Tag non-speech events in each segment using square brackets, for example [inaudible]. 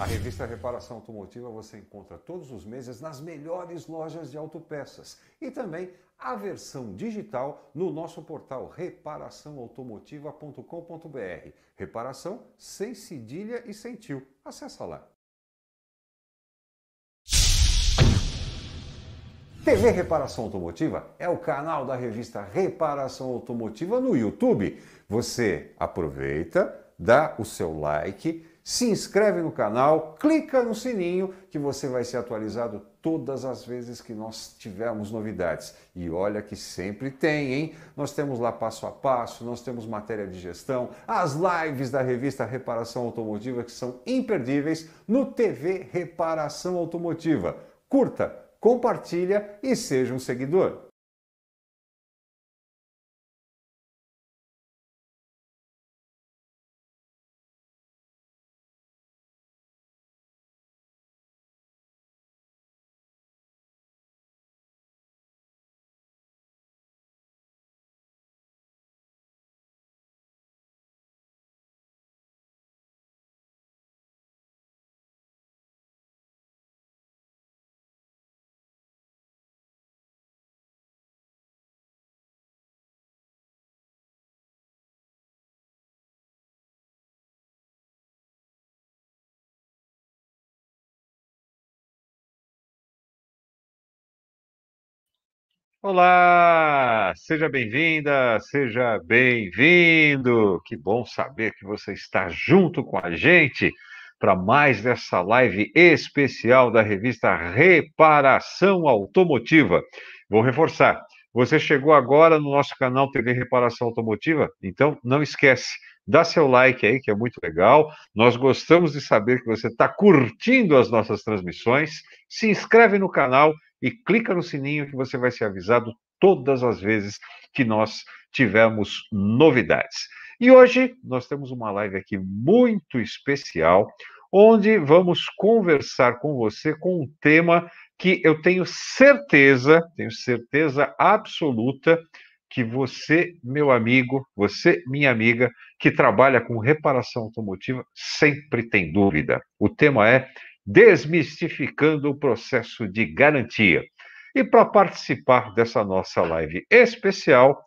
A revista Reparação Automotiva você encontra todos os meses nas melhores lojas de autopeças e também a versão digital no nosso portal reparaçãoautomotiva.com.br. Reparação sem cedilha e sem tio. Acesse lá. TV Reparação Automotiva é o canal da revista Reparação Automotiva no YouTube. Você aproveita, dá o seu like, se inscreve no canal, clica no sininho que você vai ser atualizado todas as vezes que nós tivermos novidades. E olha que sempre tem, hein? Nós temos lá passo a passo, nós temos matéria de gestão, as lives da revista Reparação Automotiva que são imperdíveis no TV Reparação Automotiva. Curta, compartilha e seja um seguidor. Olá, seja bem-vinda, seja bem-vindo. Que bom saber que você está junto com a gente para mais dessa live especial da revista Reparação Automotiva. Vou reforçar. Você chegou agora no nosso canal TV Reparação Automotiva? Então não esquece, dá seu like aí, que é muito legal. Nós gostamos de saber que você está curtindo as nossas transmissões. Se inscreve no canal e clica no sininho que você vai ser avisado todas as vezes que nós tivermos novidades. E hoje nós temos uma live aqui muito especial, onde vamos conversar com você com um tema que eu tenho certeza, tenho certeza absoluta, que você, meu amigo, você, minha amiga, que trabalha com reparação automotiva, sempre tem dúvida. O tema é Desmistificando o Processo de Garantia. E para participar dessa nossa live especial,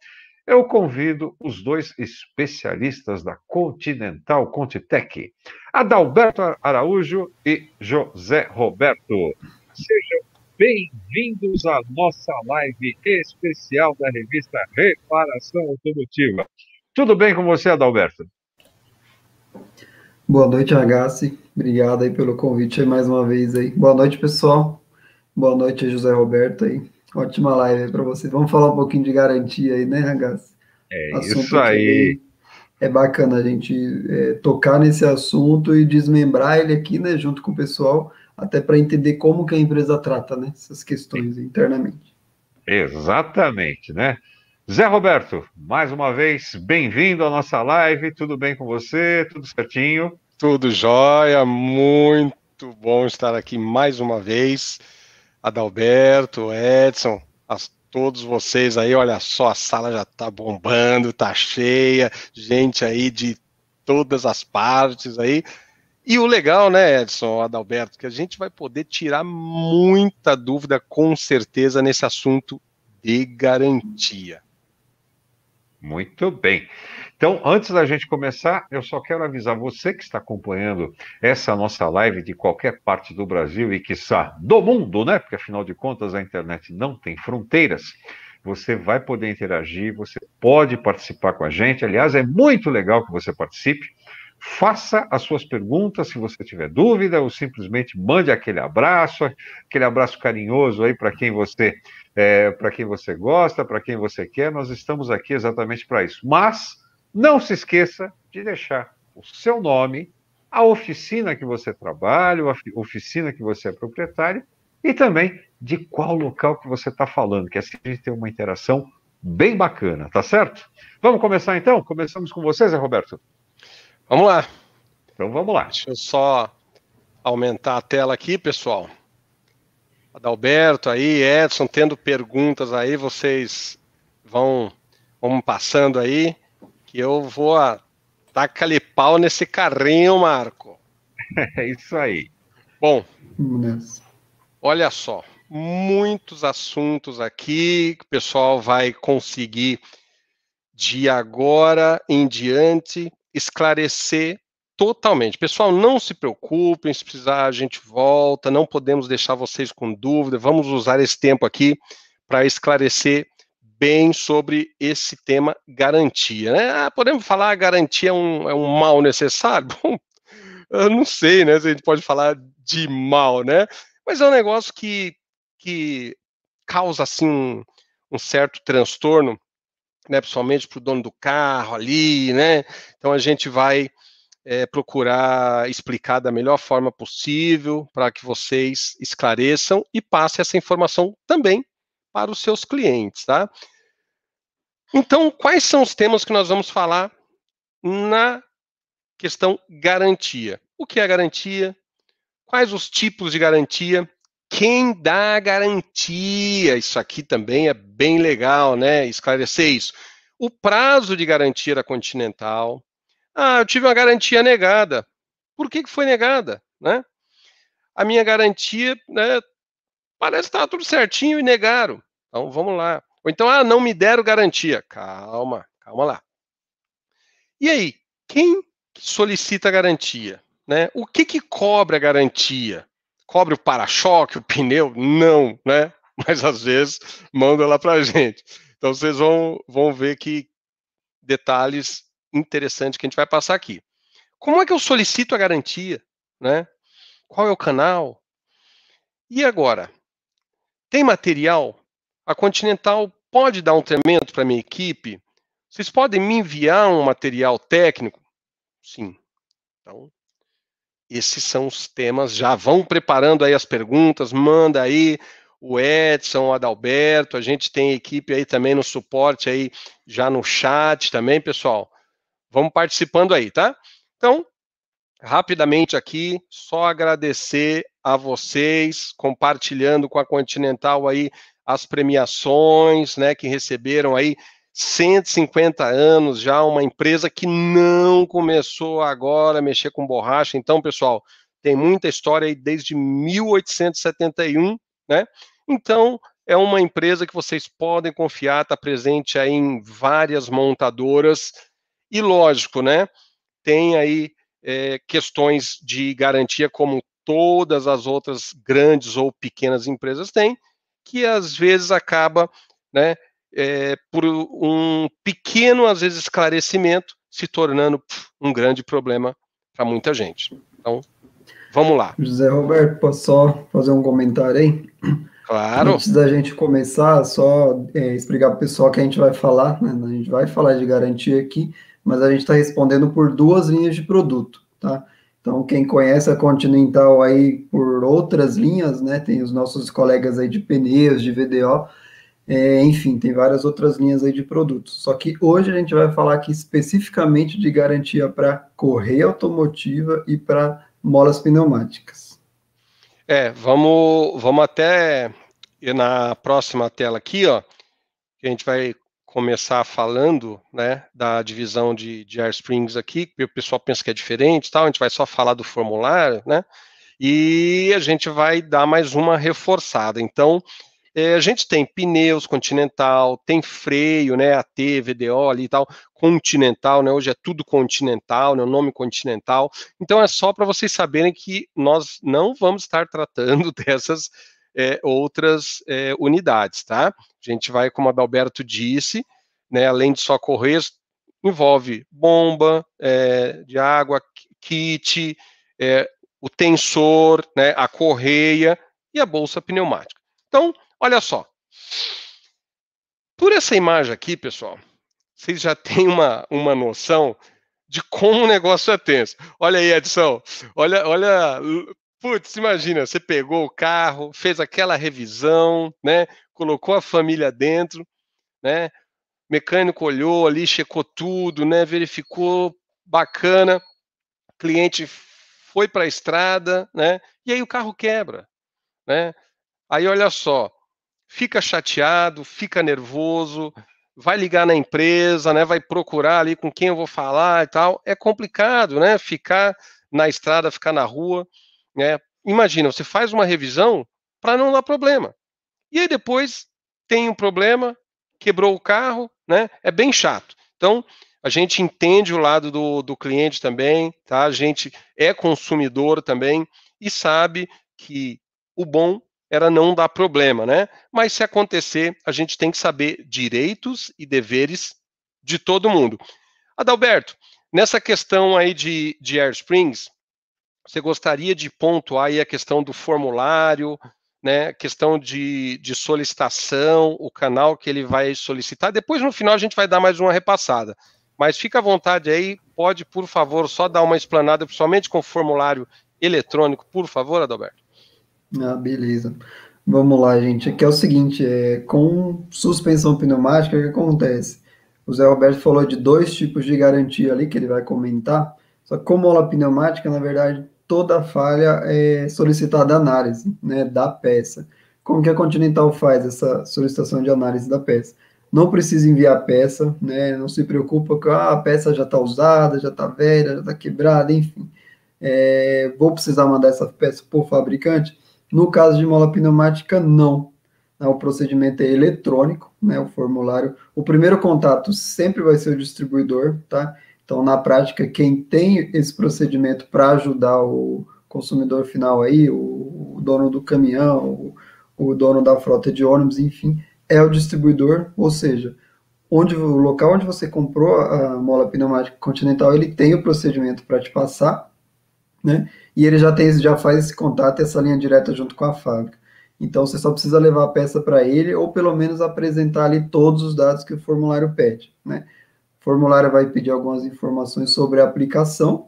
eu convido os dois especialistas da Continental Contitec, Adalberto Araújo e José Roberto. Sejam bem-vindos à nossa live especial da revista Reparação Automotiva. Tudo bem com você, Adalberto? Boa noite, Agassi. Obrigado aí pelo convite aí mais uma vez aí. Boa noite, pessoal. Boa noite, José Roberto aí. Ótima live para você. Vamos falar um pouquinho de garantia aí, né, Agassi? É Assunto isso aí. é bacana a gente é, tocar nesse assunto e desmembrar ele aqui, né, junto com o pessoal, até para entender como que a empresa trata né, essas questões internamente. Exatamente, né? Zé Roberto, mais uma vez, bem-vindo à nossa live. Tudo bem com você? Tudo certinho? Tudo jóia, muito bom estar aqui mais uma vez. Adalberto, Edson, a todos vocês aí, olha só, a sala já tá bombando, tá cheia, gente aí de todas as partes aí. E o legal, né, Edson, Adalberto, que a gente vai poder tirar muita dúvida com certeza nesse assunto de garantia. Muito bem. Então, antes da gente começar, eu só quero avisar você que está acompanhando essa nossa live de qualquer parte do Brasil e que está do mundo, né? Porque afinal de contas a internet não tem fronteiras. Você vai poder interagir, você pode participar com a gente. Aliás, é muito legal que você participe faça as suas perguntas se você tiver dúvida, ou simplesmente mande aquele abraço, aquele abraço carinhoso aí para quem você é, para quem você gosta, para quem você quer. Nós estamos aqui exatamente para isso. Mas não se esqueça de deixar o seu nome, a oficina que você trabalha, a oficina que você é proprietário e também de qual local que você está falando, que assim a gente tem uma interação bem bacana, tá certo? Vamos começar então? Começamos com você, Zé Roberto. Vamos lá. Então vamos lá. Deixa eu só aumentar a tela aqui, pessoal. Adalberto aí, Edson, tendo perguntas aí, vocês vão, vão passando aí, que eu vou ah, tacar pau nesse carrinho, Marco. [laughs] É isso aí. Bom, olha só, muitos assuntos aqui que o pessoal vai conseguir de agora em diante esclarecer totalmente. Pessoal, não se preocupem, se precisar a gente volta, não podemos deixar vocês com dúvida. Vamos usar esse tempo aqui para esclarecer bem sobre esse tema garantia. Né? Ah, podemos falar garantia é um, é um mal necessário? [laughs] Bom, eu não sei, né? Se a gente pode falar de mal, né? Mas é um negócio que, que causa assim um, um certo transtorno né, principalmente para o dono do carro ali, né? Então a gente vai é, procurar explicar da melhor forma possível para que vocês esclareçam e passem essa informação também para os seus clientes, tá? Então, quais são os temas que nós vamos falar na questão garantia? O que é garantia? Quais os tipos de garantia? Quem dá a garantia? Isso aqui também é bem legal, né? Esclarecer isso. O prazo de garantia era continental. Ah, eu tive uma garantia negada. Por que, que foi negada? Né? A minha garantia, né, parece que estava tá tudo certinho e negaram. Então vamos lá. Ou então, ah, não me deram garantia. Calma, calma lá. E aí, quem solicita a garantia? Né? O que, que cobra a garantia? cobre o para-choque, o pneu? Não, né? Mas às vezes manda lá para a gente. Então vocês vão, vão ver que detalhes interessantes que a gente vai passar aqui. Como é que eu solicito a garantia? Né? Qual é o canal? E agora? Tem material? A Continental pode dar um treinamento para minha equipe? Vocês podem me enviar um material técnico? Sim. Então, esses são os temas. Já vão preparando aí as perguntas, manda aí o Edson, o Adalberto, a gente tem equipe aí também no suporte aí, já no chat também, pessoal. Vamos participando aí, tá? Então, rapidamente aqui, só agradecer a vocês, compartilhando com a Continental aí as premiações, né, que receberam aí 150 anos já, uma empresa que não começou agora a mexer com borracha. Então, pessoal, tem muita história aí desde 1871, né? Então, é uma empresa que vocês podem confiar, está presente aí em várias montadoras. E lógico, né? Tem aí é, questões de garantia, como todas as outras grandes ou pequenas empresas têm, que às vezes acaba, né? é, por um pequeno, às vezes, esclarecimento, se tornando um grande problema para muita gente. Então, vamos lá. José Roberto, posso só fazer um comentário aí? Claro. Antes da gente começar, só é, explicar para o pessoal que a gente vai falar, né? a gente vai falar de garantia aqui, mas a gente está respondendo por duas linhas de produto, tá? Então, quem conhece a Continental aí por outras linhas, né? Tem os nossos colegas aí de pneus, de VDO, é, enfim, tem várias outras linhas aí de produtos. Só que hoje a gente vai falar aqui especificamente de garantia para correia automotiva e para molas pneumáticas. É, vamos, vamos até na próxima tela aqui, ó, que a gente vai começar falando, né, da divisão de, de Air Springs aqui, que o pessoal pensa que é diferente tal, a gente vai só falar do formulário, né, e a gente vai dar mais uma reforçada. Então, é, a gente tem pneus Continental, tem freio, né, AT, VDO ali e tal, Continental, né, hoje é tudo Continental, né, o nome Continental. Então é só para vocês saberem que nós não vamos estar tratando [laughs] dessas é, outras é, unidades, tá? A gente vai, como a Dalberto disse, né, além de só correr, envolve bomba é, de água, kit, é, o tensor, né, a correia e a bolsa pneumática. Então, Olha só. Por essa imagem aqui, pessoal, vocês já têm uma, uma noção de como o negócio é tenso. Olha aí, Edson. Olha, olha. Putz, imagina, você pegou o carro, fez aquela revisão, né? Colocou a família dentro, né? Mecânico olhou ali, checou tudo, né? Verificou, bacana. Cliente foi para a estrada, né? E aí o carro quebra, né? Aí olha só, fica chateado, fica nervoso, vai ligar na empresa, né? Vai procurar ali com quem eu vou falar e tal. É complicado, né? Ficar na estrada, ficar na rua, né? Imagina, você faz uma revisão para não dar problema. E aí depois tem um problema, quebrou o carro, né? É bem chato. Então, a gente entende o lado do, do cliente também, tá? A gente é consumidor também e sabe que o bom era não dar problema, né? Mas se acontecer, a gente tem que saber direitos e deveres de todo mundo. Adalberto, nessa questão aí de, de Air Springs, você gostaria de pontuar aí a questão do formulário, né? Questão de, de solicitação, o canal que ele vai solicitar. Depois, no final, a gente vai dar mais uma repassada. Mas fica à vontade aí, pode, por favor, só dar uma explanada, principalmente com o formulário eletrônico, por favor, Adalberto. Ah, beleza. Vamos lá, gente. Aqui é o seguinte, é, com suspensão pneumática, o que acontece? O Zé Roberto falou de dois tipos de garantia ali, que ele vai comentar. Só que com mola pneumática, na verdade, toda falha é solicitada análise né, da peça. Como que a Continental faz essa solicitação de análise da peça? Não precisa enviar a peça, né, não se preocupa com ah, a peça já está usada, já está velha, já está quebrada, enfim. É, vou precisar mandar essa peça para o fabricante? No caso de mola pneumática, não. Tá? O procedimento é eletrônico, né? O formulário. O primeiro contato sempre vai ser o distribuidor, tá? Então, na prática, quem tem esse procedimento para ajudar o consumidor final aí, o, dono do caminhão, o, dono da frota de ônibus, enfim, é o distribuidor, ou seja, onde o local onde você comprou a mola pneumática continental, ele tem o procedimento para te passar, né? e ele já tem já faz esse contato, essa linha direta junto com a fábrica. Então você só precisa levar a peça para ele ou pelo menos apresentar ali todos os dados que o formulário pede, né? O formulário vai pedir algumas informações sobre a aplicação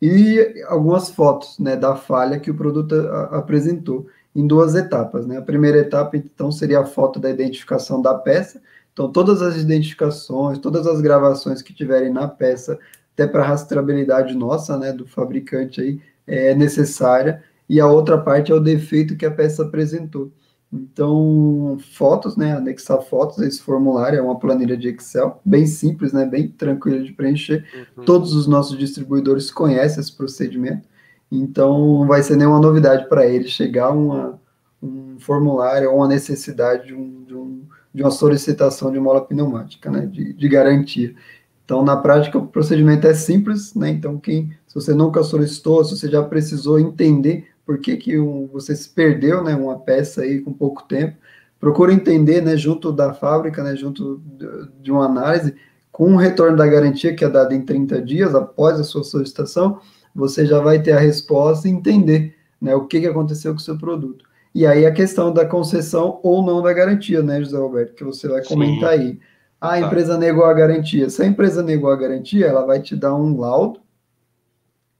e algumas fotos, né, da falha que o produto a, apresentou em duas etapas, né? A primeira etapa então seria a foto da identificação da peça. Então todas as identificações, todas as gravações que tiverem na peça, até para rastreabilidade nossa, né, do fabricante aí, é, necessária e a outra parte é o defeito que a peça apresentou. Então, fotos, né, anexar fotos a esse formulário, é uma planilha de Excel, bem simples, né, bem tranquilo de preencher. Uhum. Todos os nossos distribuidores conhecem esse procedimento, então não vai ser nenhuma novidade para eles chegar uma, um formulário ou uma necessidade de, um, de, um, de, uma solicitação de mola pneumática, né, de, de garantia. Então, na prática, o procedimento é simples, né, então quem se você nunca solicitou, se você já precisou entender por que, que um, você se perdeu, né, uma peça aí com pouco tempo, procura entender, né, junto da fábrica, né, junto de uma análise, com o retorno da garantia que é dada em 30 dias após a sua solicitação, você já vai ter a resposta e entender, né, o que, que aconteceu com o seu produto. E aí a questão da concessão ou não da garantia, né, José Roberto, que você vai comentar Sim. aí. A tá. empresa tá. negou a garantia. Se a empresa negou a garantia, ela vai te dar um laudo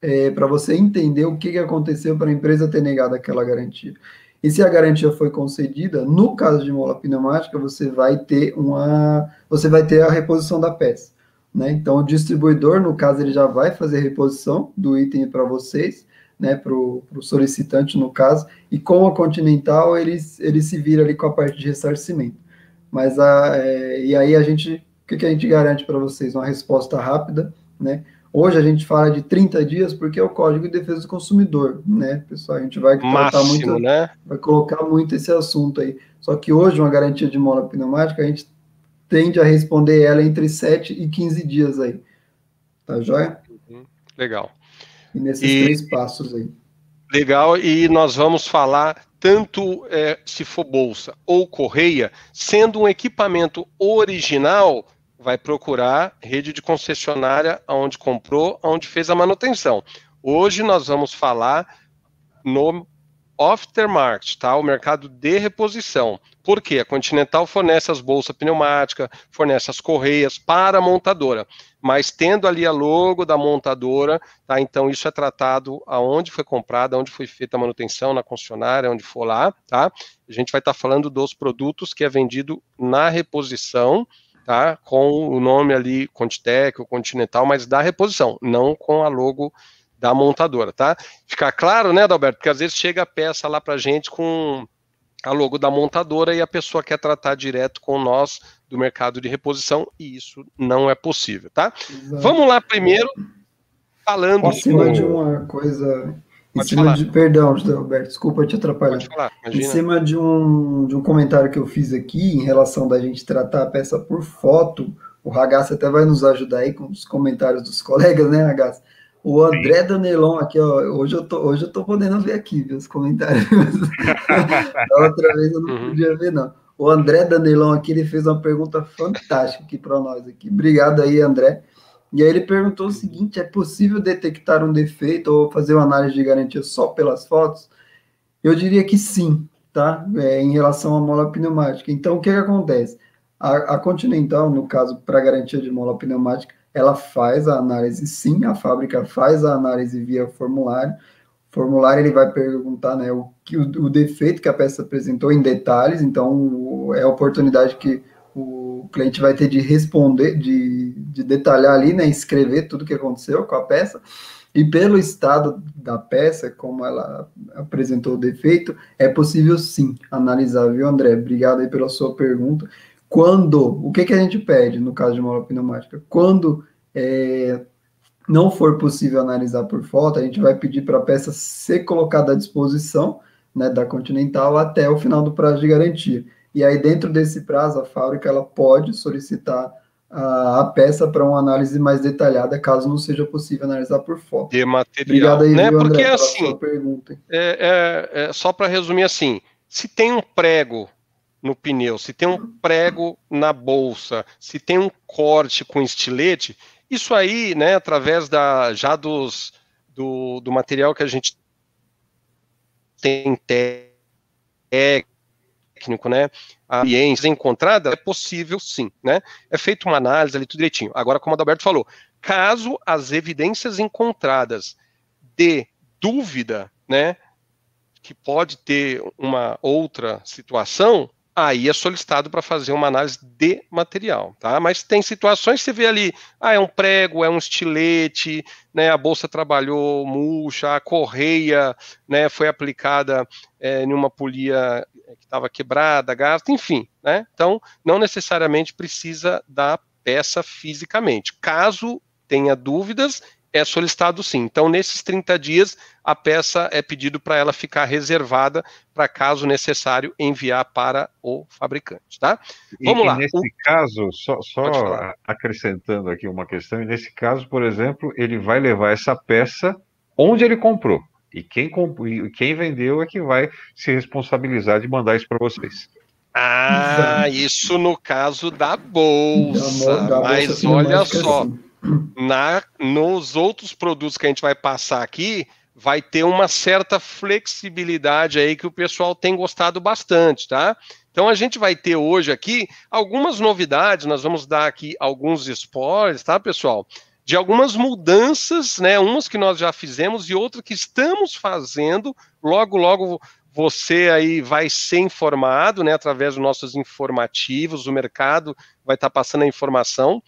é, para você entender o que, que aconteceu para a empresa ter negado aquela garantia. E se a garantia foi concedida, no caso de mola pneumática, você vai ter uma, você vai ter a reposição da peça, né? Então o distribuidor, no caso, ele já vai fazer a reposição do item para vocês, né? Para o solicitante, no caso, e com a Continental ele, ele se vira ali com a parte de ressarcimento. Mas a, é, e aí a gente, o que, que a gente garante para vocês? Uma resposta rápida, né? Hoje a gente fala de 30 dias porque é o Código de Defesa do Consumidor, né, pessoal? A gente vai Máximo, muito, né? vai colocar muito esse assunto aí. Só que hoje uma garantia de mola pneumática, a gente tende a responder ela entre 7 e 15 dias aí. Tá joia? Uhum, legal. E nesses e, três passos aí. Legal, e nós vamos falar tanto é, se for bolsa ou correia, sendo um equipamento original, vai procurar rede de concessionária aonde comprou, aonde fez a manutenção. Hoje nós vamos falar no aftermarket, tá? O mercado de reposição. Por quê? A Continental fornece as bolsas pneumáticas, fornece as correias para a montadora, mas tendo ali a logo da montadora, tá? Então isso é tratado aonde foi comprada, onde foi feita a manutenção, na concessionária, onde for lá, tá? A gente vai estar tá falando dos produtos que é vendido na reposição, tá? Com o nome ali Contitec ou Continental, mas da reposição, não com a logo da montadora, tá? Ficar claro, né, Dalberto? Porque às vezes chega a peça lá pra gente com a logo da montadora e a pessoa quer tratar direto com nós do mercado de reposição e isso não é possível, tá? Exato. Vamos lá primeiro falando Posso falar de uma coisa Pode em cima falar. de perdão, José Roberto, desculpa te atrapalhar. Pode falar, em cima de um, de um comentário que eu fiz aqui em relação da gente tratar a peça por foto, o Ragaça até vai nos ajudar aí com os comentários dos [laughs] colegas, né, Ragaça? O André Sim. Danelon aqui, ó, hoje eu tô, hoje eu tô podendo ver aqui viu, os comentários. [laughs] da outra vez eu não uhum. podia ver não. O André Danelon aqui ele fez uma pergunta fantástica aqui para nós aqui. Obrigado aí, André. E aí ele perguntou o seguinte: é possível detectar um defeito ou fazer uma análise de garantia só pelas fotos? Eu diria que sim, tá? É, em relação à mola pneumática. Então, o que, que acontece? A, a Continental, no caso, para garantia de mola pneumática, ela faz a análise sim, a fábrica faz a análise via formulário. O formulário ele vai perguntar né, o, que, o, o defeito que a peça apresentou em detalhes, então o, é a oportunidade que o cliente vai ter de responder, de, de detalhar ali, né, escrever tudo o que aconteceu com a peça, e pelo estado da peça, como ela apresentou o defeito, é possível sim analisar, viu, André? Obrigado aí pela sua pergunta. Quando, o que, que a gente pede no caso de uma aula pneumática? Quando é, não for possível analisar por falta, a gente vai pedir para a peça ser colocada à disposição né, da Continental até o final do prazo de garantia. E aí, dentro desse prazo, a fábrica ela pode solicitar a, a peça para uma análise mais detalhada, caso não seja possível analisar por foto. De material, Obrigado aí, né? Viu, André, Porque assim, é, é, é, só para resumir assim, se tem um prego no pneu, se tem um prego na bolsa, se tem um corte com estilete, isso aí, né, através da já dos do, do material que a gente tem técnico, técnico, né, a ciência encontrada, é possível sim, né? É feita uma análise ali tudo direitinho. Agora, como o Adalberto falou, caso as evidências encontradas de dúvida, né, que pode ter uma outra situação, aí é solicitado para fazer uma análise de material, tá? Mas tem situações que você vê ali, ah, é um prego, é um estilete, né? A bolsa trabalhou murcha, a correia, né? Foi aplicada é, em uma polia né, que estava quebrada, gasta, enfim. Né? Então, não necessariamente precisa da peça fisicamente. Caso tenha dúvidas, é solicitado sim. Então, nesses 30 dias, a peça é pedido para ela ficar reservada para, caso necessário, enviar para o fabricante, tá? Vamos e, lá. E nesse o... caso, só, só acrescentando aqui uma questão, e nesse caso, por exemplo, ele vai levar essa peça onde ele comprou. E quem, e quem vendeu é que vai se responsabilizar de mandar isso para vocês. Ah, isso no caso da bolsa. Da, mas olha só, assim. na, nos outros produtos que a gente vai passar aqui, vai ter uma certa flexibilidade aí que o pessoal tem gostado bastante, tá? Então a gente vai ter hoje aqui algumas novidades, nós vamos dar aqui alguns spoilers, tá, pessoal? de algumas mudanças, né, umas que nós já fizemos e outras que estamos fazendo. Logo, logo você aí vai ser informado, né, através dos nossos informativos, o mercado vai estar tá passando a informação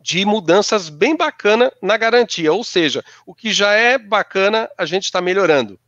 de mudanças bem bacana na garantia, ou seja, o que já é bacana a gente está melhorando.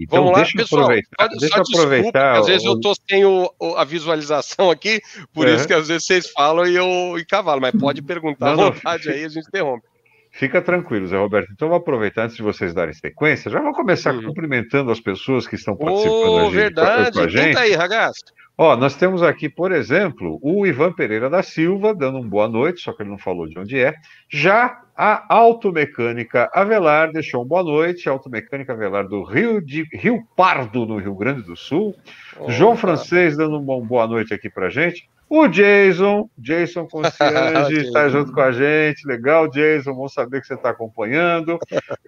Então, Vamos lá, pessoal. Aproveitar, pode, deixa só aproveitar. Às vezes eu estou sem o, a visualização aqui, por uhum. isso que às vezes vocês falam e eu e cavalo, mas pode perguntar não, à vontade não. aí, a gente interrompe. Fica tranquilo, Zé Roberto. Então, vou aproveitar antes de vocês darem sequência, já vou começar uhum. cumprimentando as pessoas que estão participando oh, gente, verdade. com a gente. Tenta aí, ragazzo. Ó, nós temos aqui, por exemplo, o Ivan Pereira da Silva, dando um boa noite, só que ele não falou de onde é. Já a Automecânica Avelar deixou um boa noite. Automecânica Avelar do Rio, de, Rio Pardo, no Rio Grande do Sul. Oh, João cara. Francês dando uma boa noite aqui pra gente. O Jason, Jason Conciange, [laughs] está junto com a gente. Legal, Jason, bom saber que você está acompanhando.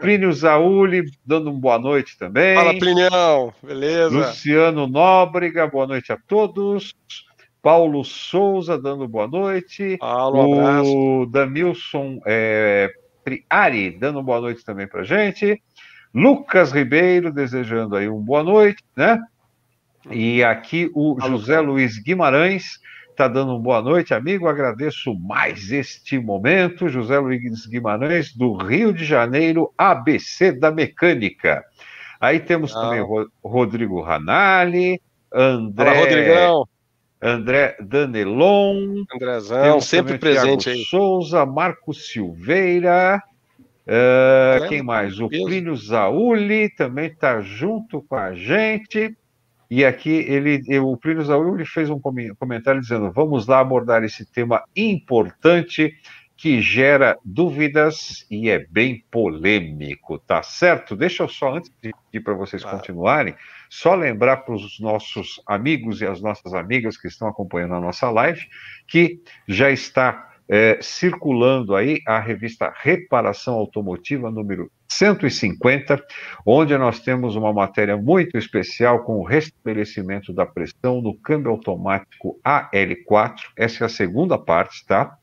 Plínio Zauli, dando uma boa noite também. Fala, Plinião, beleza? Luciano Nóbrega, boa noite a todos. Paulo Souza, dando boa noite. Paulo, abraço. O Damilson é, Priari, dando boa noite também para gente. Lucas Ribeiro, desejando aí uma boa noite, né? E aqui o José Luiz Guimarães está dando uma boa noite, amigo. Agradeço mais este momento. José Luiz Guimarães, do Rio de Janeiro, ABC da Mecânica. Aí temos Não. Ah. também Rodrigo Ranali, André. Rodrigão. André Danelon. Andrezão, sempre presente Thiago aí. Souza, Marco Silveira. Uh, quem mais? O Plínio Zauli também está junto com a gente. E aqui ele, o Plínio Zaúl fez um comentário dizendo: vamos lá abordar esse tema importante que gera dúvidas e é bem polêmico, tá certo? Deixa eu só, antes de pedir para vocês claro. continuarem, só lembrar para os nossos amigos e as nossas amigas que estão acompanhando a nossa live que já está é, circulando aí a revista Reparação Automotiva número 150, onde nós temos uma matéria muito especial com o restabelecimento da pressão no câmbio automático AL4. Essa é a segunda parte, tá?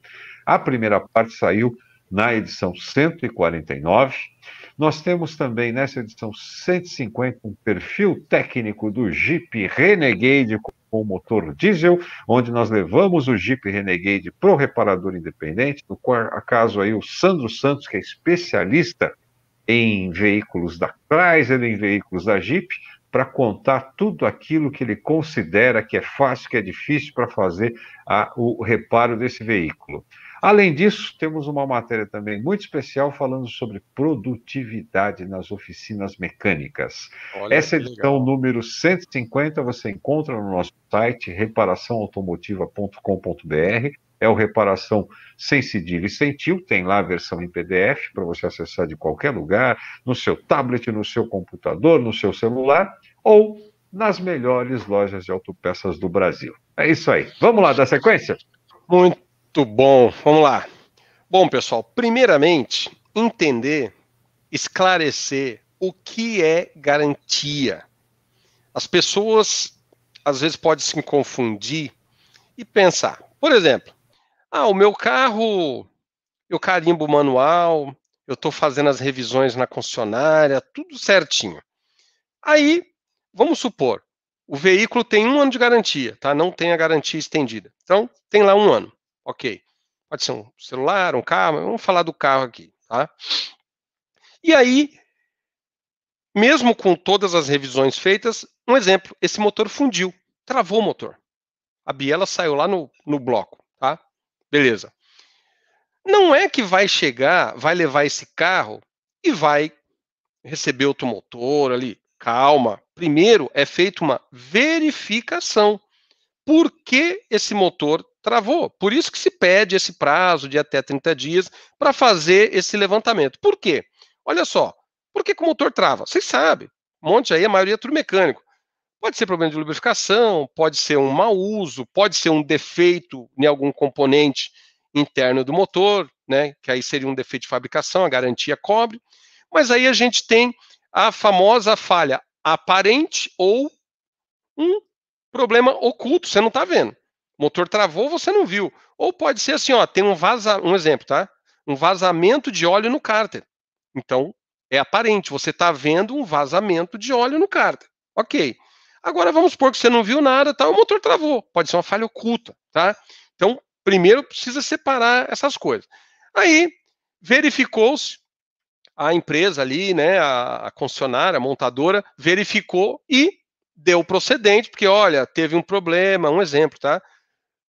A primeira parte saiu na edição 149 nós temos também nessa edição 150 um perfil técnico do Jeep Renegade com motor diesel, onde nós levamos o Jeep Renegade para o reparador independente, no qual caso aí o Sandro Santos, que é especialista em veículos da Chrysler, em veículos da Jeep, para contar tudo aquilo que ele considera que é fácil, que é difícil para fazer a, o reparo desse veículo. Além disso, temos uma matéria também muito especial falando sobre produtividade nas oficinas mecânicas. Olha Essa edição legal. número 150 você encontra no nosso site reparaçãoautomotiva.com.br. É o Reparação Sem Cedilho e Sem Tio, tem lá a versão em PDF para você acessar de qualquer lugar, no seu tablet, no seu computador, no seu celular, ou nas melhores lojas de autopeças do Brasil. É isso aí. Vamos lá, da sequência? Muito muito bom, vamos lá. Bom, pessoal, primeiramente, entender, esclarecer o que é garantia. As pessoas às vezes podem se confundir e pensar, por exemplo, ah, o meu carro, eu carimbo o manual, eu estou fazendo as revisões na concessionária, tudo certinho. Aí, vamos supor, o veículo tem um ano de garantia, tá? Não tem a garantia estendida. Então, tem lá um ano. Ok. Pode ser um celular, um carro, vamos falar do carro aqui, tá? E aí, mesmo com todas as revisões feitas, um exemplo, esse motor fundiu, travou o motor. A biela saiu lá no, no bloco, tá? Beleza. Não é que vai chegar, vai levar esse carro e vai receber outro motor ali. Calma. Primeiro é feita uma verificação. Por que esse motor Travou. Por isso que se pede esse prazo de até 30 dias para fazer esse levantamento. Por quê? Olha só. Por que, que o motor trava? Vocês sabem. Um monte aí, a maioria é tudo mecânico. Pode ser problema de lubrificação, pode ser um mau uso, pode ser um defeito em algum componente interno do motor, né? Que aí seria um defeito de fabricação, a garantia cobre. Mas aí a gente tem a famosa falha aparente ou um problema oculto, você não está vendo motor travou, você não viu. Ou pode ser assim, ó, tem um vazamento, um exemplo, tá? Um vazamento de óleo no cárter. Então, é aparente, você está vendo um vazamento de óleo no cárter. Ok. Agora vamos supor que você não viu nada, tá? O motor travou. Pode ser uma falha oculta, tá? Então, primeiro precisa separar essas coisas. Aí, verificou-se, a empresa ali, né, a, a concessionária, a montadora, verificou e deu procedente, porque olha, teve um problema, um exemplo, tá?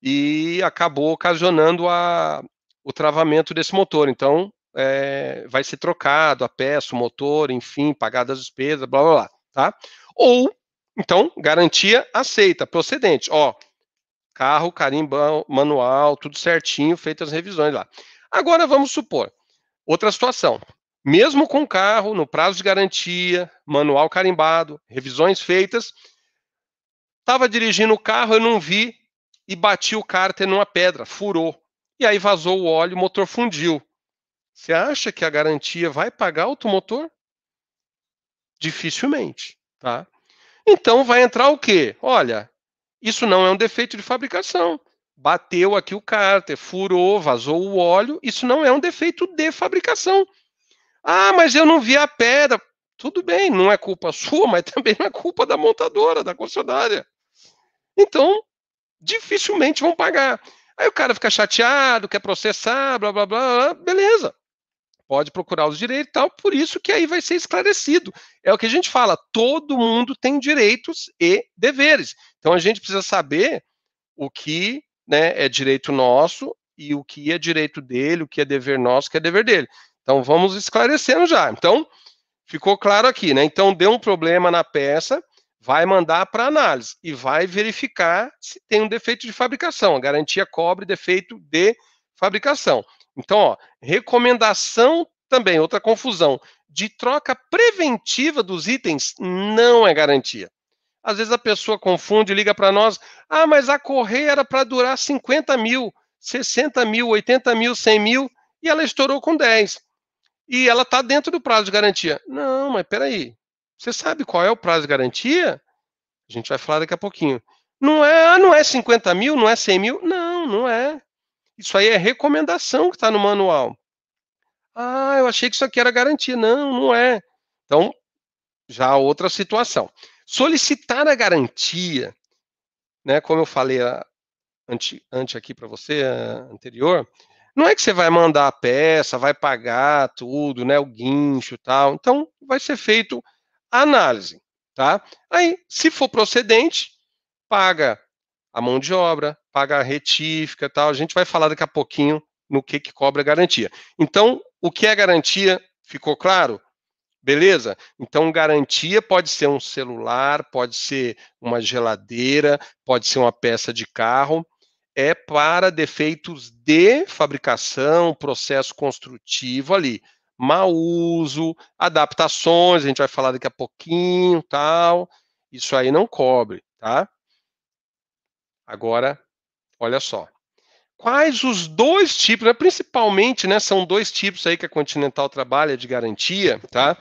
e acabou ocasionando a, o travamento desse motor. Então, é, vai ser trocado a peça, o motor, enfim, pagadas as despesas, blá blá blá. Tá? Ou, então, garantia aceita, procedente. Ó, carro, carimbo manual, tudo certinho, feitas as revisões lá. Agora vamos supor outra situação. Mesmo com o carro, no prazo de garantia, manual carimbado, revisões feitas, estava dirigindo o carro, eu não vi e bati o cárter numa pedra, furou. E aí vazou o óleo, o motor fundiu. Você acha que a garantia vai pagar automotor? Dificilmente, tá? Então vai entrar o quê? Olha, isso não é um defeito de fabricação. Bateu aqui o cárter, furou, vazou o óleo, isso não é um defeito de fabricação. Ah, mas eu não vi a pedra. Tudo bem, não é culpa sua, mas [laughs] também não é culpa da montadora, da concessionária. Então, dificilmente vão pagar. Aí o cara fica chateado, quer processar, blá, blá, blá, blá beleza. Pode procurar os direitos e tal, por isso que aí vai ser esclarecido. É o que a gente fala, todo mundo tem direitos e deveres. Então a gente precisa saber o que né, é direito nosso e o que é direito dele, o que é dever nosso, o que é dever dele. Então vamos esclarecendo já. Então, ficou claro aqui, né? Então deu um problema na peça, vai mandar para análise e vai verificar se tem um defeito de fabricação. A garantia cobre defeito de fabricação. Então, ó, recomendação também, outra confusão, de troca preventiva dos itens não é garantia. Às vezes a pessoa confunde, liga para nós, ah, mas a correia era para durar 50 mil, 60 mil, 80 mil, 100 mil, e ela estourou com 10. E ela está dentro do prazo de garantia. Não, mas peraí, você sabe qual é o prazo de garantia? A gente vai falar daqui a pouquinho. Não é, ah, não é 50 mil, não é 100 mil? Não, não é. Isso aí é recomendação que está no manual. Ah, eu achei que isso aqui era garantia. Não, não é. Então, já outra situação. Solicitar a garantia, né, como eu falei ah, ante, ante aqui para você, ah, anterior, não é que você vai mandar a peça, vai pagar tudo, né, o guincho e tal. Então, vai ser feito análise, tá? Aí, se for procedente, paga a mão de obra, paga a retífica, tal. A gente vai falar daqui a pouquinho no que que cobra garantia. Então, o que é garantia? Ficou claro? Beleza? Então, garantia pode ser um celular, pode ser uma geladeira, pode ser uma peça de carro. É para defeitos de fabricação, processo construtivo ali mau uso, adaptações, a gente vai falar daqui a pouquinho, tal. Isso aí não cobre, tá? Agora, olha só. Quais os dois tipos, né? principalmente, né, são dois tipos aí que a Continental trabalha de garantia, tá?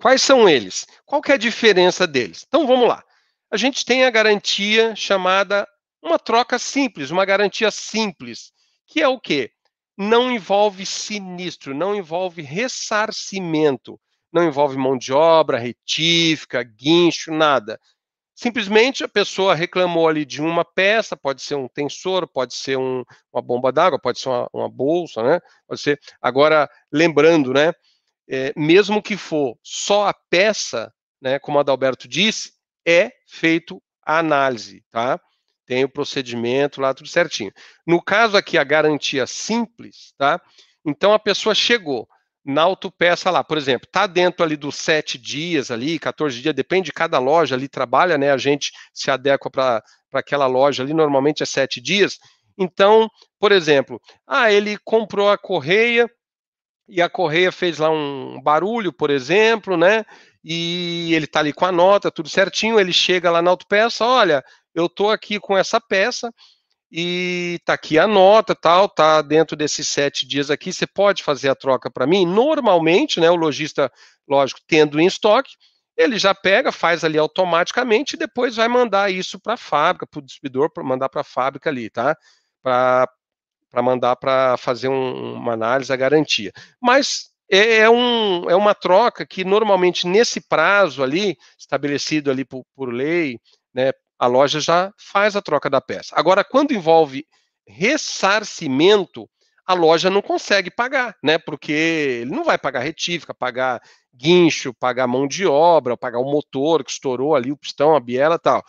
Quais são eles? Qual que é a diferença deles? Então vamos lá. A gente tem a garantia chamada uma troca simples, uma garantia simples, que é o quê? não envolve sinistro, não envolve ressarcimento, não envolve mão de obra, retífica, guincho, nada. Simplesmente a pessoa reclamou ali de uma peça, pode ser um tensor, pode ser um, uma bomba d'água, pode ser uma, uma, bolsa, né? Pode ser. Agora, lembrando, né? É, mesmo que for só a peça, né? Como a Adalberto disse, é feito a análise, tá? tem o procedimento lá, tudo certinho. No caso aqui, a garantia simples, tá? Então a pessoa chegou na autopeça lá, por exemplo, tá dentro ali dos sete dias ali, 14 dias, depende de cada loja ali, trabalha, né? A gente se adequa para aquela loja ali, normalmente é sete dias. Então, por exemplo, ah, ele comprou a correia e a correia fez lá um barulho, por exemplo, né? E ele tá ali com a nota, tudo certinho, ele chega lá na autopeça, olha, eu tô aqui com essa peça e tá aqui a nota, tal, tá dentro desses sete dias aqui, você pode fazer a troca para mim? Normalmente, né, o lojista, lógico, tendo em estoque, ele já pega, faz ali automaticamente e depois vai mandar isso para a fábrica, para o distribuidor, para mandar para a fábrica ali, tá? Para mandar para fazer um, uma análise, a garantia. Mas é, é, um, é uma troca que normalmente nesse prazo ali, estabelecido ali por, por lei, né, a loja já faz a troca da peça. Agora, quando envolve ressarcimento, a loja não consegue pagar, né? Porque ele não vai pagar retífica, pagar guincho, pagar mão de obra, pagar o motor que estourou ali, o pistão, a biela tal.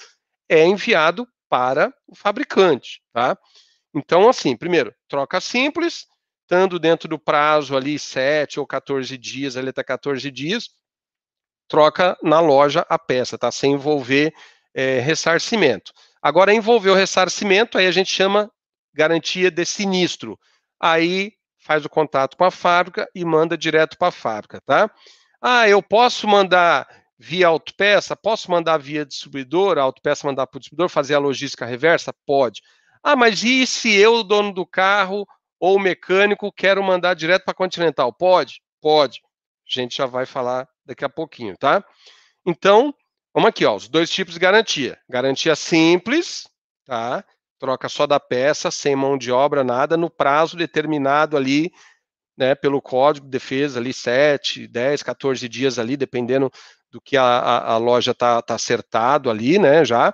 É enviado para o fabricante, tá? Então, assim, primeiro, troca simples, estando dentro do prazo ali, 7 ou 14 dias, ali até 14 dias, troca na loja a peça, tá? Sem envolver é, ressarcimento. Agora, envolver o ressarcimento, aí a gente chama garantia de sinistro. Aí faz o contato com a fábrica e manda direto para a fábrica, tá? Ah, eu posso mandar via autopeça? Posso mandar via distribuidor? A autopeça mandar para o distribuidor, fazer a logística reversa? Pode. Ah, mas e se eu, dono do carro ou mecânico, quero mandar direto para a Continental? Pode? Pode. A gente já vai falar daqui a pouquinho, tá? Então, Vamos aqui, ó, os dois tipos de garantia. Garantia simples, tá? Troca só da peça, sem mão de obra, nada, no prazo determinado ali, né, pelo Código de Defesa ali, 7, 10, 14 dias ali, dependendo do que a, a, a loja tá, tá acertado ali, né, já.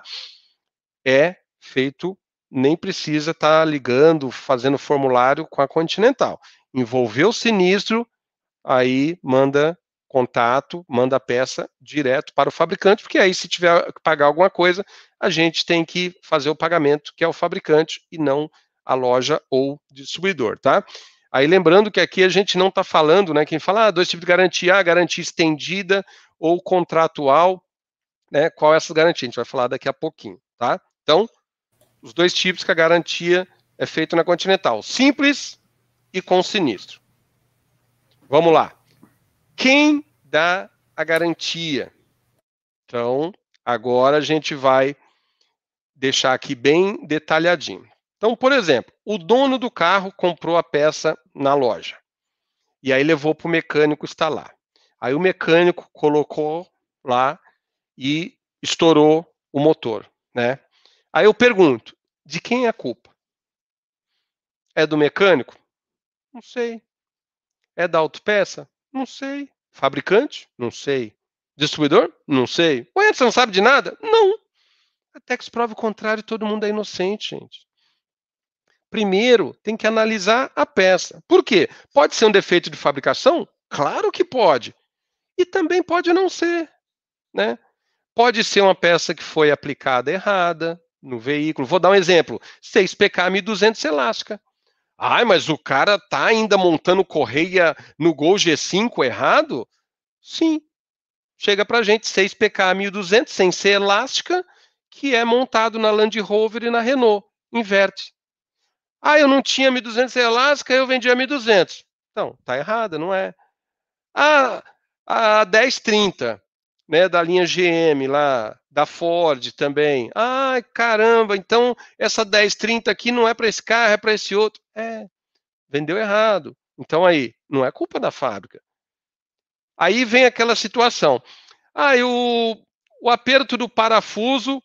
É feito, nem precisa estar tá ligando, fazendo formulário com a Continental. Envolveu o sinistro, aí manda contato, manda a peça direto para o fabricante, porque aí se tiver que pagar alguma coisa, a gente tem que fazer o pagamento que é o fabricante e não a loja ou distribuidor, tá? Aí lembrando que aqui a gente não está falando, né? Quem fala ah, dois tipos de garantia, ah, garantia estendida ou contratual, né? Qual é essa garantia? A gente vai falar daqui a pouquinho, tá? Então, os dois tipos que a garantia é feita na Continental, simples e com sinistro. Vamos lá. Quem dá a garantia? Então, agora a gente vai deixar aqui bem detalhadinho. Então, por exemplo, o dono do carro comprou a peça na loja e aí levou para o mecânico instalar. Aí o mecânico colocou lá e estourou o motor, né? Aí eu pergunto, de quem é a culpa? É do mecânico? Não sei. É da autopeça? Não sei. Fabricante? Não sei. Distribuidor? Não sei. O Edson não sabe de nada? Não. Até que se prove o contrário, todo mundo é inocente, gente. Primeiro, tem que analisar a peça. Por quê? Pode ser um defeito de fabricação? Claro que pode. E também pode não ser, né? Pode ser uma peça que foi aplicada errada no veículo. Vou dar um exemplo. 6PK 1200 elástica. Ai, mas o cara tá ainda montando correia no Gol G5 errado? Sim. Chega pra gente 6PK 1200 sem ser elástica, que é montado na Land Rover e na Renault. Inverte. Ah, eu não tinha 1200 é elástica, eu vendia 1200. Então, tá errada, não é. Ah, a 1030 né, da linha GM lá, da Ford também. Ai, caramba, então essa 1030 aqui não é para esse carro, é para esse outro. É, vendeu errado. Então aí, não é culpa da fábrica. Aí vem aquela situação. Ah, o, o aperto do parafuso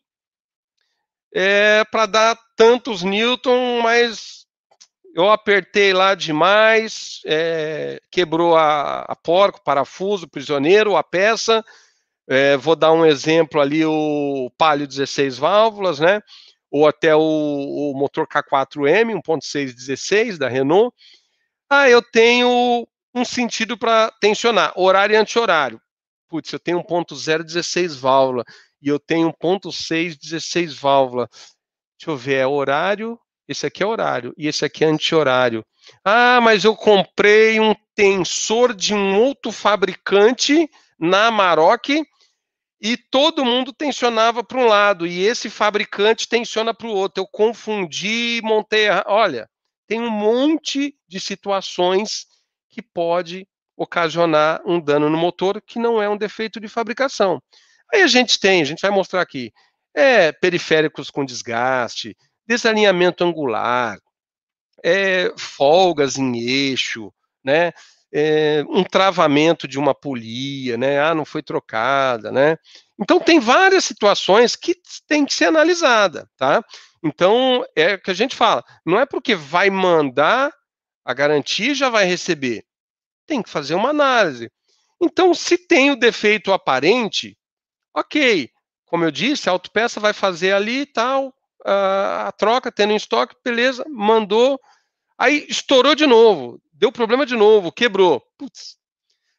é para dar tantos newton, mas eu apertei lá demais, é, quebrou a, a porco, parafuso, prisioneiro, a peça, é, vou dar um exemplo ali, o Palio 16 válvulas, né? Ou até o, o motor K4M 1.616 da Renault. Ah, eu tenho um sentido para tensionar, horário e anti-horário. Putz, eu tenho 1.016 válvula e eu tenho 1.616 válvula. Deixa eu ver, é horário, esse aqui é horário e esse aqui é anti-horário. Ah, mas eu comprei um tensor de um outro fabricante na Amarok e todo mundo tensionava para um lado e esse fabricante tensiona para o outro. Eu confundi e montei. Olha, tem um monte de situações que pode ocasionar um dano no motor que não é um defeito de fabricação. Aí a gente tem, a gente vai mostrar aqui, é periféricos com desgaste, desalinhamento angular, é folgas em eixo, né? é, um travamento de uma polia, né? Ah, não foi trocada, né? Então tem várias situações que tem que ser analisada, tá? Então é o que a gente fala, não é porque vai mandar a garantia já vai receber. Tem que fazer uma análise. Então, se tem o defeito aparente, ok. Como eu disse, a autopeça vai fazer ali tal, a, a troca tendo em estoque, beleza, mandou, aí estourou de novo deu problema de novo, quebrou. Putz,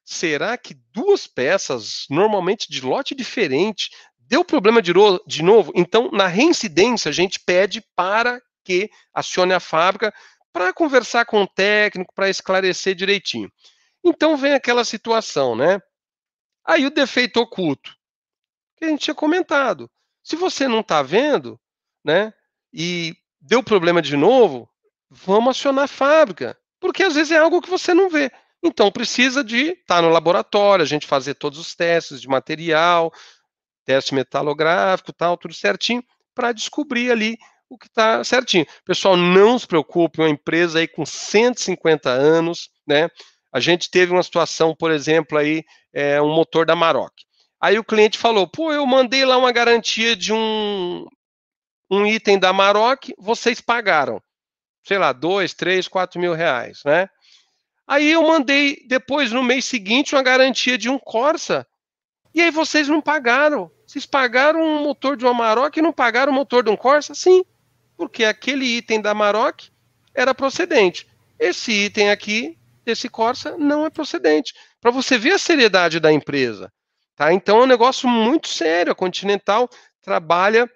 será que duas peças, normalmente de lote diferente, deu problema de, de novo? Então, na reincidência, a gente pede para que acione a fábrica para conversar com o técnico, para esclarecer direitinho. Então vem aquela situação, né? Aí o defeito oculto, que a gente tinha comentado. Se você não está vendo, né? E deu problema de novo, vamos acionar a fábrica porque às vezes é algo que você não vê. Então precisa de estar tá no laboratório, a gente fazer todos os testes de material, teste metalográfico, tal, tudo certinho, para descobrir ali o que está certinho. Pessoal, não se preocupe, uma empresa aí com 150 anos, né? A gente teve uma situação, por exemplo, aí, é, um motor da Maroc. Aí o cliente falou, pô, eu mandei lá uma garantia de um, um item da Maroc, vocês pagaram sei lá, dois, três, quatro mil reais, né? Aí eu mandei depois, no mês seguinte, uma garantia de um Corsa. E aí vocês não pagaram. Vocês pagaram um motor de uma Maroc e não pagaram o motor de um Corsa? Sim, porque aquele item da Maroc era procedente. Esse item aqui, desse Corsa, não é procedente. Para você ver a seriedade da empresa. Tá? Então é um negócio muito sério. A Continental trabalha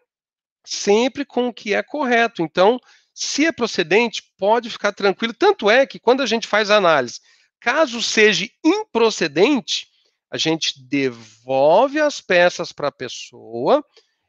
sempre com o que é correto. Então, se é procedente, pode ficar tranquilo. Tanto é que quando a gente faz a análise, caso seja improcedente, a gente devolve as peças para a pessoa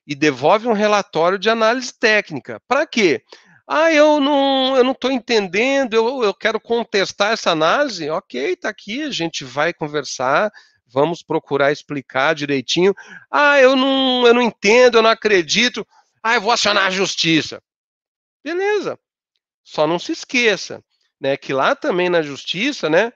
e devolve um relatório de análise técnica. Para quê? Ah, eu não eu não estou entendendo, eu, eu quero contestar essa análise. Ok, está aqui, a gente vai conversar, vamos procurar explicar direitinho. Ah, eu não, eu não entendo, eu não acredito. Ah, eu vou acionar a justiça. Beleza. Só não se esqueça, né, que lá também na justiça, né,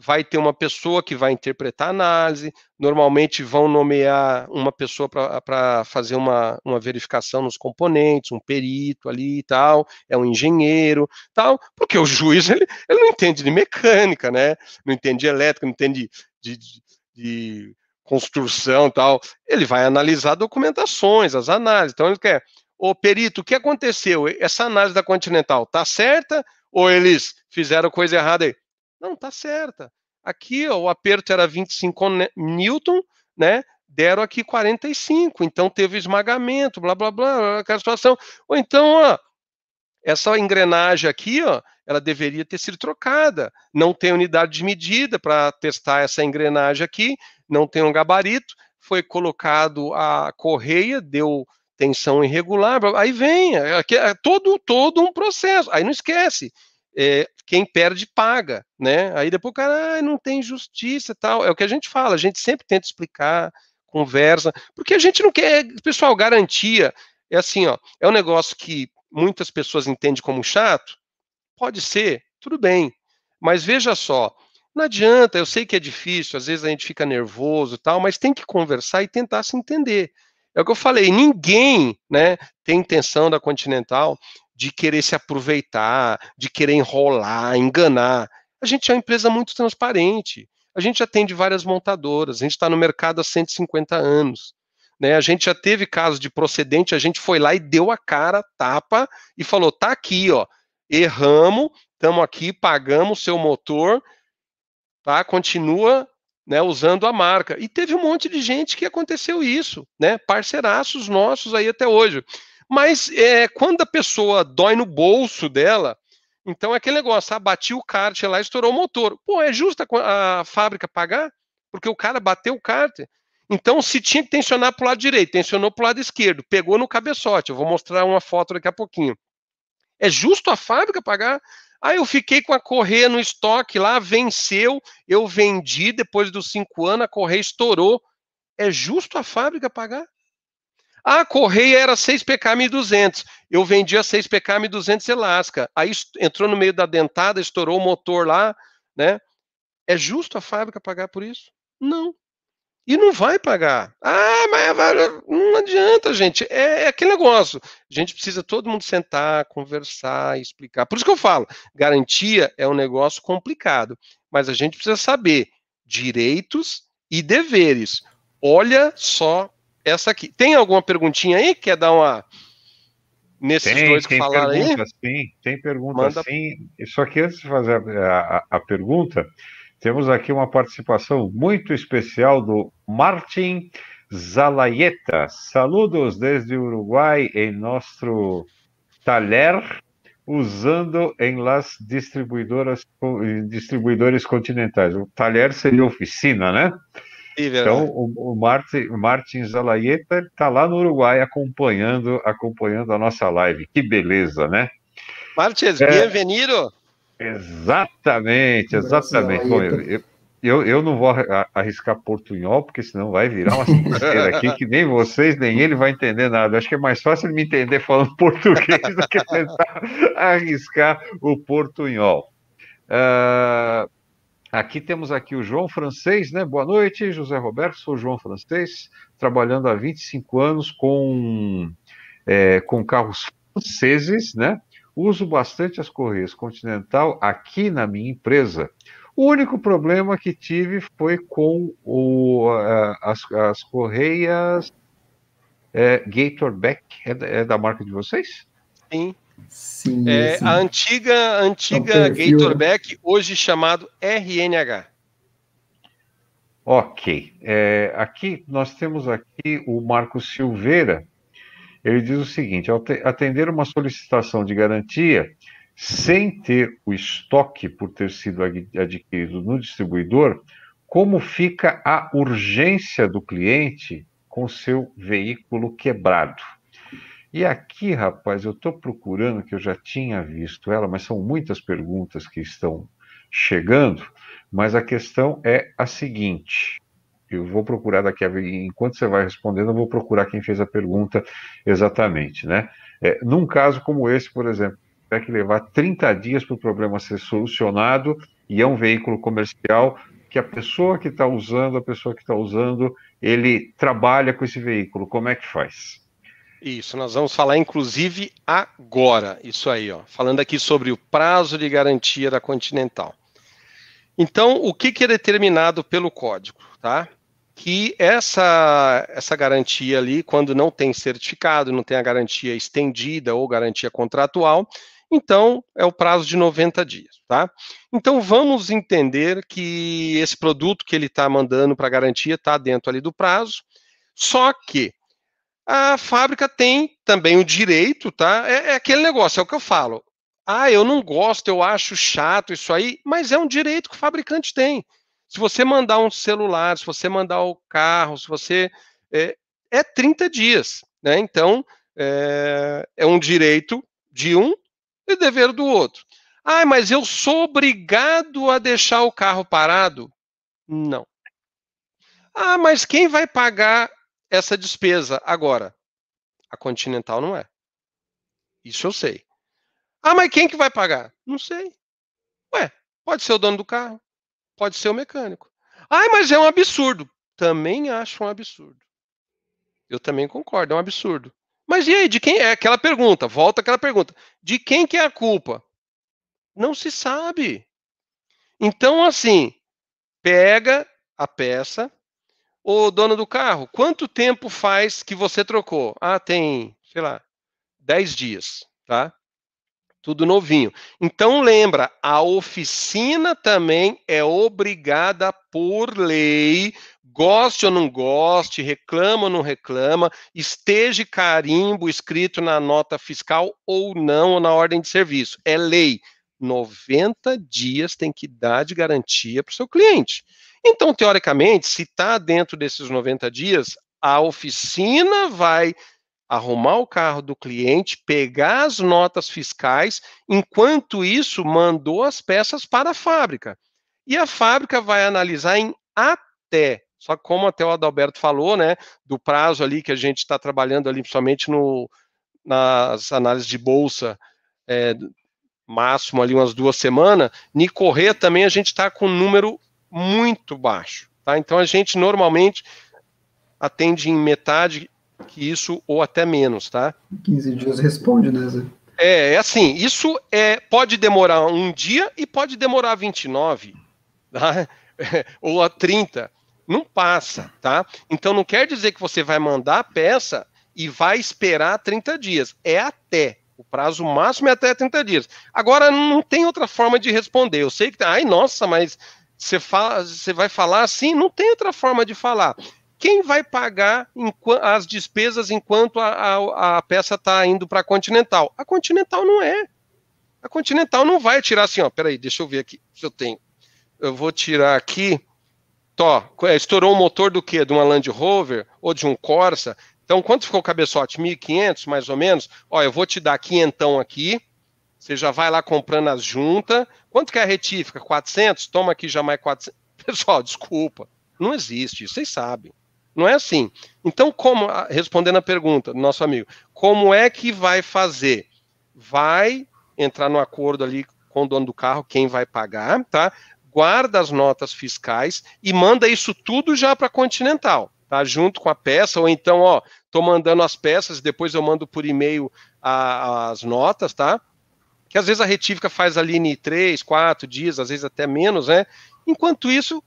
vai ter uma pessoa que vai interpretar a análise, normalmente vão nomear uma pessoa para fazer uma, uma verificação nos componentes, um perito ali e tal, é um engenheiro tal, porque o juiz ele, ele não entende de mecânica, né? Não entende de elétrica, não entende de, de, de construção tal. Ele vai analisar documentações, as análises. Então ele quer Ô, perito, o que aconteceu? Essa análise da Continental tá certa ou eles fizeram coisa errada aí? Não, tá certa. Aqui ó, o aperto era 25 né, newton, né? Deram aqui 45, então teve esmagamento, blá blá blá, aquela situação. Ou então, ó, essa engrenagem aqui, ó, ela deveria ter sido trocada. Não tem unidade de medida para testar essa engrenagem aqui, não tem um gabarito. Foi colocado a correia, deu tensão irregular, aí vem, é, é todo, todo um processo, aí não esquece, é, quem perde paga, né? Aí depois o cara, ah, não tem justiça tal, é o que a gente fala, a gente sempre tenta explicar, conversa, porque a gente não quer, é, pessoal, garantia, é assim, ó, é um negócio que muitas pessoas entendem como chato, pode ser, tudo bem, mas veja só, não adianta, eu sei que é difícil, às vezes a gente fica nervoso e tal, mas tem que conversar e tentar se entender. É o que eu falei, ninguém né, tem intenção da Continental de querer se aproveitar, de querer enrolar, enganar. A gente é uma empresa muito transparente. A gente atende várias montadoras, a gente está no mercado há 150 anos. Né? A gente já teve casos de procedente, a gente foi lá e deu a cara, tapa, e falou: tá aqui, ó, erramos, estamos aqui, pagamos o seu motor, tá? Continua né, usando a marca. E teve um monte de gente que aconteceu isso, né, parceiraços nossos aí até hoje. Mas é, quando a pessoa dói no bolso dela, então é aquele negócio, ah, bati o cárter lá, estourou o motor. Pô, é justa a fábrica pagar? Porque o cara bateu o cárter. Então, se tinha que tensionar para o lado direito, tensionou para o lado esquerdo, pegou no cabeçote. Eu vou mostrar uma foto daqui a pouquinho. É justo a fábrica pagar? Aí eu fiquei com a correia no estoque lá, venceu, eu vendi, depois dos cinco anos a correia estourou. É justo a fábrica pagar? a correia era 6PK1200, eu vendi a 6PK1200 Elasca. Aí entrou no meio da dentada, estourou o motor lá, né? É justo a fábrica pagar por isso? Não e não vai pagar. Ah, mas não adianta, gente. É, é, aquele negócio. A gente precisa todo mundo sentar, conversar, explicar. Por isso que eu falo, garantia é um negócio complicado, mas a gente precisa saber direitos e deveres. Olha só essa aqui. Tem alguma perguntinha aí? Quer dar uma nesses tem, dois que tem falaram aí? Sim, tem pergunta Manda... sim. Só que antes de fazer a, a, a pergunta, temos aqui uma participação muito especial do Martin Zalaeta Saludos desde o Uruguai em nosso talher, usando em las distribuidoras, distribuidores continentais. O talher seria oficina, né? então, o, o Martin, Martin Zalaeta está lá no Uruguai acompanhando, acompanhando a nossa live. Que beleza, né? Martins, é... bem-vindo! Exatamente, assim, exatamente. Bom, eu, eu, eu não vou arriscar portunhol, porque senão vai virar uma besteira aqui que nem vocês, nem ele vai entender nada. Acho que é mais fácil ele me entender falando [laughs] português do que tentar arriscar o portunhol. Uh, aqui temos aqui o João Francês, né? Boa noite, José Roberto, sou o João Francês, trabalhando há 25 anos com, é, com carros franceses, né? Uso bastante as correias Continental aqui na minha empresa. O único problema que tive foi com o, eh, as, as correias é, Gatorback. É, é da marca de vocês? Sim, Sim, é, sim. A antiga, antiga é né? Gatorback, hoje chamado RNH. Ok. É, aqui nós temos aqui o Marco Silveira, ele diz o seguinte: atender uma solicitação de garantia sem ter o estoque por ter sido adquirido no distribuidor, como fica a urgência do cliente com seu veículo quebrado? E aqui, rapaz, eu estou procurando, que eu já tinha visto ela, mas são muitas perguntas que estão chegando, mas a questão é a seguinte: eu vou procurar daqui a enquanto você vai respondendo, eu vou procurar quem fez a pergunta exatamente, né? É, num caso como esse, por exemplo, tem que levar 30 dias para o problema ser solucionado e é um veículo comercial que a pessoa que está usando, a pessoa que está usando, ele trabalha com esse veículo. Como é que faz? Isso, nós vamos falar inclusive agora, isso aí, ó, falando aqui sobre o prazo de garantia da Continental. Então, o que, que é determinado pelo código, tá? que essa, essa garantia ali, quando não tem certificado, não tem a garantia estendida ou garantia contratual, então é o prazo de 90 dias, tá? Então vamos entender que esse produto que ele está mandando para garantia está dentro ali do prazo, só que a fábrica tem também o direito, tá? É, é aquele negócio, é o que eu falo. Ah, eu não gosto, eu acho chato isso aí, mas é um direito que o fabricante tem. Se você mandar um celular, se você mandar o carro, se você. É, é 30 dias, né? Então, é, é um direito de um e dever do outro. Ah, mas eu sou obrigado a deixar o carro parado? Não. Ah, mas quem vai pagar essa despesa agora? A Continental não é. Isso eu sei. Ah, mas quem que vai pagar? Não sei. Ué, pode ser o dono do carro, Pode ser o mecânico. Ah, mas é um absurdo. Também acho um absurdo. Eu também concordo, é um absurdo. Mas e aí, de quem é? Aquela pergunta, volta aquela pergunta. De quem que é a culpa? Não se sabe. Então, assim, pega a peça. O dono do carro, quanto tempo faz que você trocou? Ah, tem, sei lá, 10 dias, tá? tudo novinho. Então lembra, a oficina também é obrigada por lei, goste ou não goste, reclama ou não reclama, esteja carimbo escrito na nota fiscal ou não, ou na ordem de serviço. É lei. 90 dias tem que dar de garantia para o seu cliente. Então, teoricamente, se está dentro desses 90 dias, a oficina vai arrumar o carro do cliente, pegar as notas fiscais, enquanto isso mandou as peças para a fábrica. E a fábrica vai analisar em até, só como até o Adalberto falou, né, do prazo ali que a gente está trabalhando ali, principalmente no, nas análises de bolsa, é, máximo ali umas duas semanas, e correr também a gente está com um número muito baixo, tá? Então a gente normalmente atende em metade que isso, ou até menos, tá? 15 dias responde, né, Zé? É, é assim, isso é, pode demorar um dia e pode demorar 29, tá? [laughs] ou a 30. Não passa, tá? Então não quer dizer que você vai mandar a peça e vai esperar 30 dias. É até. O prazo máximo é até 30 dias. Agora, não tem outra forma de responder. Eu sei que. Ai, nossa, mas você, fala, você vai falar assim? Não tem outra forma de falar quem vai pagar as despesas enquanto a, a, a peça está indo para a Continental? A Continental não é. A Continental não vai tirar assim, ó. Peraí, deixa eu ver aqui se eu tenho. Eu vou tirar aqui. Tó, é, estourou o motor do quê? De uma Land Rover ou de um Corsa? Então, quanto ficou o cabeçote? 1.500, mais ou menos? Ó, eu vou te dar quinhentão aqui. Você já vai lá comprando as juntas. Quanto que é a retífica? 400? Toma aqui já mais 400. Pessoal, desculpa. Não existe, vocês sabem. Não é assim. Então, como ah, respondendo a pergunta do nosso amigo, como é que vai fazer? Vai entrar no acordo ali com o dono do carro, quem vai pagar, tá? Guarda as notas fiscais e manda isso tudo já para a Continental, tá? Junto com a peça, ou então, ó, tô mandando as peças, depois eu mando por e-mail as notas, tá? Que às vezes a retífica faz ali em três, quatro dias, às vezes até menos, né? Enquanto isso,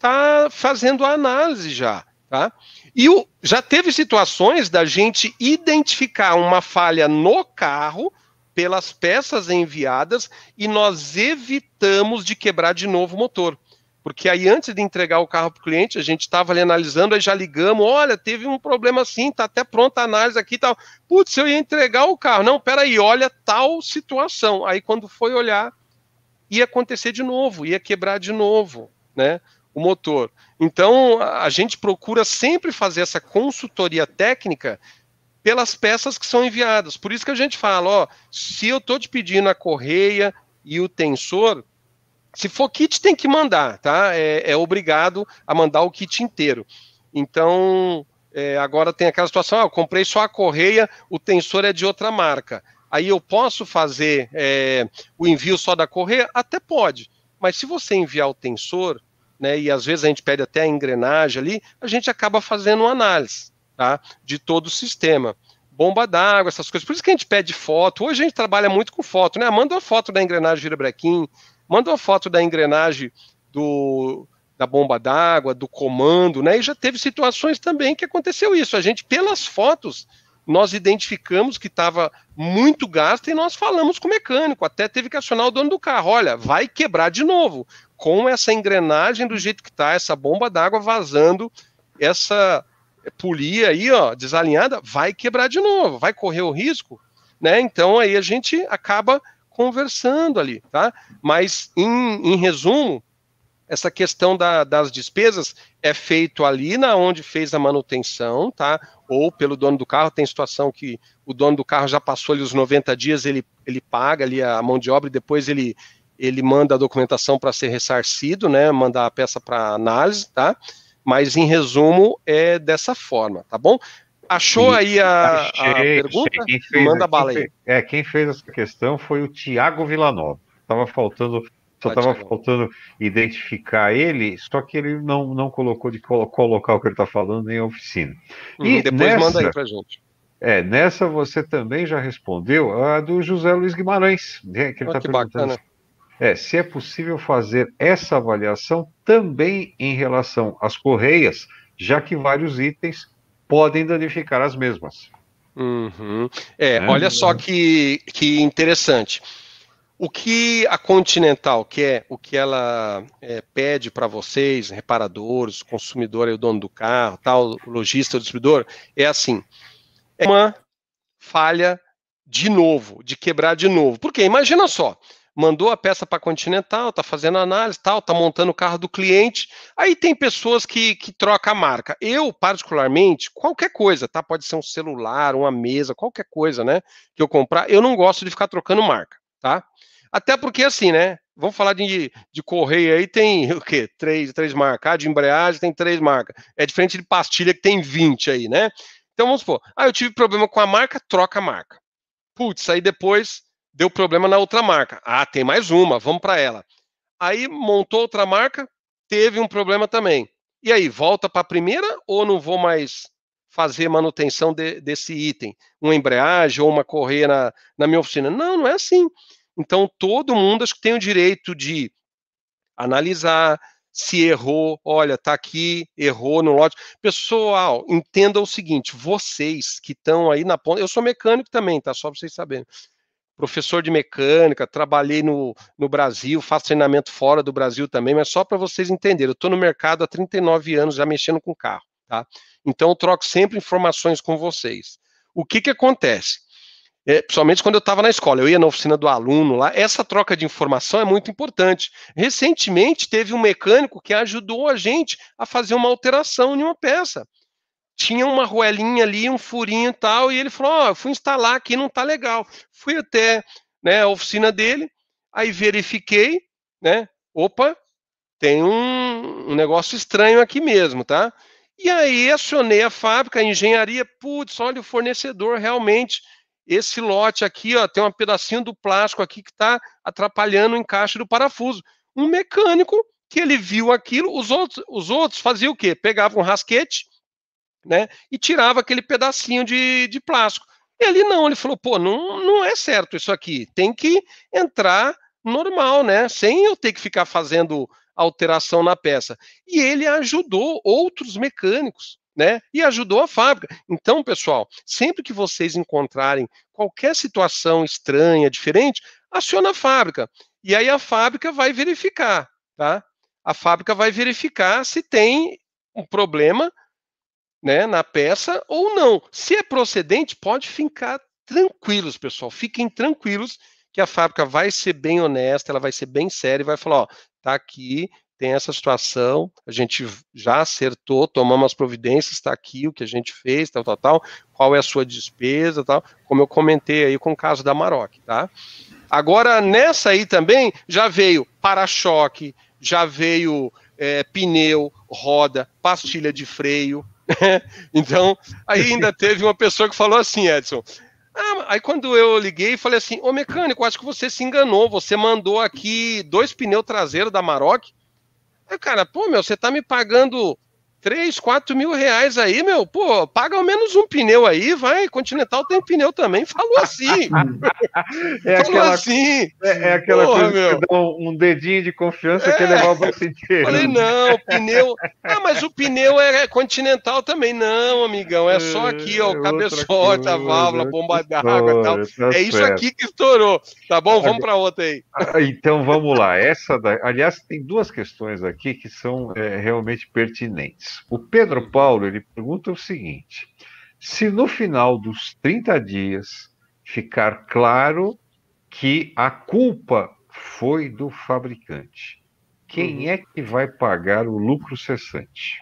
tá fazendo a análise já. Tá? E o, já teve situações da gente identificar uma falha no carro pelas peças enviadas e nós evitamos de quebrar de novo o motor. Porque aí, antes de entregar o carro para o cliente, a gente estava ali analisando, aí já ligamos, olha, teve um problema assim, tá até pronta a análise aqui e tal. Putz, eu ia entregar o carro. Não, peraí, olha tal situação. Aí, quando foi olhar, ia acontecer de novo, ia quebrar de novo, né? o motor. Então, a gente procura sempre fazer essa consultoria técnica pelas peças que são enviadas. Por isso que a gente fala, ó, se eu estou te pedindo a correia e o tensor, se for kit, tem que mandar, tá? É, é obrigado a mandar o kit inteiro. Então, é, agora tem aquela situação, eu comprei só a correia, o tensor é de outra marca. Aí eu posso fazer é, o envio só da correia? Até pode. Mas se você enviar o tensor, né, e às vezes a gente pede até a engrenagem ali, a gente acaba fazendo uma análise tá, de todo o sistema. Bomba d'água, essas coisas. Por isso que a gente pede foto. Hoje a gente trabalha muito com foto, né? Manda uma foto da engrenagem girabrequim, manda uma foto da engrenagem do, da bomba d'água, do comando, né? E já teve situações também que aconteceu isso. A gente, pelas fotos, nós identificamos que estava muito gasto e nós falamos com o mecânico. Até teve que acionar o dono do carro: olha, vai quebrar de novo com essa engrenagem do jeito que está, essa bomba d'água vazando, essa polia aí, ó, desalinhada, vai quebrar de novo, vai correr o risco, né? Então aí a gente acaba conversando ali, tá? Mas em, em resumo, essa questão da, das despesas é feito ali na onde fez a manutenção, tá? Ou pelo dono do carro, tem situação que o dono do carro já passou ali os 90 dias, ele, ele paga ali a mão de obra e depois ele, ele manda a documentação para ser ressarcido, né? Mandar a peça para análise, tá? Mas em resumo é dessa forma, tá bom? Achou aí a, achei, a pergunta? Fez, manda bala aí. Fez, é, quem fez essa questão foi o Tiago Villanova. Tava faltando só estava faltando identificar ele, só que ele não, não colocou de qual, local que ele está falando nem oficina. Hum, e depois nessa, manda aí para gente. É, nessa você também já respondeu a do José Luiz Guimarães, né, que ele está oh, perguntando bacana é se é possível fazer essa avaliação também em relação às correias, já que vários itens podem danificar as mesmas. Uhum. É, é, olha só que, que interessante. O que a Continental quer, o que ela é, pede para vocês, reparadores, consumidor, é o dono do carro, tal, o lojista, o distribuidor, é assim: é uma falha de novo, de quebrar de novo. Porque imagina só, mandou a peça para a Continental, está fazendo análise, tal, está montando o carro do cliente. Aí tem pessoas que, que trocam a marca. Eu, particularmente, qualquer coisa, tá? Pode ser um celular, uma mesa, qualquer coisa, né? Que eu comprar, eu não gosto de ficar trocando marca, tá? Até porque, assim, né? Vamos falar de, de correio aí, tem [laughs] o quê? Três, três marcas. Ah, de embreagem tem três marcas. É diferente de pastilha que tem 20 aí, né? Então vamos supor, ah, eu tive problema com a marca, troca a marca. Putz, aí depois deu problema na outra marca. Ah, tem mais uma, vamos para ela. Aí montou outra marca, teve um problema também. E aí, volta para a primeira ou não vou mais fazer manutenção de, desse item? Uma embreagem ou uma correia na, na minha oficina? Não, não é assim. Então, todo mundo acho que tem o direito de analisar se errou, olha, tá aqui, errou no lote. Pessoal, entenda o seguinte, vocês que estão aí na ponta, eu sou mecânico também, tá? Só para vocês saberem professor de mecânica, trabalhei no, no Brasil, faço treinamento fora do Brasil também, mas só para vocês entenderem, eu estou no mercado há 39 anos já mexendo com carro, tá? Então eu troco sempre informações com vocês. O que que acontece? É, principalmente quando eu estava na escola, eu ia na oficina do aluno lá, essa troca de informação é muito importante. Recentemente teve um mecânico que ajudou a gente a fazer uma alteração em uma peça tinha uma ruelinha ali, um furinho e tal, e ele falou, ó, oh, fui instalar aqui, não tá legal. Fui até né, a oficina dele, aí verifiquei, né, opa, tem um, um negócio estranho aqui mesmo, tá? E aí acionei a fábrica, a engenharia, putz, olha o fornecedor, realmente, esse lote aqui, ó, tem um pedacinho do plástico aqui que está atrapalhando o encaixe do parafuso. Um mecânico que ele viu aquilo, os outros, os outros faziam o quê? Pegavam um rasquete, né? E tirava aquele pedacinho de, de plástico. Ele não, ele falou, pô, não, não é certo isso aqui, tem que entrar normal, né? Sem eu ter que ficar fazendo alteração na peça. E ele ajudou outros mecânicos, né? E ajudou a fábrica. Então, pessoal, sempre que vocês encontrarem qualquer situação estranha, diferente, aciona a fábrica. E aí a fábrica vai verificar, tá? A fábrica vai verificar se tem um problema né, na peça ou não. Se é procedente, pode ficar tranquilos, pessoal. Fiquem tranquilos que a fábrica vai ser bem honesta, ela vai ser bem séria e vai falar, ó, tá aqui, tem essa situação, a gente já acertou, tomamos as providências, está aqui o que a gente fez, tal, tal, tal, qual é a sua despesa, tal, como eu comentei aí com o caso da Maroc, tá? Agora, nessa aí também, já veio para-choque, já veio é, pneu, roda, pastilha de freio, [laughs] então, aí ainda teve uma pessoa que falou assim, Edson. Ah, aí quando eu liguei, falei assim: Ô mecânico, acho que você se enganou. Você mandou aqui dois pneus traseiros da Maroc. Aí, cara, pô, meu, você tá me pagando 3, 4 mil reais aí, meu, pô, paga ao menos um pneu aí, vai. Continental tem pneu também, falou assim. [laughs] é falou aquela, assim. É, é aquela Porra, coisa que dá um dedinho de confiança é. que levou o bolso Falei, não, pneu. Ah, mas o pneu é, continental também. Não, amigão, é só aqui, ó, é, o é cabeçote, a válvula, bomba d'água e tal. Tá é certo. isso aqui que estourou. Tá bom? Vamos para outra aí. Ah, então vamos lá. Essa da... Aliás, tem duas questões aqui que são é, realmente pertinentes. O Pedro Paulo ele pergunta o seguinte: se no final dos 30 dias ficar claro que a culpa foi do fabricante, quem uhum. é que vai pagar o lucro cessante?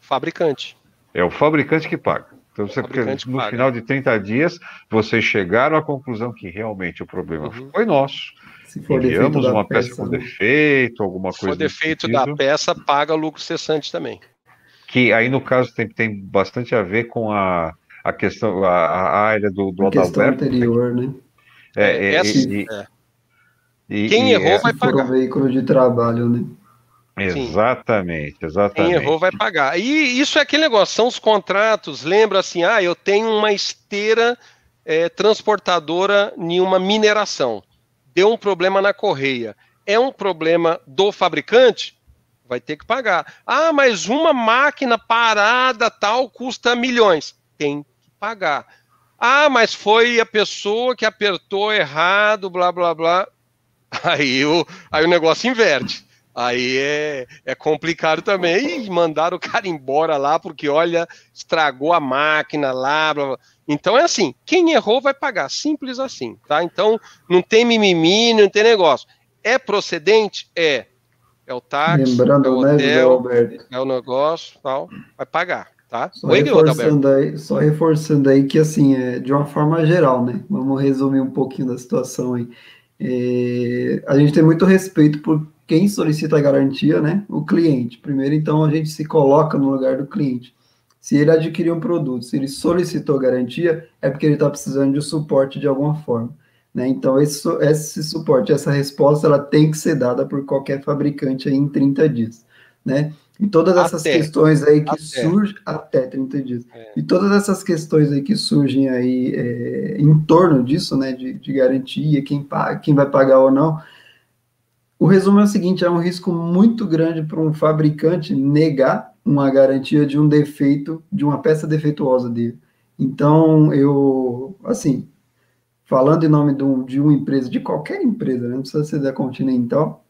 Fabricante. É o fabricante que paga. Então, você, no paga. final de 30 dias, vocês chegaram à conclusão que realmente o problema uhum. foi nosso. Se for Enviamos uma peça, com né? defeito, alguma coisa. Se for defeito da peça, paga lucro cessante também que aí no caso tem, tem bastante a ver com a, a questão, a, a área do, do a questão Adalberto. Né? anterior, né? É, é, é, e, assim, é. e, Quem e, errou vai pagar. um veículo de trabalho, né? Exatamente, exatamente. Quem errou vai pagar. E isso é aquele negócio, são os contratos, lembra assim, ah, eu tenho uma esteira é, transportadora em uma mineração. Deu um problema na correia. É um problema do fabricante? vai ter que pagar. Ah, mas uma máquina parada tal custa milhões. Tem que pagar. Ah, mas foi a pessoa que apertou errado, blá, blá, blá. Aí o, aí o negócio inverte. Aí é, é complicado também. E mandaram o cara embora lá, porque olha, estragou a máquina lá. Blá, blá. Então é assim: quem errou vai pagar. Simples assim, tá? Então não tem mimimi, não tem negócio. É procedente? É é o táxi, Lembrando, é o hotel, né, é o negócio tal, vai pagar, tá? Só, Oi, reforçando, aí, só reforçando aí que, assim, é, de uma forma geral, né? Vamos resumir um pouquinho da situação aí. É, a gente tem muito respeito por quem solicita a garantia, né? O cliente. Primeiro, então, a gente se coloca no lugar do cliente. Se ele adquiriu um produto, se ele solicitou garantia, é porque ele está precisando de suporte de alguma forma. Né? Então, esse, esse suporte, essa resposta, ela tem que ser dada por qualquer fabricante em 30 dias. Né? E todas essas até, questões aí que até. surgem até 30 dias. É. E todas essas questões aí que surgem aí é, em torno disso, né? De, de garantia, quem, paga, quem vai pagar ou não. O resumo é o seguinte: é um risco muito grande para um fabricante negar uma garantia de um defeito, de uma peça defeituosa dele. Então, eu, assim, falando em nome um de uma empresa, de qualquer empresa, né? não precisa ser da Continental,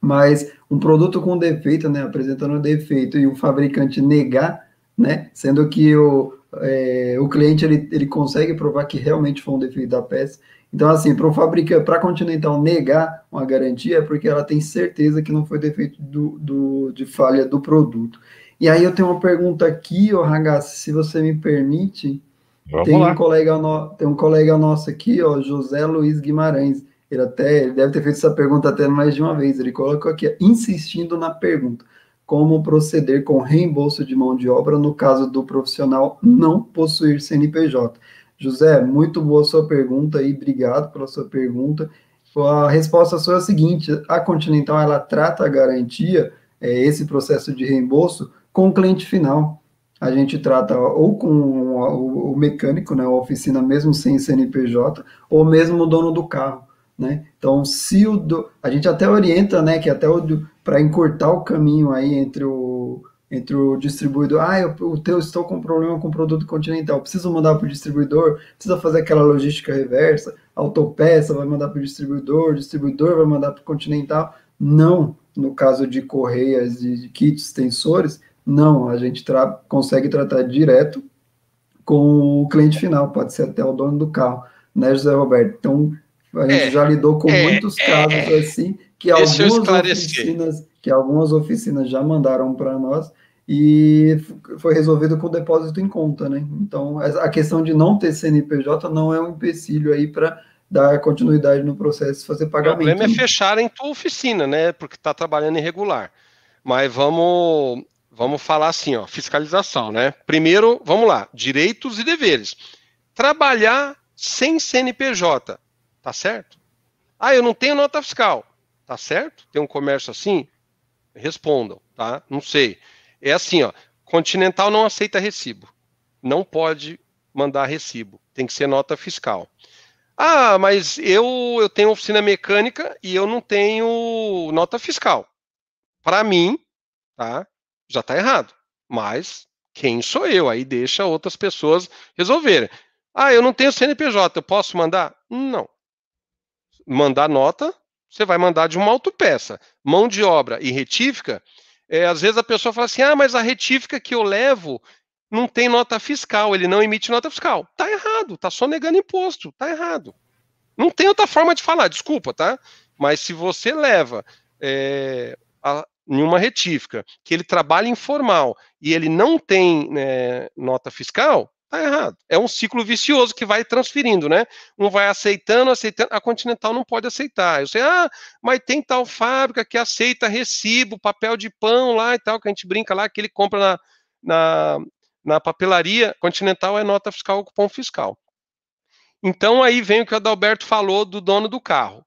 mas um produto com defeito, né, apresentando um defeito e o fabricante negar, né, sendo que o, é, o cliente ele, ele consegue provar que realmente foi um defeito da peça. Então, assim, para o fabricante, para a Continental negar uma garantia, é porque ela tem certeza que não foi defeito do, do, de falha do produto. E aí eu tenho uma pergunta aqui, oh, Ragazzi, se você me permite. Vamos tem lá. Um colega no, tem um colega nosso aqui, ó, José Luiz Guimarães. Ele até ele deve ter feito essa pergunta até mais de uma vez. Ele colocou aqui, insistindo na pergunta: como proceder com reembolso de mão de obra no caso do profissional não possuir CNPJ? José, muito boa sua pergunta e obrigado pela sua pergunta. A resposta sua é a seguinte: a Continental ela trata a garantia, é, esse processo de reembolso, com o cliente final a gente trata ou com o mecânico, né, a oficina mesmo sem CNPJ, ou mesmo o dono do carro, né? Então, se o do... a gente até orienta, né, que até o para encurtar o caminho aí entre o entre o distribuidor, ah, eu, eu, eu estou com problema com o produto continental, preciso mandar para o distribuidor, precisa fazer aquela logística reversa, autopeça vai mandar para o distribuidor, distribuidor vai mandar para o continental. Não, no caso de correias e kits tensores, não, a gente tra consegue tratar direto com o cliente final, pode ser até o dono do carro, né, José Roberto? Então, a gente é, já lidou com é, muitos é, casos é, assim, que algumas, oficinas, que algumas oficinas já mandaram para nós e foi resolvido com depósito em conta, né? Então, a questão de não ter CNPJ não é um empecilho aí para dar continuidade no processo e fazer pagamento. O problema é é fecharem tua oficina, né? Porque está trabalhando irregular. Mas vamos vamos falar assim, ó, fiscalização, né? Primeiro, vamos lá, direitos e deveres. Trabalhar sem CNPJ, tá certo? Ah, eu não tenho nota fiscal, tá certo? Tem um comércio assim? Respondam, tá? Não sei. É assim, ó, Continental não aceita recibo. Não pode mandar recibo, tem que ser nota fiscal. Ah, mas eu eu tenho oficina mecânica e eu não tenho nota fiscal. Para mim, tá? já está errado. Mas quem sou eu? Aí deixa outras pessoas resolverem. Ah, eu não tenho CNPJ, eu posso mandar? Não. Mandar nota, você vai mandar de uma autopeça. Mão de obra e retífica, é, às vezes a pessoa fala assim: ah, mas a retífica que eu levo não tem nota fiscal, ele não emite nota fiscal. Tá errado, tá só negando imposto, tá errado. Não tem outra forma de falar, desculpa, tá? Mas se você leva é, a, em uma retífica, que ele trabalha informal e ele não tem né, nota fiscal, tá errado. É um ciclo vicioso que vai transferindo, né? Um vai aceitando, aceitando. A Continental não pode aceitar. Eu sei, ah, mas tem tal fábrica que aceita recibo, papel de pão lá e tal, que a gente brinca lá, que ele compra na, na, na papelaria. Continental é nota fiscal ou cupom fiscal. Então aí vem o que o Adalberto falou do dono do carro.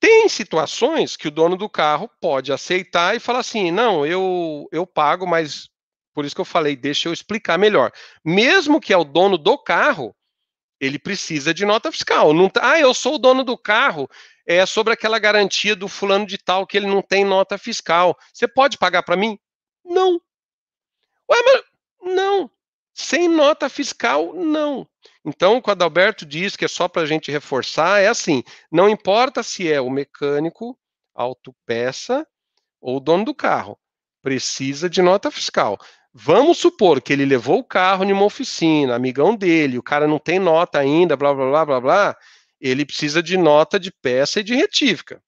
Tem situações que o dono do carro pode aceitar e falar assim: não, eu, eu pago, mas por isso que eu falei, deixa eu explicar melhor. Mesmo que é o dono do carro, ele precisa de nota fiscal. Não tá, ah, eu sou o dono do carro, é sobre aquela garantia do fulano de tal que ele não tem nota fiscal. Você pode pagar para mim? Não. Ué, mas não. Sem nota fiscal, não. Então, quando Alberto diz que é só para a gente reforçar, é assim: não importa se é o mecânico, autopeça ou dono do carro, precisa de nota fiscal. Vamos supor que ele levou o carro numa oficina, amigão dele, o cara não tem nota ainda, blá blá blá blá blá, ele precisa de nota de peça e de retífica.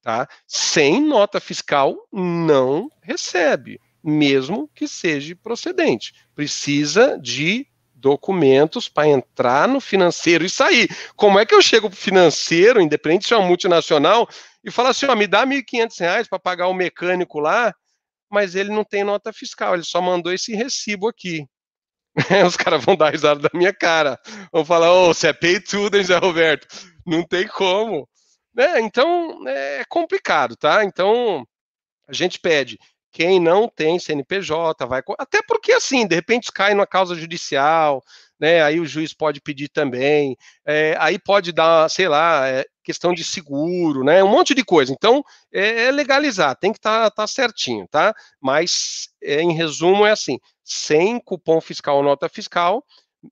Tá? Sem nota fiscal, não recebe mesmo que seja procedente. Precisa de documentos para entrar no financeiro e sair. Como é que eu chego para o financeiro, independente se é uma multinacional, e falar assim, ó, me dá R$ 1.500 para pagar o mecânico lá, mas ele não tem nota fiscal, ele só mandou esse recibo aqui. [laughs] Os caras vão dar risada da minha cara. Vão falar, ô, oh, você é pay tudo, hein, Zé Roberto? Não tem como. Né, então, é complicado, tá? Então, a gente pede quem não tem CNPJ vai. Até porque, assim, de repente cai numa causa judicial, né? Aí o juiz pode pedir também. É, aí pode dar, sei lá, é, questão de seguro, né? Um monte de coisa. Então, é, é legalizar, tem que estar tá, tá certinho, tá? Mas, é, em resumo, é assim: sem cupom fiscal ou nota fiscal,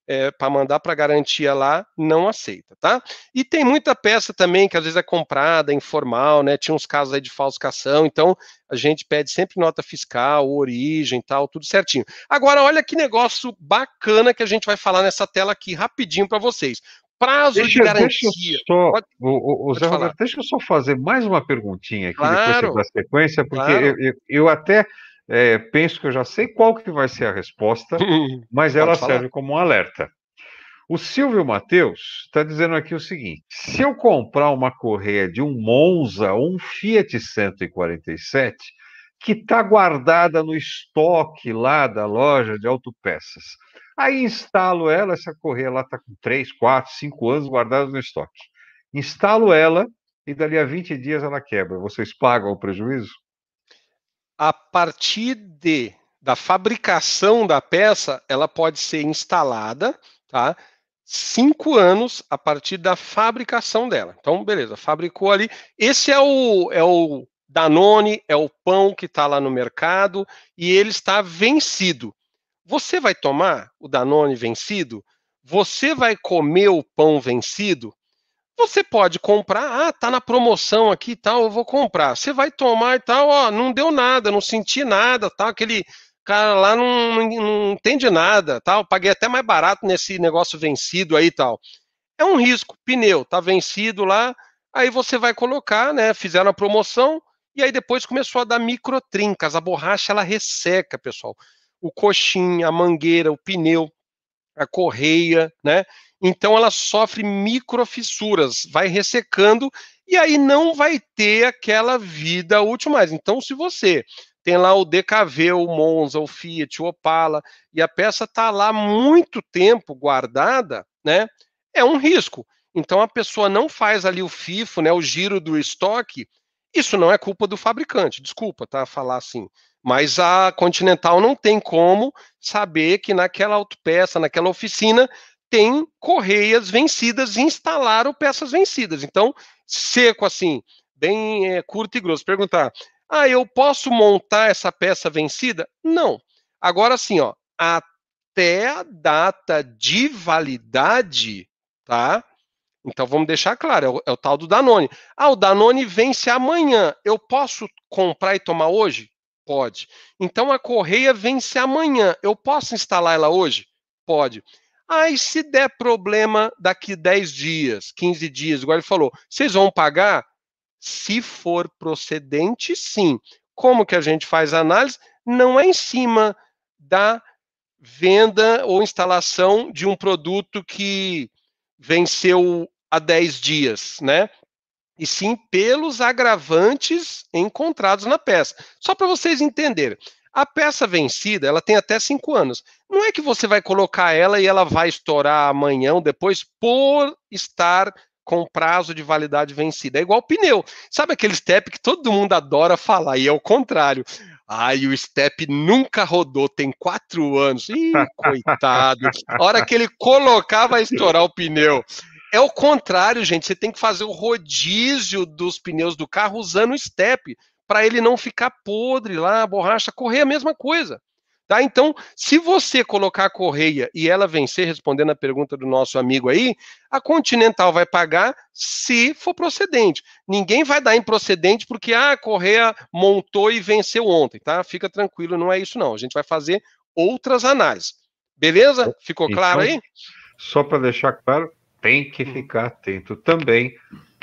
é, para mandar para garantia lá, não aceita, tá? E tem muita peça também que às vezes é comprada, informal, né? Tinha uns casos aí de falsificação, então a gente pede sempre nota fiscal, origem, tal, tudo certinho. Agora, olha que negócio bacana que a gente vai falar nessa tela aqui rapidinho para vocês. Prazo deixa, de garantia. Deixa só, pode, o, o, o Zé Roberto, deixa eu só fazer mais uma perguntinha aqui claro, depois da sequência, porque claro. eu, eu, eu até é, penso que eu já sei qual que vai ser a resposta, [laughs] mas ela serve como um alerta. O Silvio Matheus está dizendo aqui o seguinte: se eu comprar uma correia de um Monza ou um Fiat 147, que está guardada no estoque lá da loja de autopeças, aí instalo ela, essa correia lá está com 3, 4, 5 anos guardada no estoque. Instalo ela e dali a 20 dias ela quebra. Vocês pagam o prejuízo? a partir de da fabricação da peça, ela pode ser instalada, tá? Cinco anos a partir da fabricação dela. Então, beleza, fabricou ali. Esse é o, é o Danone, é o pão que está lá no mercado e ele está vencido. Você vai tomar o Danone vencido? Você vai comer o pão vencido? Você pode comprar, ah, tá na promoção aqui e tal, eu vou comprar. Você vai tomar e tal, ó, não deu nada, não senti nada, tá? Aquele cara lá não, não, não entende nada, tal. Paguei até mais barato nesse negócio vencido aí e tal. É um risco, pneu, tá vencido lá, aí você vai colocar, né? Fizeram a promoção e aí depois começou a dar microtrincas, a borracha ela resseca, pessoal. O coxinha, a mangueira, o pneu, a correia, né? Então ela sofre microfissuras, vai ressecando e aí não vai ter aquela vida útil mais. Então, se você tem lá o DKV, o Monza, o Fiat, o Opala, e a peça está lá muito tempo guardada, né? É um risco. Então a pessoa não faz ali o FIFO, né, o giro do estoque. Isso não é culpa do fabricante, desculpa, tá? Falar assim. Mas a Continental não tem como saber que naquela autopeça, naquela oficina, tem correias vencidas e instalaram peças vencidas. Então, seco assim, bem é, curto e grosso. Perguntar, ah, eu posso montar essa peça vencida? Não. Agora sim, ó, até a data de validade, tá? Então vamos deixar claro, é o, é o tal do Danone. Ah, o Danone vence amanhã. Eu posso comprar e tomar hoje? Pode. Então a correia vence amanhã. Eu posso instalar ela hoje? Pode. Aí e se der problema daqui 10 dias, 15 dias, igual ele falou, vocês vão pagar? Se for procedente, sim. Como que a gente faz a análise? Não é em cima da venda ou instalação de um produto que venceu há 10 dias, né? e sim pelos agravantes encontrados na peça. Só para vocês entenderem, a peça vencida, ela tem até cinco anos. Não é que você vai colocar ela e ela vai estourar amanhã ou depois por estar com prazo de validade vencida. É igual pneu. Sabe aquele step que todo mundo adora falar e é o contrário. Ai, o step nunca rodou, tem quatro anos. Ih, coitado. A hora que ele colocar, vai estourar o pneu. É o contrário, gente. Você tem que fazer o rodízio dos pneus do carro usando o step para ele não ficar podre lá, a borracha correr a mesma coisa. Tá? Então, se você colocar a correia e ela vencer, respondendo a pergunta do nosso amigo aí, a Continental vai pagar se for procedente. Ninguém vai dar improcedente porque ah, a correia montou e venceu ontem, tá? Fica tranquilo, não é isso não. A gente vai fazer outras análises. Beleza? Ficou então, claro aí? Só para deixar claro, tem que hum. ficar atento também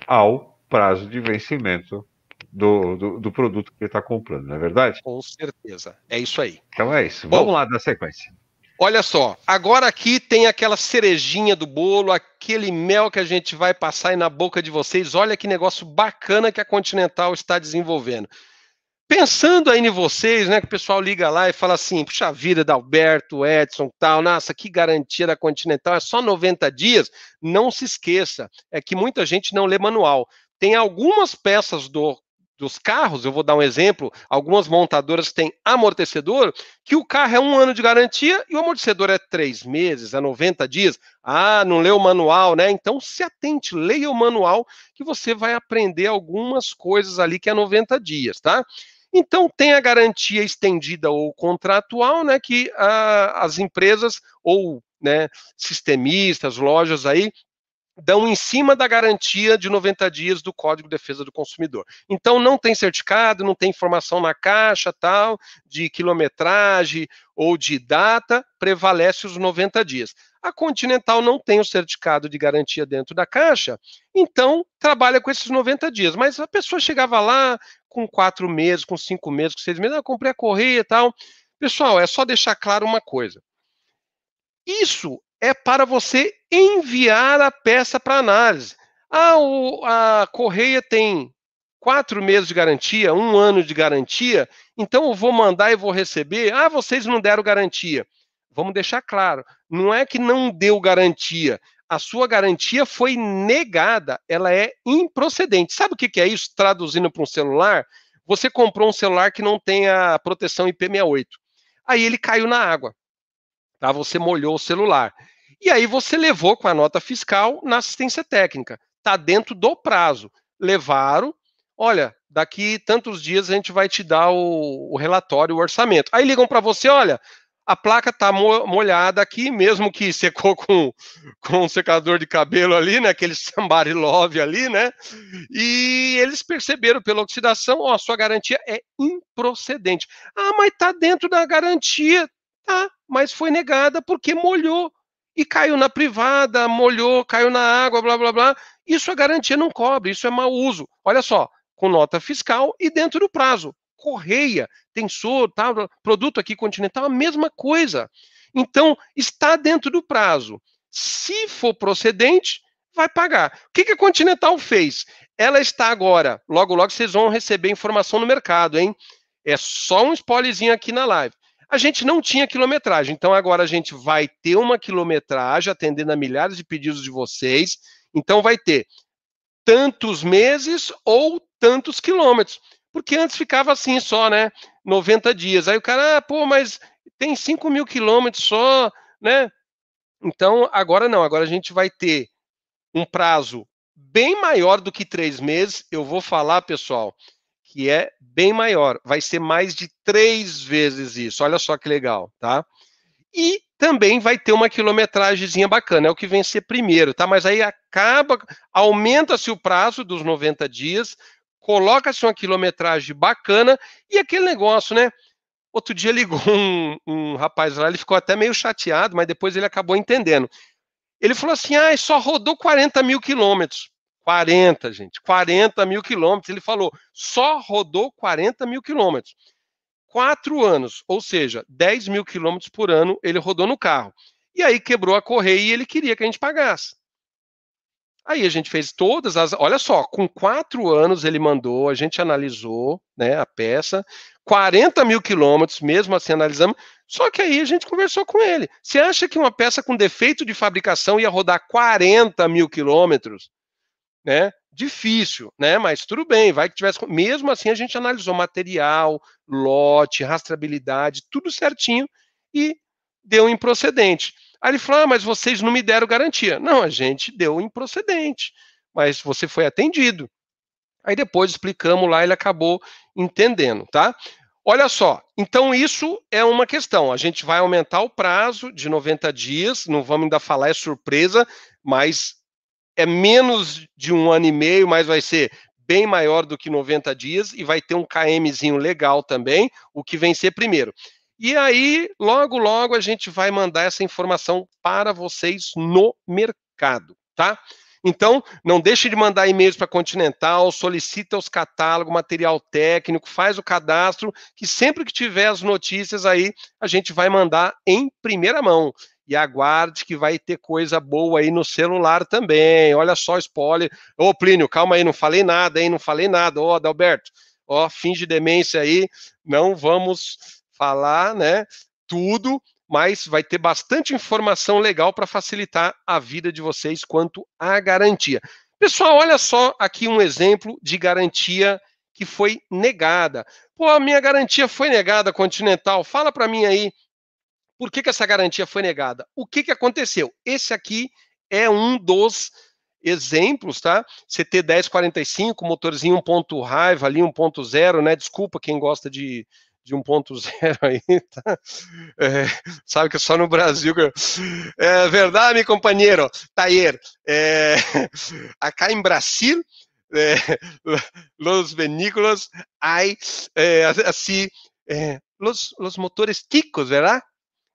ao prazo de vencimento do, do, do produto que ele está comprando, não é verdade? Com certeza, é isso aí. Então é isso, Bom, vamos lá na sequência. Olha só, agora aqui tem aquela cerejinha do bolo, aquele mel que a gente vai passar aí na boca de vocês. Olha que negócio bacana que a Continental está desenvolvendo pensando aí em vocês, né, que o pessoal liga lá e fala assim, puxa vida, da Alberto, Edson, tal, nossa, que garantia da Continental, é só 90 dias, não se esqueça, é que muita gente não lê manual. Tem algumas peças do, dos carros, eu vou dar um exemplo, algumas montadoras têm amortecedor, que o carro é um ano de garantia e o amortecedor é três meses, é 90 dias. Ah, não leu o manual, né? Então se atente, leia o manual, que você vai aprender algumas coisas ali que é 90 dias, tá? Então, tem a garantia estendida ou contratual, né, que a, ah, as empresas ou né, sistemistas, lojas aí, dão em cima da garantia de 90 dias do Código de Defesa do Consumidor. Então, não tem certificado, não tem informação na caixa, tal, de quilometragem ou de data, prevalece os 90 dias. A Continental não tem o certificado de garantia dentro da caixa, então trabalha com esses 90 dias. Mas a pessoa chegava lá, com quatro meses, com cinco meses, com seis meses, eu ah, comprei a correia e tal. Pessoal, é só deixar claro uma coisa. Isso é para você enviar a peça para análise. Ah, o, a correia tem quatro meses de garantia, um ano de garantia, então eu vou mandar e vou receber. Ah, vocês não deram garantia. Vamos deixar claro, não é que não deu garantia, a sua garantia foi negada, ela é improcedente. Sabe o que, é isso? Traduzindo para um celular, você comprou um celular que não tem a proteção IP68. Aí ele caiu na água, tá? Você molhou o celular. E aí você levou com a nota fiscal na assistência técnica. Está dentro do prazo. Levaram, olha, daqui tantos dias a gente vai te dar o, o relatório, o orçamento. Aí ligam para você, olha, a placa está molhada aqui, mesmo que secou com, com um secador de cabelo ali, né? Aquele somebody love ali, né? E eles perceberam pela oxidação, ó, sua garantia é improcedente. Ah, mas tá dentro da garantia, tá? Mas foi negada porque molhou e caiu na privada, molhou, caiu na água, blá blá blá. Isso a garantia não cobre, isso é mau uso. Olha só, com nota fiscal e dentro do prazo correia, tensor, tal, produto aqui continental, a mesma coisa. Então, está dentro do prazo. Se for procedente, vai pagar. O que, que a Continental fez? Ela está agora, logo, logo vocês vão receber informação no mercado, hein? É só um spoilerzinho aqui na live. A gente não tinha quilometragem, então agora a gente vai ter uma quilometragem atendendo a milhares de pedidos de vocês. Então vai ter tantos meses ou tantos quilômetros. Porque antes ficava assim só, né? 90 dias. Aí o cara, ah, pô, mas tem 5 mil quilômetros só, né? Então, agora não, agora a gente vai ter um prazo bem maior do que três meses. Eu vou falar, pessoal, que é bem maior. Vai ser mais de três vezes isso. Olha só que legal, tá? E também vai ter uma quilometragem bacana, é o que vem ser primeiro, tá? Mas aí acaba, aumenta-se o prazo dos 90 dias, coloca-se uma quilometragem bacana e aquele negócio, né? Outro dia ligou [laughs] um, um, rapaz lá, ele ficou até meio chateado, mas depois ele acabou entendendo. Ele falou assim: ah, só rodou 40 mil quilômetros. 40, gente, 40 mil quilômetros. Ele falou: só rodou 40 mil quilômetros. Quatro anos, ou seja, 10 mil quilômetros por ano ele rodou no carro. E aí quebrou a correia e ele queria que a gente pagasse. Aí a gente fez todas as. Olha só, com quatro anos ele mandou, a gente analisou né, a peça, 40 mil quilômetros, mesmo assim analisamos. Só que aí a gente conversou com ele. Você acha que uma peça com defeito de fabricação ia rodar 40 mil quilômetros? Né? Difícil, né? Mas tudo bem, vai que tivesse. Mesmo assim, a gente analisou material, lote, rastreabilidade, tudo certinho e deu improcedente. Aí ele falou: ah, mas vocês não me deram garantia. Não, a gente deu improcedente, mas você foi atendido. Aí depois explicamos lá, ele acabou entendendo, tá? Olha só, então isso é uma questão. A gente vai aumentar o prazo de 90 dias, não vamos ainda falar, é surpresa, mas é menos de um ano e meio, mas vai ser bem maior do que 90 dias e vai ter um KMzinho legal também, o que vencer primeiro. E aí, logo, logo, a gente vai mandar essa informação para vocês no mercado, tá? Então, não deixe de mandar e-mails para a Continental, solicita os catálogos, material técnico, faz o cadastro, que sempre que tiver as notícias aí, a gente vai mandar em primeira mão. E aguarde que vai ter coisa boa aí no celular também. Olha só, spoiler. Ô, Plínio, calma aí, não falei nada, hein? Não falei nada. Ô, Adalberto, ó, finge demência aí. Não vamos falar, né? Tudo, mas vai ter bastante informação legal para facilitar a vida de vocês quanto à garantia. Pessoal, olha só aqui um exemplo de garantia que foi negada. Pô, a minha garantia foi negada, Continental. Fala para mim aí por que, que, essa garantia foi negada? O que, que aconteceu? Esse aqui é um dos exemplos, tá? CT 1045, motorzinho 1.0 ali, 1.0, né? Desculpa quem gosta de, de 1.0 aí, tá? É, sabe que só no Brasil. Que eu... É verdade, meu companheiro. Tayer, tá é, acá em Brasil, é, veículos, ai, é, assim, é, os motores ticos, verdade?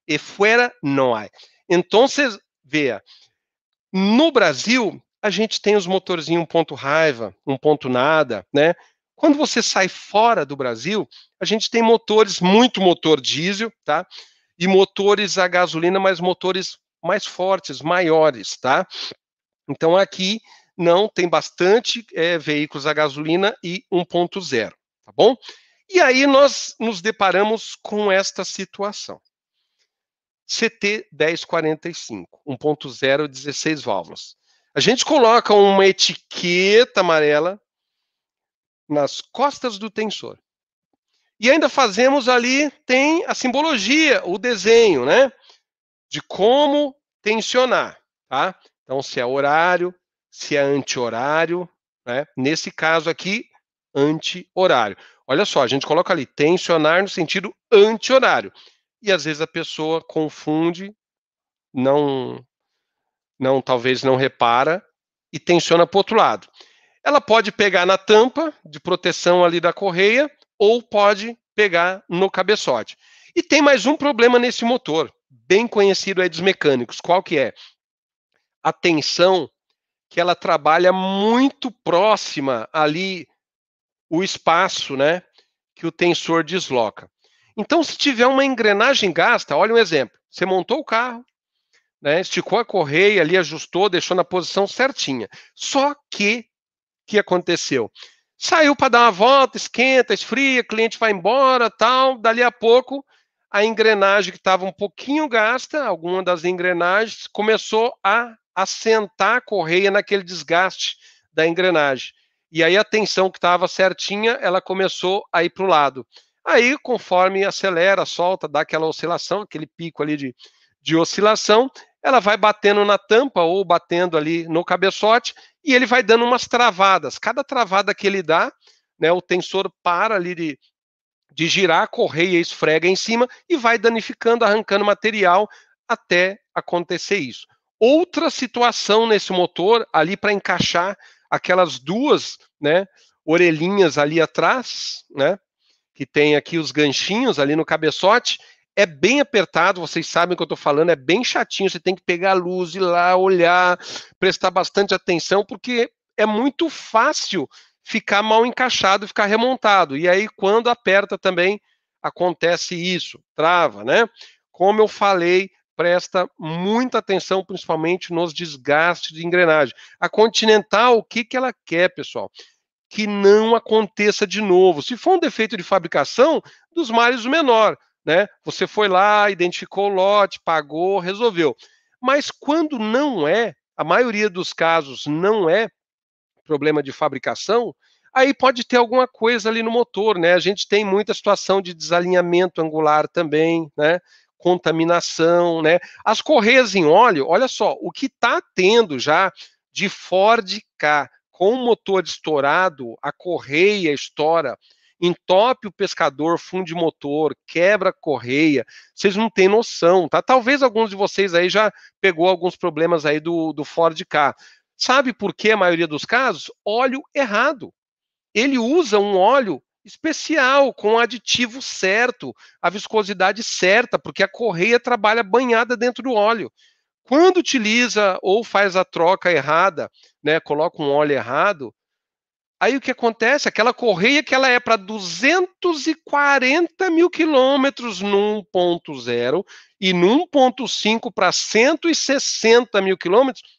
E fora não há. Então, veja, no Brasil, a gente tem os motorzinhos um ponto raiva, um ponto nada, né? Quando você sai fora do Brasil, a gente tem motores, muito motor diesel, tá? E motores a gasolina, mas motores mais fortes, maiores, tá? Então aqui não tem bastante é, veículos a gasolina e 1.0, tá bom? E aí nós nos deparamos com esta situação. CT 1045, 1.0, 16 válvulas. A gente coloca uma etiqueta amarela nas costas do tensor. E ainda fazemos ali, tem a simbologia, o desenho, né? De como tensionar, tá? Então, se é horário, se é anti-horário, né? Nesse caso aqui, anti-horário. Olha só, a gente coloca ali tensionar no sentido anti-horário. E às vezes a pessoa confunde, não, não, talvez não repara e tensiona para o outro lado. Ela pode pegar na tampa de proteção ali da correia ou pode pegar no cabeçote. E tem mais um problema nesse motor, bem conhecido aí dos mecânicos. Qual que é? A tensão que ela trabalha muito próxima ali o espaço, né, que o tensor desloca. Então, se tiver uma engrenagem gasta, olha um exemplo. Você montou o carro, né, esticou a correia ali, ajustou, deixou na posição certinha. Só que que aconteceu? Saiu para dar uma volta, esquenta, esfria, cliente vai embora, tal. Dali a pouco, a engrenagem que estava um pouquinho gasta, alguma das engrenagens, começou a assentar a correia naquele desgaste da engrenagem. E aí a tensão que estava certinha, ela começou a ir para o lado. Aí, conforme acelera, solta, dá aquela oscilação, aquele pico ali de, de oscilação, ela vai batendo na tampa ou batendo ali no cabeçote e ele vai dando umas travadas. Cada travada que ele dá, né, o tensor para ali de, de girar, a correia esfrega em cima e vai danificando, arrancando material até acontecer isso. Outra situação nesse motor, ali para encaixar aquelas duas né, orelhinhas ali atrás, né, que tem aqui os ganchinhos ali no cabeçote, é bem apertado, vocês sabem o que eu estou falando, é bem chatinho, você tem que pegar a luz, ir lá, olhar, prestar bastante atenção, porque é muito fácil ficar mal encaixado, ficar remontado. E aí, quando aperta também, acontece isso, trava, né? Como eu falei, presta muita atenção, principalmente nos desgastes de engrenagem. A Continental, o que, que ela quer, pessoal? Que não aconteça de novo. Se for um defeito de fabricação, dos males o menor né? Você foi lá, identificou o lote, pagou, resolveu. Mas quando não é, a maioria dos casos não é problema de fabricação, aí pode ter alguma coisa ali no motor, né? A gente tem muita situação de desalinhamento angular também, né? Contaminação, né? As correias em óleo, olha só, o que está tendo já de Ford K com o motor estourado, a correia estoura entope o pescador, funde motor, quebra correia. Vocês não têm noção, tá? Talvez alguns de vocês aí já pegou alguns problemas aí do, do Ford K. Sabe por que a maioria dos casos? Óleo errado. Ele usa um óleo especial, com o aditivo certo, a viscosidade certa, porque a correia trabalha banhada dentro do óleo. Quando utiliza ou faz a troca errada, né, coloca um óleo errado, Aí o que acontece? Aquela correia que ela é para 240 mil quilômetros no 1.0 e no 1.5 para 160 mil quilômetros,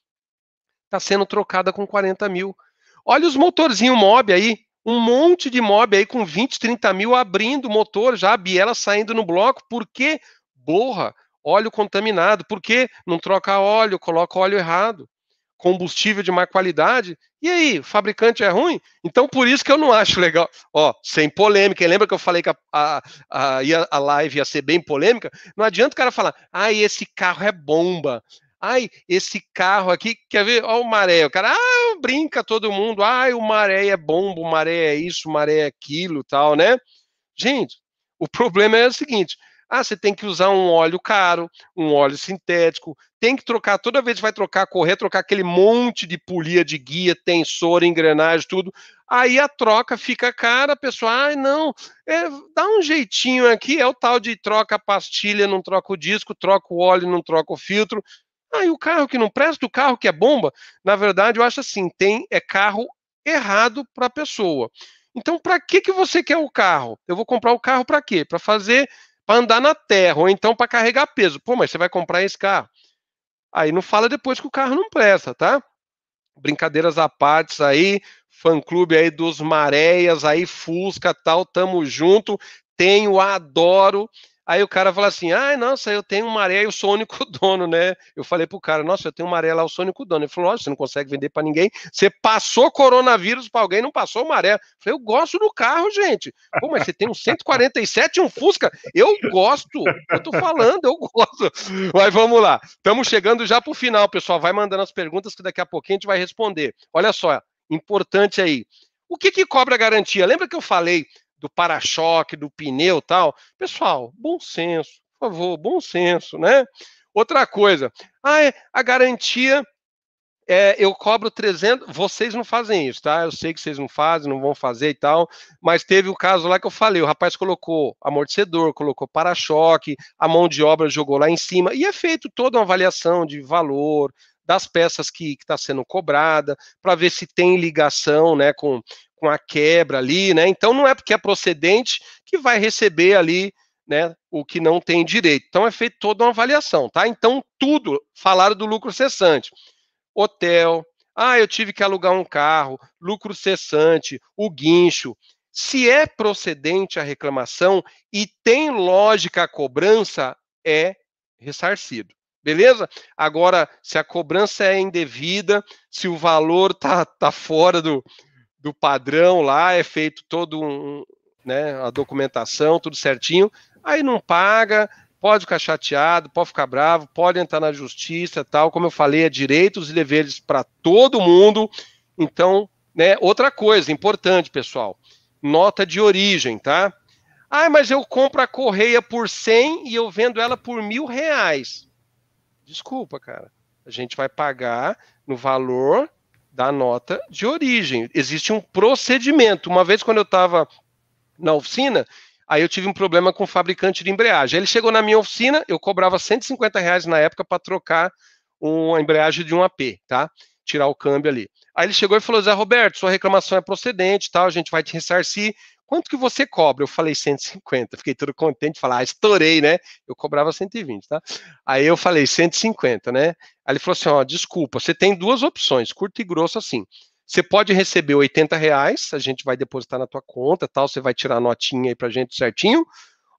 está sendo trocada com 40 mil. Olha os motorzinhos mob aí, um monte de mob aí com 20, 30 mil abrindo motor já, a biela saindo no bloco, porque borra, óleo contaminado, porque não troca óleo, coloca óleo errado combustível de má qualidade. E aí, o fabricante é ruim? Então, por isso que eu não acho legal. Ó, sem polêmica. lembra que eu falei que a, a, a, a live ia ser bem polêmica? Não adianta o cara falar, ai, esse carro é bomba. Ai, esse carro aqui, quer ver? Ó, o maré. O cara, ah, brinca todo mundo. Ai, o maré é bomba, o maré é isso, o maré é aquilo, tal, né? Gente, o problema é o seguinte: ah, você tem que usar um óleo caro, um óleo sintético, tem que trocar, toda vez que vai trocar, correr, trocar aquele monte de polia de guia, tensor, engrenagem, tudo. Aí a troca fica cara, pessoal. ai, ah, não, é, dá um jeitinho aqui, é o tal de troca a pastilha, não troca o disco, troca o óleo, não troca o filtro. Ah, o carro que não presta, o carro que é bomba, na verdade, eu acho assim, tem é carro errado para a pessoa. Então, para que, que você quer o carro? Eu vou comprar o carro para quê? Para fazer para andar na terra, ou então para carregar peso. Pô, mas você vai comprar esse carro. Aí não fala depois que o carro não presta, tá? Brincadeiras à parte aí, fã clube aí dos Maréias, aí Fusca tal, tamo junto. Tenho, adoro. Aí o cara fala assim: ah, nossa, eu tenho uma areia e eu sou o único [laughs] dono, né? Eu falei pro cara: nossa, eu tenho uma areia lá, eu sou o único dono. Ele falou: olha, você não consegue vender para ninguém. Você passou coronavírus para alguém, não passou maré. areia. Eu falei: eu gosto do carro, gente. Pô, mas você tem um 147 e um Fusca? Eu gosto. Eu tô falando, eu gosto. [laughs] Mas vamos lá. Estamos chegando já pro final, pessoal. Vai mandando as perguntas que daqui a pouquinho a gente vai responder. Olha só, importante aí. O que, que cobra garantia? Lembra que eu falei do para-choque, do pneu tal. Pessoal, bom senso, por favor, bom senso, né? Outra coisa, ah, é, a garantia é, eu cobro 300, vocês não fazem isso, tá? Eu sei que vocês não fazem, não vão fazer e tal, mas teve o um caso lá que eu falei, o rapaz colocou amortecedor, colocou para-choque, a mão de obra jogou lá em cima, e é feito toda uma avaliação de valor, das peças que está sendo cobrada, para ver se tem ligação né, com, com a quebra ali, né? Então não é porque é procedente que vai receber ali, né, o que não tem direito. Então é feito toda uma avaliação, tá? Então tudo falaram do lucro cessante. Hotel, ah, eu tive que alugar um carro, lucro cessante, o guincho. Se é procedente a reclamação e tem lógica a cobrança, é ressarcido. Beleza? Agora, se a cobrança é indevida, se o valor tá, tá fora do, do padrão lá, é feito todo um, né, a documentação, tudo certinho, aí não paga, pode ficar chateado, pode ficar bravo, pode entrar na justiça, tal, como eu falei, é direitos e deveres para todo mundo. Então, né, outra coisa importante, pessoal, nota de origem, tá? Ah, mas eu compro a correia por 100 e eu vendo ela por mil reais. Desculpa, cara. A gente vai pagar no valor da nota de origem. Existe um procedimento. Uma vez, quando eu estava na oficina, aí eu tive um problema com o fabricante de embreagem. Ele chegou na minha oficina, eu cobrava 150 reais na época para trocar uma embreagem de um AP, tá? tirar o câmbio ali. Aí ele chegou e falou: Zé Roberto, sua reclamação é procedente, tal, a gente vai te ressarcir. Quanto que você cobra? Eu falei 150. Fiquei todo contente, falar, ah, estourei, né? Eu cobrava 120, tá? Aí eu falei 150, né? Aí ele falou assim: ó, desculpa, você tem duas opções, curto e grosso assim. Você pode receber 80 reais, a gente vai depositar na tua conta, tal, você vai tirar a notinha aí pra gente certinho,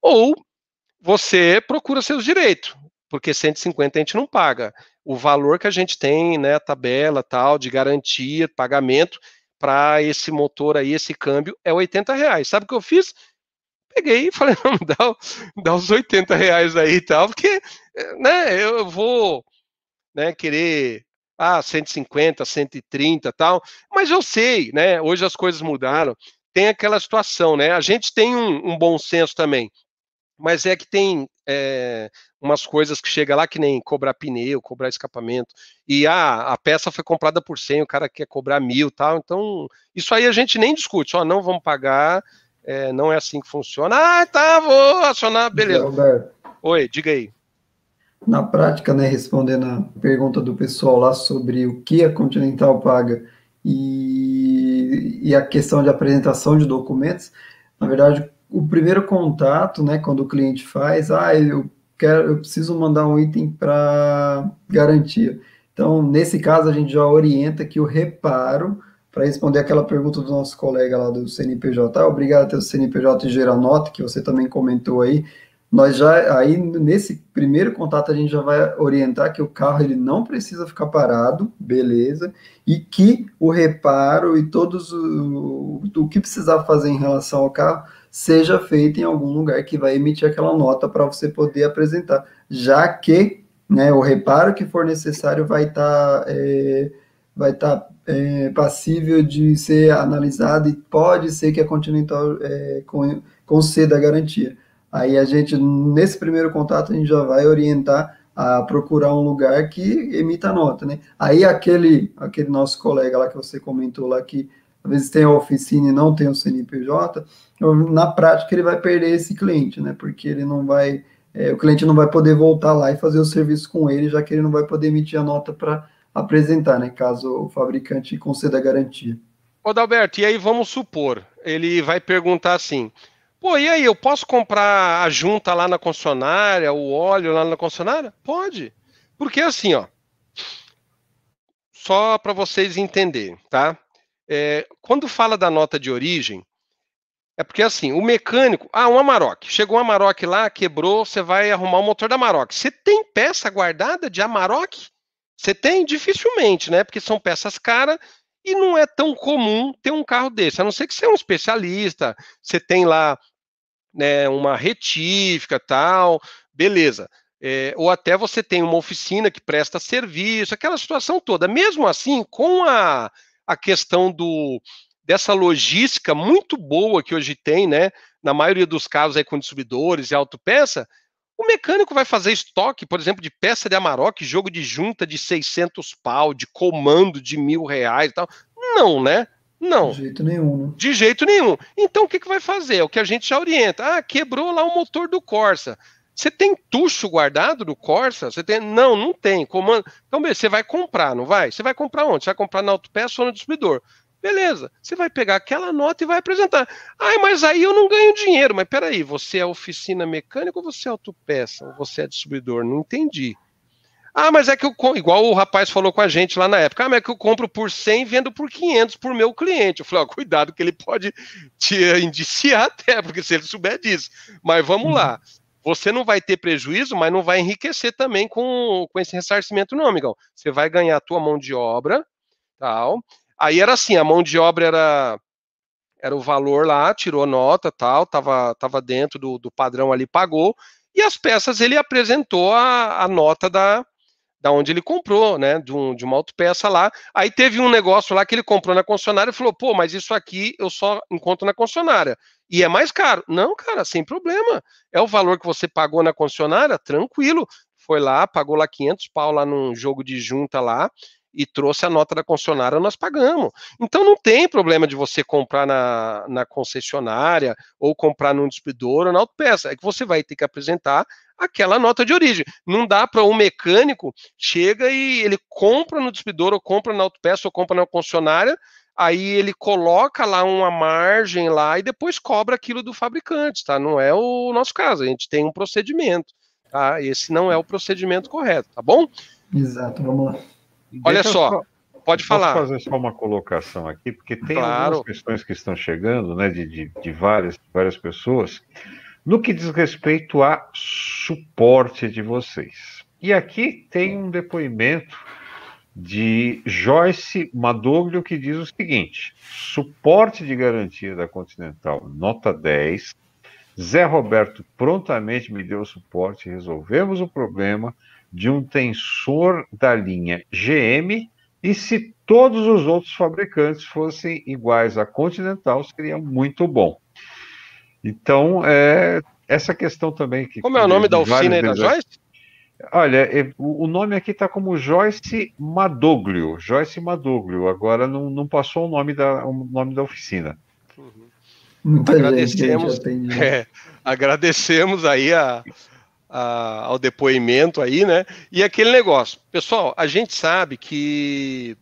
ou você procura seus direitos porque 150 a gente não paga. O valor que a gente tem, né, tabela tal, de garantia, pagamento, para esse motor aí, esse câmbio, é 80 reais. Sabe o que eu fiz? Peguei e [laughs] falei, não, dá, dá os 80 reais aí e tal, porque, eh, né, eu vou, né, querer, ah, 150, 130 tal, mas eu sei, né, hoje as coisas mudaram, tem aquela situação, né, a gente tem um, um bom senso também, mas é que tem é, umas coisas que chega lá que nem cobrar pneu, cobrar escapamento, e ah, a peça foi comprada por 100, o cara quer cobrar mil tal, então isso aí a gente nem discute, só não vamos pagar, é, não é assim que funciona, ah, tá, vou acionar, beleza. Alberto, Oi, diga aí. Na prática, né, respondendo a pergunta do pessoal lá sobre o que a Continental paga e, e a questão de apresentação de documentos, na verdade, o primeiro contato, né, quando o cliente faz, ah, eu quero, eu preciso mandar um item para garantia. Então, nesse caso, a gente já orienta que o reparo, para responder aquela pergunta do nosso colega lá do CNPJ, ah, obrigado a ter o CNPJ e gerar nota, que você também comentou aí, nós já, aí nesse primeiro contato a gente já vai orientar que o carro ele não precisa ficar parado, beleza, e que o reparo e todos o, o que precisar fazer em relação ao carro seja feita em algum lugar que vai emitir aquela nota para você poder apresentar, já que né, o reparo que for necessário vai estar tá, é, vai tá, é, passível de ser analisado e pode ser que a Continental é, conceda a garantia. Aí a gente, nesse primeiro contato, a gente já vai orientar a procurar um lugar que emita a nota, né? Aí aquele, aquele nosso colega lá que você comentou lá que às vezes tem a oficina e não tem o CNPJ, na prática ele vai perder esse cliente, né? Porque ele não vai, é, o cliente não vai poder voltar lá e fazer o serviço com ele, já que ele não vai poder emitir a nota para apresentar, né? Caso o fabricante conceda a garantia. Ô Dalberto, e aí vamos supor, ele vai perguntar assim, Pô, e aí, eu posso comprar a junta lá na concessionária, o óleo lá na concessionária? Pode. Porque assim, ó. Só para vocês entenderem, tá? É, quando fala da nota de origem, é porque assim, o mecânico. Ah, um Amarok. Chegou um Amarok lá, quebrou, você vai arrumar o motor da Amarok. Você tem peça guardada de Amarok? Você tem? Dificilmente, né? Porque são peças caras e não é tão comum ter um carro desse. A não ser que você é um especialista, você tem lá né, uma retífica tal, beleza. É, ou até você tem uma oficina que presta serviço, aquela situação toda. Mesmo assim, com a a questão do, dessa logística muito boa que hoje tem, né? Na maioria dos casos aí com distribuidores e autopeça, o mecânico vai fazer estoque, por exemplo, de peça de Amarok, jogo de junta de 600 pau, de comando de mil reais e tal. Não, né? Não. De jeito nenhum. Né? De jeito nenhum. Então, o que, que vai fazer? É o que a gente já orienta. Ah, quebrou lá o motor do Corsa. Você tem tucho guardado do Corsa? Você tem? Não, não tem. Comando. Então, beleza, você vai comprar, não vai? Você vai comprar onde? Você vai comprar na autopeça ou no distribuidor? Beleza, você vai pegar aquela nota e vai apresentar. Ah, mas aí eu não ganho dinheiro. Mas peraí, você é oficina mecânica ou você é autopeça? Ou você é distribuidor? Não entendi. Ah, mas é que eu. Igual o rapaz falou com a gente lá na época. Ah, mas é que eu compro por 100 vendo por 500 por meu cliente. Eu falei, ó, cuidado que ele pode te [laughs] indiciar até, porque se ele souber disso. Mas vamos uhum. lá. Você não vai ter prejuízo, mas não vai enriquecer também com, com esse ressarcimento, não, amigão. Você vai ganhar a tua mão de obra, tal. Aí era assim, a mão de obra era era o valor lá, tirou nota, tal, tava, tava dentro do, do padrão ali, pagou. E as peças ele apresentou a, a nota da, da onde ele comprou, né? De, um, de uma autopeça lá. Aí teve um negócio lá que ele comprou na concessionária e falou: pô, mas isso aqui eu só encontro na concessionária. E é mais caro. Não, cara, sem problema. É o valor que você pagou na concessionária, tranquilo. Foi lá, pagou lá 500 pau lá num jogo de junta lá e trouxe a nota da concessionária, nós pagamos. Então não tem problema de você comprar na, na concessionária ou comprar num distribuidor ou na autopeça. É que você vai ter que apresentar aquela nota de origem. Não dá para um mecânico chega e ele compra no distribuidor ou compra na autopeça ou compra na concessionária aí ele coloca lá uma margem lá e depois cobra aquilo do fabricante, tá? Não é o nosso caso, a gente tem um procedimento, tá? Esse não é o procedimento correto, tá bom? Exato, vamos lá. Olha só, só, pode falar. Posso fazer só uma colocação aqui, porque tem claro. algumas questões que estão chegando, né, de, de, de várias, várias pessoas, no que diz respeito a suporte de vocês. E aqui tem um depoimento de Joyce Madoglio, que diz o seguinte: suporte de garantia da Continental, nota 10. Zé Roberto prontamente me deu suporte, resolvemos o problema de um tensor da linha GM. E se todos os outros fabricantes fossem iguais à Continental, seria muito bom. Então, é, essa questão também. Que, Como é o nome da oficina aí da Joyce? Olha, é, o nome aqui está como Joyce Madoglio. Joyce Madoglio. Agora não, não passou o nome da, o nome da oficina. Uhum. agradecemos, né? [laughs] é, agradecemos aí a, a, ao depoimento aí, né? E aquele negócio, pessoal, a gente sabe que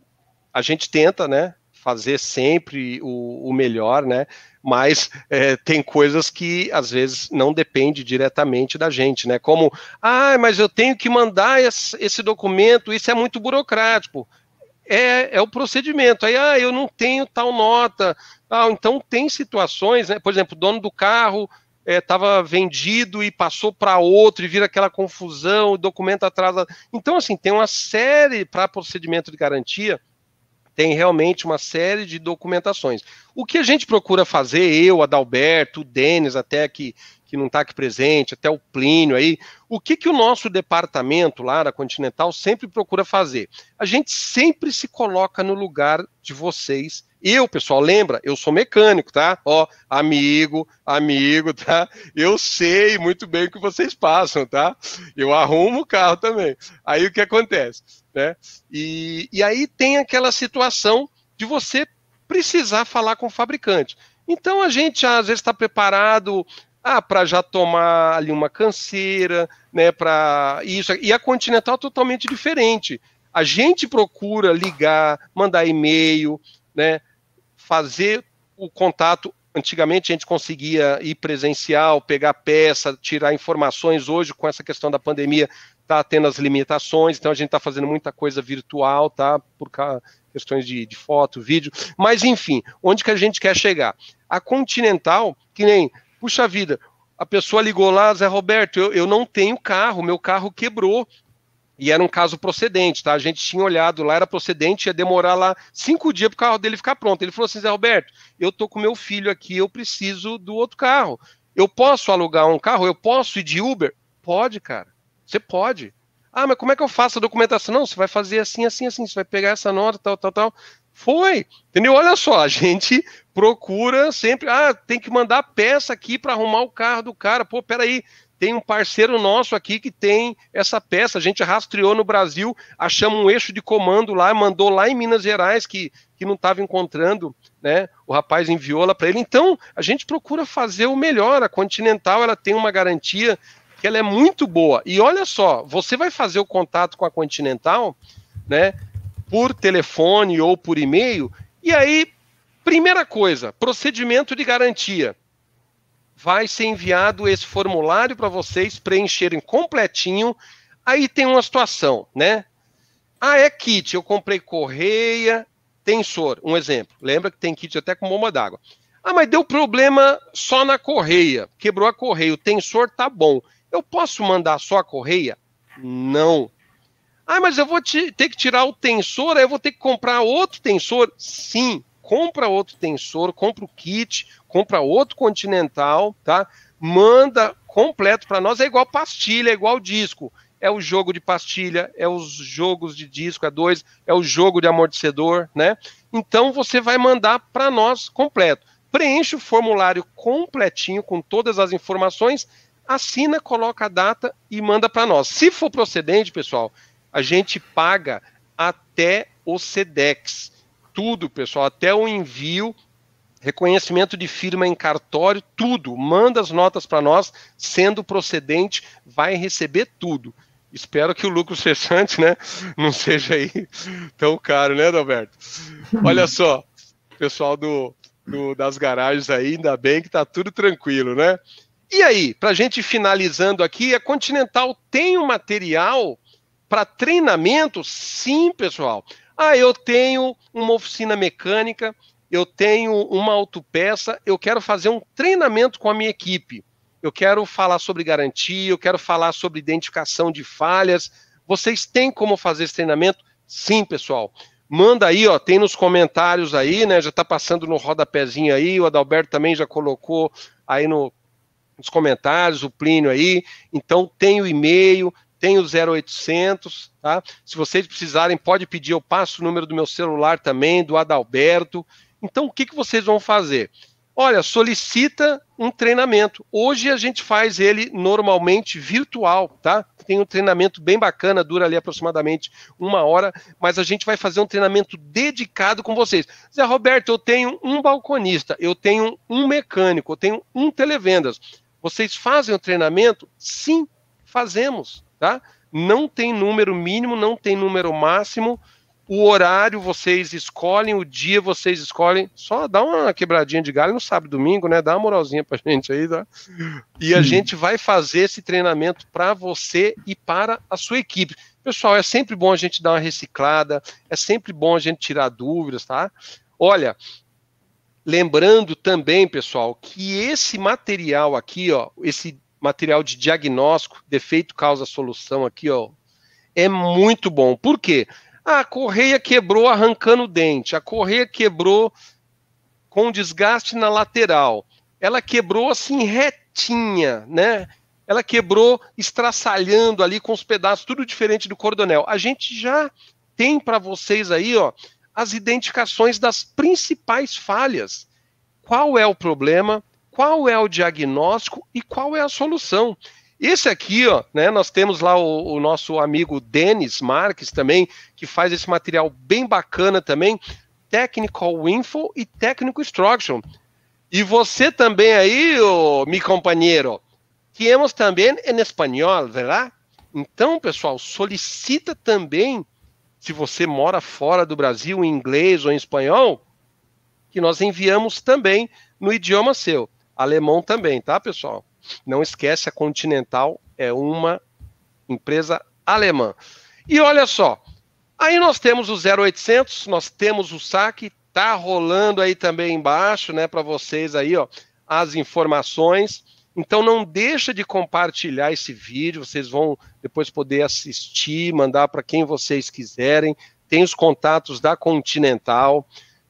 a gente tenta, né? fazer sempre o, o melhor, né? Mas é, tem coisas que às vezes não depende diretamente da gente, né? Como, ah, mas eu tenho que mandar esse, esse documento, isso é muito burocrático. É, é, o procedimento. Aí, ah, eu não tenho tal nota. Ah, então tem situações, né? Por exemplo, o dono do carro estava é, vendido e passou para outro e vira aquela confusão, o documento atrasa. Então, assim, tem uma série para procedimento de garantia tem realmente uma série de documentações. O que a gente procura fazer, eu, Adalberto, o Denis, até que, que não está aqui presente, até o Plínio aí, o que, que o nosso departamento lá da Continental sempre procura fazer? A gente sempre se coloca no lugar de vocês eu, pessoal, lembra, eu sou mecânico, tá? Ó, amigo, amigo, tá? Eu sei muito bem o que vocês passam, tá? Eu arrumo o carro também. Aí o que acontece, né? E, e aí tem aquela situação de você precisar falar com o fabricante. Então a gente às vezes está preparado ah, para já tomar ali uma canseira, né? Para isso e a Continental é totalmente diferente. A gente procura ligar, mandar e-mail, né, fazer o contato. Antigamente a gente conseguia ir presencial, pegar peça, tirar informações. Hoje, com essa questão da pandemia, está tendo as limitações, então a gente está fazendo muita coisa virtual, tá? Por questões de, de foto, vídeo. Mas, enfim, onde que a gente quer chegar? A Continental, que nem, puxa vida, a pessoa ligou lá, Zé Roberto, eu, eu não tenho carro, meu carro quebrou. E era um caso procedente, tá? A gente tinha olhado lá, era procedente, ia demorar lá cinco dias para o carro dele ficar pronto. Ele falou assim: Zé Roberto, eu tô com meu filho aqui, eu preciso do outro carro. Eu posso alugar um carro? Eu posso ir de Uber? Pode, cara. Você pode. Ah, mas como é que eu faço a documentação? Não, você vai fazer assim, assim, assim. Você vai pegar essa nota, tal, tal, tal. Foi, entendeu? Olha só, a gente procura sempre. Ah, tem que mandar peça aqui para arrumar o carro do cara. Pô, peraí, tem um parceiro nosso aqui que tem essa peça. A gente rastreou no Brasil, achamos um eixo de comando lá, mandou lá em Minas Gerais que, que não estava encontrando, né? O rapaz enviou lá para ele. Então, a gente procura fazer o melhor. A Continental ela tem uma garantia que ela é muito boa. E olha só, você vai fazer o contato com a Continental, né? Por telefone ou por e-mail. E aí, primeira coisa, procedimento de garantia vai ser enviado esse formulário para vocês preencherem completinho. Aí tem uma situação, né? Ah, é kit, eu comprei correia, tensor, um exemplo. Lembra que tem kit até com bomba d'água. Ah, mas deu problema só na correia, quebrou a correia, o tensor tá bom. Eu posso mandar só a correia? Não. Ah, mas eu vou te, ter que tirar o tensor, aí eu vou ter que comprar outro tensor? Sim, compra outro tensor, compra o kit, compra outro continental, tá? Manda completo para nós, é igual pastilha, é igual disco. É o jogo de pastilha, é os jogos de disco a é dois, é o jogo de amortecedor, né? Então você vai mandar para nós completo. Preenche o formulário completinho com todas as informações, assina, coloca a data e manda para nós. Se for procedente, pessoal, a gente paga até o SEDEX tudo, pessoal, até o envio, reconhecimento de firma em cartório, tudo. Manda as notas para nós, sendo procedente, vai receber tudo. Espero que o lucro [laughs] cessante, né, não seja aí tão caro, né, Adalberto? Olha [laughs] só, pessoal do, do, das garagens aí, ainda bem que tá tudo tranquilo, né? E aí, para gente finalizando aqui, a Continental tem um material para treinamento? Sim, pessoal. Ah, eu tenho uma oficina mecânica, eu tenho uma autopeça, eu quero fazer um treinamento com a minha equipe. Eu quero falar sobre garantia, eu quero falar sobre identificação de falhas. Vocês têm como fazer esse treinamento? Sim, pessoal. Manda aí, ó, tem nos comentários aí, né? Já tá passando no rodapézinho aí, o Adalberto também já colocou aí no, nos comentários, o Plínio aí. Então tem o e-mail, tem o 0800, tá? Se vocês precisarem, pode pedir, eu passo o número do meu celular também, do Adalberto. Então, o que, que vocês vão fazer? Olha, solicita um treinamento. Hoje a gente faz ele normalmente virtual, tá? Tem um treinamento bem bacana, dura ali aproximadamente uma hora, mas a gente vai fazer um treinamento dedicado com vocês. Zé Roberto, eu tenho um balconista, eu tenho um mecânico, eu tenho um televendas. Vocês fazem o treinamento? Sim, fazemos tá? Não tem número mínimo, não tem número máximo. O horário vocês escolhem, o dia vocês escolhem. Só dá uma quebradinha de galho no sábado domingo, né? Dá uma moralzinha pra gente aí, tá? E a gente vai fazer esse treinamento para você e para a sua equipe. Pessoal, é sempre bom a gente dar uma reciclada, é sempre bom a gente tirar dúvidas, tá? Olha, lembrando também, pessoal, que esse material aqui, ó, esse material de diagnóstico, defeito causa solução aqui, ó. É muito bom. Por quê? Ah, a correia quebrou arrancando o dente, a correia quebrou com desgaste na lateral. Ela quebrou assim retinha, né? Ela quebrou estraçalhando ali com os pedaços, tudo diferente do cordonel. A gente já tem para vocês aí, ó, as identificações das principais falhas. Qual é o problema? qual é o diagnóstico e qual é a solução. Esse aqui, ó, né, nós temos lá o, o nosso amigo Denis Marques também, que faz esse material bem bacana também, Technical Info e Technical Instruction. E você também aí, oh, meu companheiro, temos também em espanhol, verdade? Então, pessoal, solicita também, se você mora fora do Brasil, em inglês ou em espanhol, que nós enviamos também no idioma seu alemão também, tá, pessoal? Não esquece, a Continental é uma empresa alemã. E olha só, aí nós temos o 0800, nós temos o saque, tá rolando aí também embaixo, né, para vocês aí, ó, as informações. Então não deixa de compartilhar esse vídeo, vocês vão depois poder assistir, mandar para quem vocês quiserem. Tem os contatos da Continental.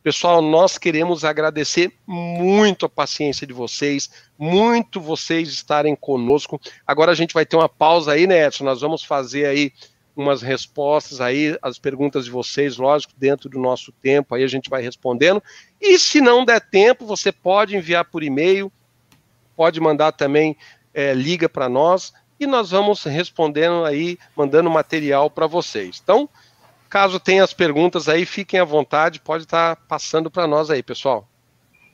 Pessoal, nós queremos agradecer muito a paciência de vocês, muito vocês estarem conosco. Agora a gente vai ter uma pausa aí, né, Edson? Nós vamos fazer aí umas respostas aí, as perguntas de vocês, lógico, dentro do nosso tempo, aí a gente vai respondendo. E se não der tempo, você pode enviar por e-mail, pode mandar também, é, liga para nós, e nós vamos respondendo aí, mandando material para vocês. Então, Caso tenha as perguntas aí, fiquem à vontade, pode estar tá passando para nós aí, pessoal.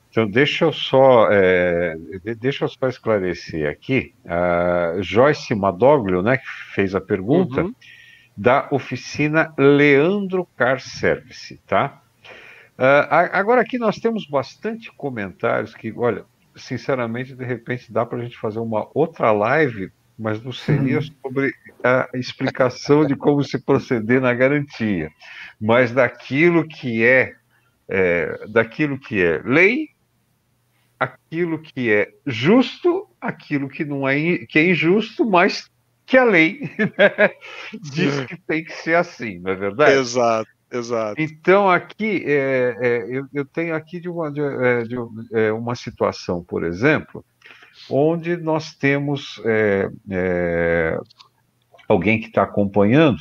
Então, deixa eu só, é, deixa eu só esclarecer aqui. A Joyce Madoglio, né, que fez a pergunta, uhum. da oficina Leandro Car Service, tá? Uh, agora aqui nós temos bastante comentários que, olha, sinceramente, de repente dá para a gente fazer uma outra live mas não seria uhum. sobre a explicação de como se proceder na garantia, mas daquilo que é, é daquilo que é lei, aquilo que é justo, aquilo que não é que é injusto, mas que a lei [laughs] né, diz que tem que ser assim, não é verdade? Exato. Exato. Então, aqui, é, é, eu, eu, tenho aqui de uma, de, é, de, é, uma situação, por exemplo, onde nós temos é, é, alguém que está acompanhando,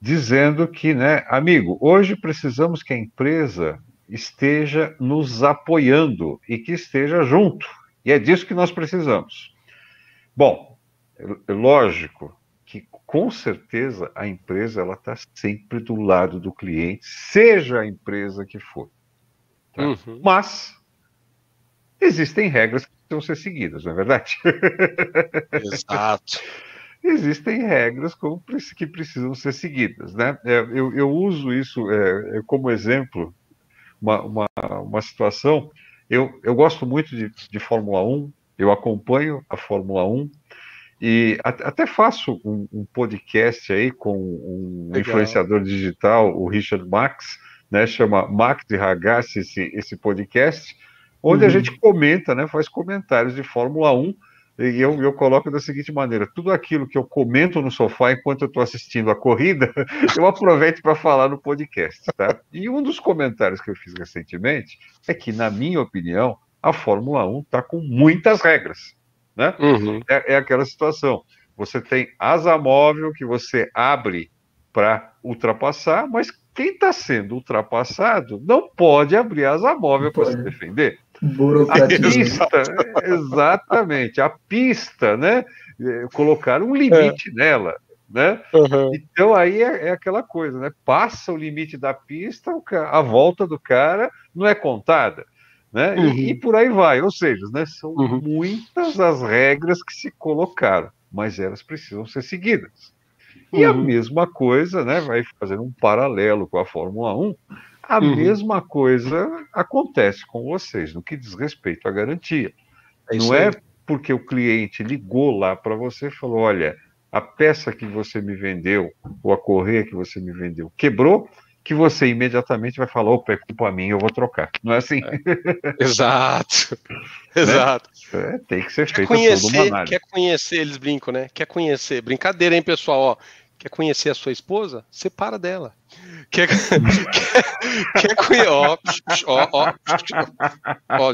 dizendo que, né, amigo, hoje precisamos que a empresa esteja nos apoiando e que esteja junto. E é disso que nós precisamos. Bom, é, é lógico que com certeza a empresa ela está sempre do lado do cliente, seja a empresa que for. Tá? Uhum. Mas existem regras que precisam ser seguidas, não é verdade? Exato. [laughs] Existem regras que precisam ser seguidas, né? É, eu, eu uso isso é, é, como exemplo, uma, uma, uma situação. Eu, eu gosto muito de, de Fórmula 1, eu acompanho a Fórmula 1, e até faço um, um, podcast aí com um Legal. influenciador digital, o Richard Max, né? Chama Max de Ragazzi esse, esse podcast onde uhum. a gente comenta, né, faz comentários de Fórmula 1. E eu, eu coloco da seguinte maneira: tudo aquilo que eu comento no sofá enquanto eu estou assistindo a corrida, [laughs] eu aproveito para falar no podcast. Tá? E um dos comentários que eu fiz recentemente é que, na minha opinião, a Fórmula 1 está com muitas regras. Né? Uhum. É, é aquela situação. Você tem asa móvel que você abre para ultrapassar, mas quem está sendo ultrapassado não pode abrir asa móvel para se defender. Burocratismo. Pista, exatamente, a pista, né? Colocar um limite é. nela. Né? Uhum. Então aí é, é, aquela coisa, né? Passa o limite da pista, a volta do cara não é contada, né? Uhum. E, e, por aí vai. Ou seja, né, são uhum. muitas as regras que se colocaram, mas elas precisam ser seguidas. E a uhum. mesma coisa, né? Vai fazendo um paralelo com a Fórmula 1. A uhum. mesma coisa acontece com vocês no que diz respeito à garantia. É não é porque o cliente ligou lá para você e falou: olha, a peça que você me vendeu, ou a correia que você me vendeu, quebrou, que você imediatamente vai falar: opa, é culpa minha, eu vou trocar. Não é assim? É. Exato. [laughs] né? Exato. É, tem que ser feito quer conhecer, toda uma análise. Quer conhecer, eles brincam, né? Quer conhecer. Brincadeira, hein, pessoal? Ó, Quer conhecer a sua esposa? Separa dela. Quer, [laughs] quer, quer conhecer. Ó, ó, ó, ó,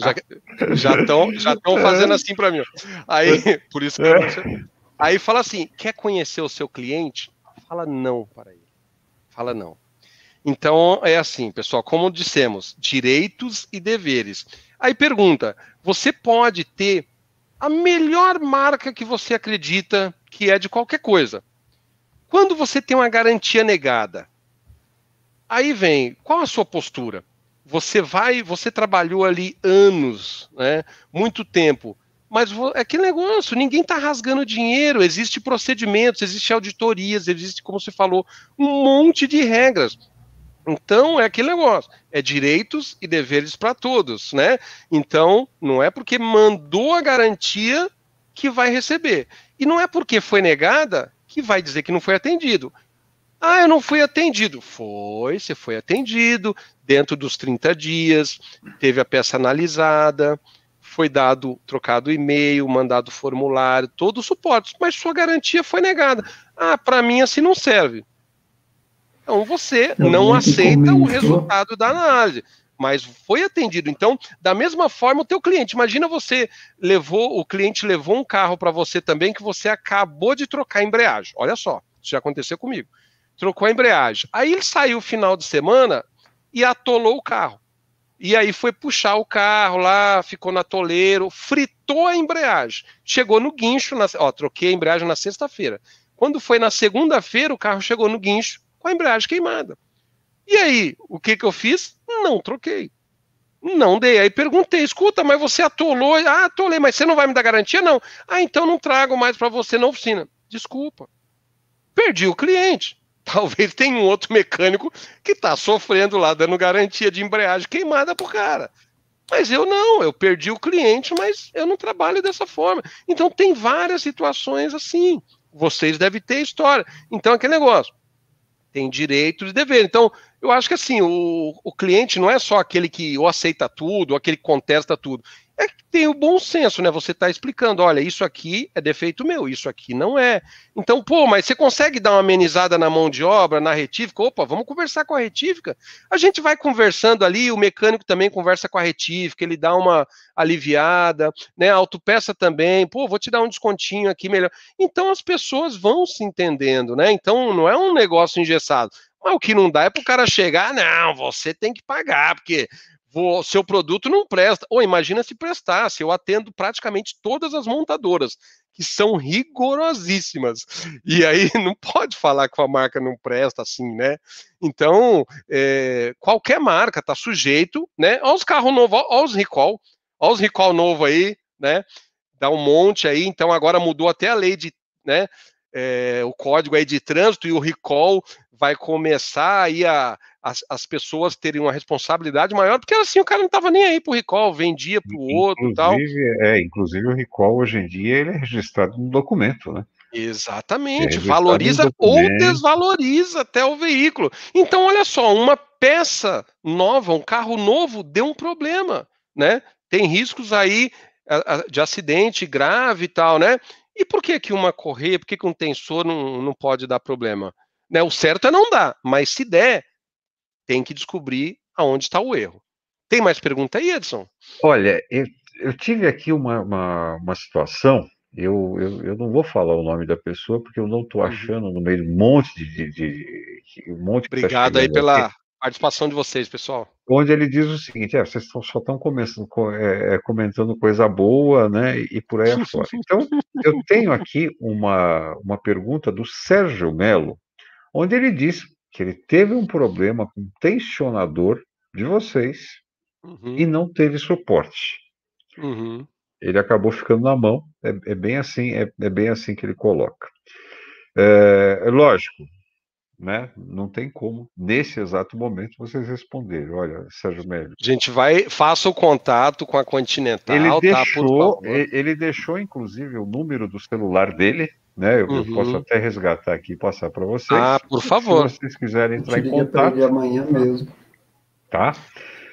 já estão já já fazendo assim para mim. Aí, por isso que eu não Aí fala assim: quer conhecer o seu cliente? Fala não para ele. Fala não. Então é assim, pessoal, como dissemos, direitos e deveres. Aí pergunta: você pode ter a melhor marca que você acredita que é de qualquer coisa. Quando você tem uma garantia negada, aí vem qual a sua postura? Você vai, você trabalhou ali anos, né? Muito tempo. Mas é que negócio, ninguém está rasgando dinheiro, existe procedimentos, existe auditorias, existe, como você falou, um monte de regras. Então é aquele negócio, é direitos e deveres para todos, né? Então não é porque mandou a garantia que vai receber e não é porque foi negada que vai dizer que não foi atendido. Ah, eu não fui atendido. Foi, você foi atendido dentro dos 30 dias, teve a peça analisada, foi dado, trocado e-mail, mandado formulário, todo o suporte, mas sua garantia foi negada. Ah, para mim assim não serve. Então você não aceita o resultado da análise mas foi atendido. Então, da mesma forma, o teu cliente, imagina você levou, o cliente levou um carro para você também que você acabou de trocar a embreagem. Olha só, isso já aconteceu comigo. Trocou a embreagem. Aí ele saiu o final de semana e atolou o carro. E aí foi puxar o carro lá, ficou na toleiro, fritou a embreagem. Chegou no guincho, na, ó, troquei a embreagem na sexta-feira. Quando foi na segunda-feira, o carro chegou no guincho com a embreagem queimada. E aí, o que, que eu fiz? Não troquei. Não dei. Aí perguntei, escuta, mas você atolou. Ah, atolei, mas você não vai me dar garantia? Não. Ah, então não trago mais para você na oficina. Desculpa. Perdi o cliente. [laughs] Talvez tenha um outro mecânico que está sofrendo lá, dando garantia de embreagem queimada pro cara. Mas eu não, eu perdi o cliente, mas eu não trabalho dessa forma. Então tem várias situações assim. Vocês devem ter história. Então, aquele negócio. Tem direitos e deveres. Então, eu acho que assim, o, o cliente não é só aquele que ou aceita tudo, ou aquele que contesta tudo. É que tem o bom senso, né? Você está explicando, olha, isso aqui é defeito meu, isso aqui não é. Então, pô, mas você consegue dar uma amenizada na mão de obra, na retífica? Opa, vamos conversar com a retífica. A gente vai conversando ali, o mecânico também conversa com a retífica, ele dá uma aliviada, né? A autopeça também, pô, vou te dar um descontinho aqui melhor. Então as pessoas vão se entendendo, né? Então não é um negócio engessado. Mas o que não dá é pro cara chegar, não, você tem que pagar, porque seu produto não presta. Ou imagina se prestasse, eu atendo praticamente todas as montadoras, que são rigorosíssimas. E aí [laughs] não pode falar que a marca não presta assim, né? Então, é, qualquer marca está sujeito, né? Olha os carros novos, olha os recall, olha os recall novo aí, né? Dá um monte aí, então agora mudou até a lei de, né? é, o código aí de trânsito e o recall vai começar aí a, as, as pessoas terem uma responsabilidade maior, porque assim o cara não estava nem aí para o recall, vendia para o outro e tal. É, inclusive o recall hoje em dia ele é registrado no documento, né? É Exatamente, é valoriza ou desvaloriza até o veículo. Então, olha só, uma peça nova, um carro novo, deu um problema, né? Tem riscos aí de acidente grave e tal, né? E por que, que uma correia, por que, que um tensor não, não pode dar problema? Né? O certo é não dar, mas se der, tem que descobrir aonde está o erro. Tem mais pergunta aí, Edson? Olha, eu, eu tive aqui uma, uma, uma situação eu, eu, eu, não vou falar o nome da pessoa porque eu não estou uhum. achando no meio de um monte de, de, de um monte. Tá Obrigado tá aí pela aqui. participação de vocês, pessoal onde ele diz o seguinte: é, vocês só estão começando, é, é, comentando coisa boa, né? E por aí afora. Então, eu tenho aqui uma, uma pergunta do Sérgio Melo, onde ele diz que ele teve um problema com o tensionador de vocês uhum. e não teve suporte. Uhum. Ele acabou ficando na mão. É, é bem assim, é, é, bem assim que ele coloca. É, é lógico, né? Não tem como, nesse exato momento, vocês responderem. Olha, Sérgio Melo. Gente, vai, faça o contato com a Continental. Ele, tá, deixou, ele deixou, inclusive, o número do celular dele, né? Eu, uhum. eu posso uhum. até resgatar aqui e passar para vocês. Ah, por favor. Se vocês quiserem entrar em contato. amanhã mesmo. Tá?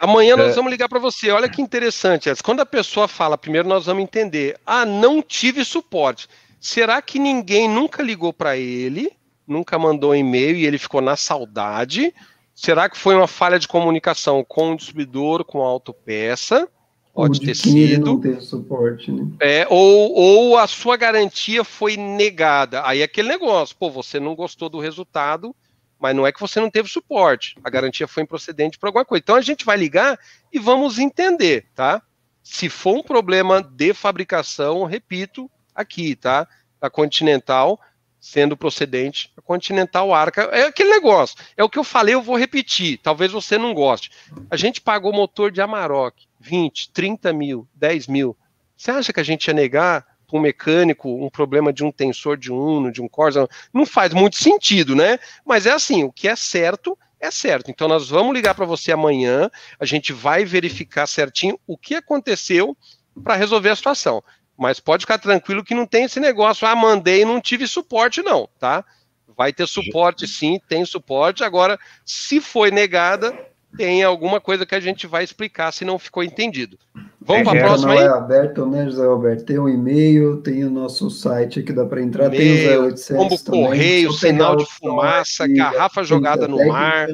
Amanhã nós é. vamos ligar para você. Olha que interessante. Quando a pessoa fala, primeiro nós vamos entender. Ah, não tive suporte. Será que ninguém nunca ligou para ele? nunca mandou e-mail e ele ficou na saudade. Será que foi uma falha de comunicação com o distribuidor, com a autopeça? Pode ter sido. Suporte, né? é, ou, ou a sua garantia foi negada. Aí é aquele negócio, pô, você não gostou do resultado, mas não é que você não teve suporte. A garantia foi improcedente para alguma coisa. Então a gente vai ligar e vamos entender, tá? Se for um problema de fabricação, repito aqui, tá? Da Continental, sendo procedente a Continental Arca. É aquele negócio. É o que eu falei, eu vou repetir. Talvez você não goste. A gente pagou motor de Amarok 20, 30 mil, 10 mil. Você acha que a gente ia negar para um mecânico um problema de um tensor de um Uno, de um Corsa? Não faz muito sentido, né? Mas é assim, o que é certo é certo. Então nós vamos ligar para você amanhã, a gente vai verificar certinho o que aconteceu para resolver a situação. Mas pode ficar tranquilo que não tem esse negócio, ah, mandei e não tive suporte, não, tá? Vai ter suporte sim, tem suporte. Agora, se foi negada, tem alguma coisa que a gente vai explicar se não ficou entendido. Vamos para a é, próxima aí? é aberto, né, José Roberto? Tem o um e-mail, tem o nosso site que dá para entrar, tem o 0800 também. correio, sinal de fumaça, garrafa jogada no mar.